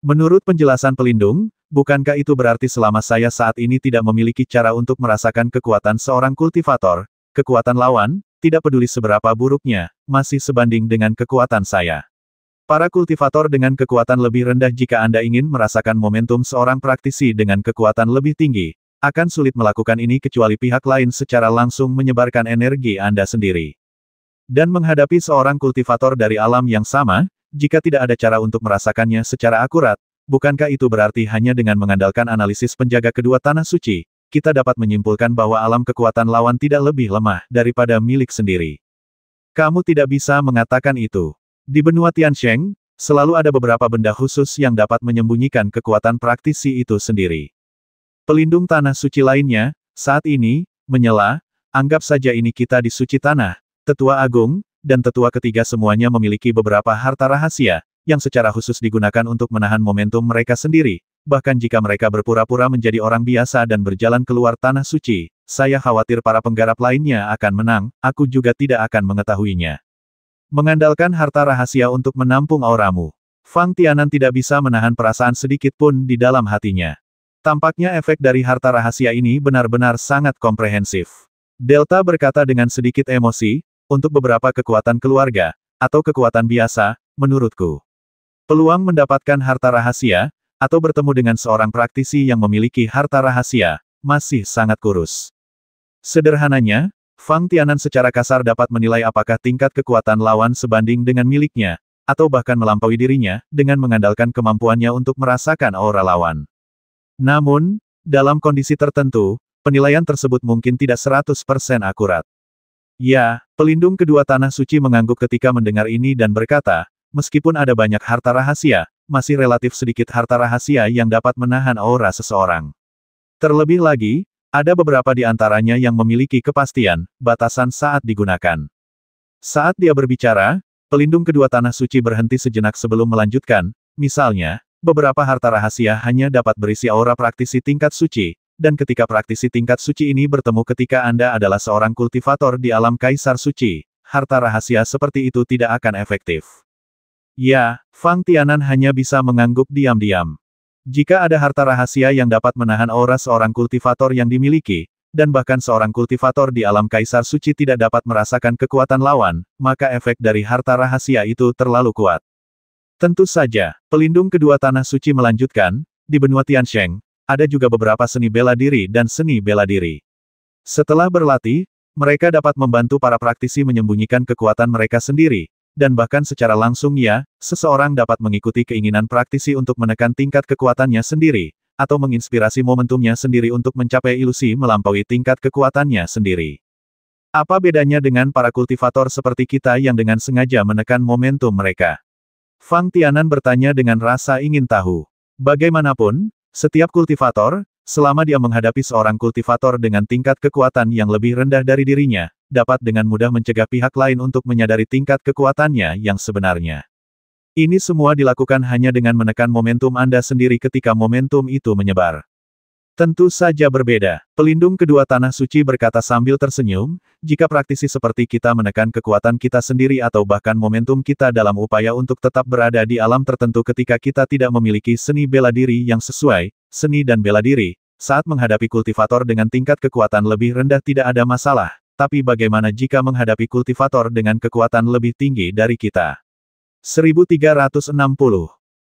Menurut penjelasan pelindung, bukankah itu berarti selama saya saat ini tidak memiliki cara untuk merasakan kekuatan seorang kultivator, kekuatan lawan, tidak peduli seberapa buruknya, masih sebanding dengan kekuatan saya. Para kultivator dengan kekuatan lebih rendah jika Anda ingin merasakan momentum seorang praktisi dengan kekuatan lebih tinggi, akan sulit melakukan ini kecuali pihak lain secara langsung menyebarkan energi Anda sendiri. Dan menghadapi seorang kultivator dari alam yang sama, jika tidak ada cara untuk merasakannya secara akurat, bukankah itu berarti hanya dengan mengandalkan analisis penjaga kedua tanah suci, kita dapat menyimpulkan bahwa alam kekuatan lawan tidak lebih lemah daripada milik sendiri. Kamu tidak bisa mengatakan itu. Di benua Tiansheng, selalu ada beberapa benda khusus yang dapat menyembunyikan kekuatan praktisi itu sendiri. Pelindung tanah suci lainnya, saat ini, menyela, anggap saja ini kita di suci tanah, tetua agung, dan tetua ketiga semuanya memiliki beberapa harta rahasia, yang secara khusus digunakan untuk menahan momentum mereka sendiri, bahkan jika mereka berpura-pura menjadi orang biasa dan berjalan keluar tanah suci, saya khawatir para penggarap lainnya akan menang, aku juga tidak akan mengetahuinya. Mengandalkan harta rahasia untuk menampung auramu. Fang Tianan tidak bisa menahan perasaan sedikit pun di dalam hatinya. Tampaknya efek dari harta rahasia ini benar-benar sangat komprehensif. Delta berkata dengan sedikit emosi, untuk beberapa kekuatan keluarga, atau kekuatan biasa, menurutku. Peluang mendapatkan harta rahasia, atau bertemu dengan seorang praktisi yang memiliki harta rahasia, masih sangat kurus. Sederhananya, Fang Tianan secara kasar dapat menilai apakah tingkat kekuatan lawan sebanding dengan miliknya, atau bahkan melampaui dirinya, dengan mengandalkan kemampuannya untuk merasakan aura lawan. Namun, dalam kondisi tertentu, penilaian tersebut mungkin tidak 100% akurat. Ya, pelindung kedua tanah suci mengangguk ketika mendengar ini dan berkata, meskipun ada banyak harta rahasia, masih relatif sedikit harta rahasia yang dapat menahan aura seseorang. Terlebih lagi, ada beberapa di antaranya yang memiliki kepastian, batasan saat digunakan. Saat dia berbicara, pelindung kedua tanah suci berhenti sejenak sebelum melanjutkan, misalnya, beberapa harta rahasia hanya dapat berisi aura praktisi tingkat suci, dan ketika praktisi tingkat suci ini bertemu ketika Anda adalah seorang kultivator di alam kaisar suci, harta rahasia seperti itu tidak akan efektif. Ya, Fang Tianan hanya bisa mengangguk diam-diam. Jika ada harta rahasia yang dapat menahan aura seorang kultivator yang dimiliki, dan bahkan seorang kultivator di alam kaisar suci tidak dapat merasakan kekuatan lawan, maka efek dari harta rahasia itu terlalu kuat. Tentu saja, pelindung kedua tanah suci melanjutkan, di benua Tiansheng, ada juga beberapa seni bela diri dan seni bela diri. Setelah berlatih, mereka dapat membantu para praktisi menyembunyikan kekuatan mereka sendiri, dan bahkan secara langsung ya, seseorang dapat mengikuti keinginan praktisi untuk menekan tingkat kekuatannya sendiri, atau menginspirasi momentumnya sendiri untuk mencapai ilusi melampaui tingkat kekuatannya sendiri. Apa bedanya dengan para kultivator seperti kita yang dengan sengaja menekan momentum mereka? Fang Tianan bertanya dengan rasa ingin tahu. Bagaimanapun, setiap kultivator, selama dia menghadapi seorang kultivator dengan tingkat kekuatan yang lebih rendah dari dirinya, dapat dengan mudah mencegah pihak lain untuk menyadari tingkat kekuatannya yang sebenarnya. Ini semua dilakukan hanya dengan menekan momentum Anda sendiri ketika momentum itu menyebar. Tentu saja berbeda. Pelindung kedua tanah suci berkata sambil tersenyum, jika praktisi seperti kita menekan kekuatan kita sendiri atau bahkan momentum kita dalam upaya untuk tetap berada di alam tertentu ketika kita tidak memiliki seni bela diri yang sesuai, seni dan bela diri, saat menghadapi kultivator dengan tingkat kekuatan lebih rendah tidak ada masalah, tapi bagaimana jika menghadapi kultivator dengan kekuatan lebih tinggi dari kita? 1360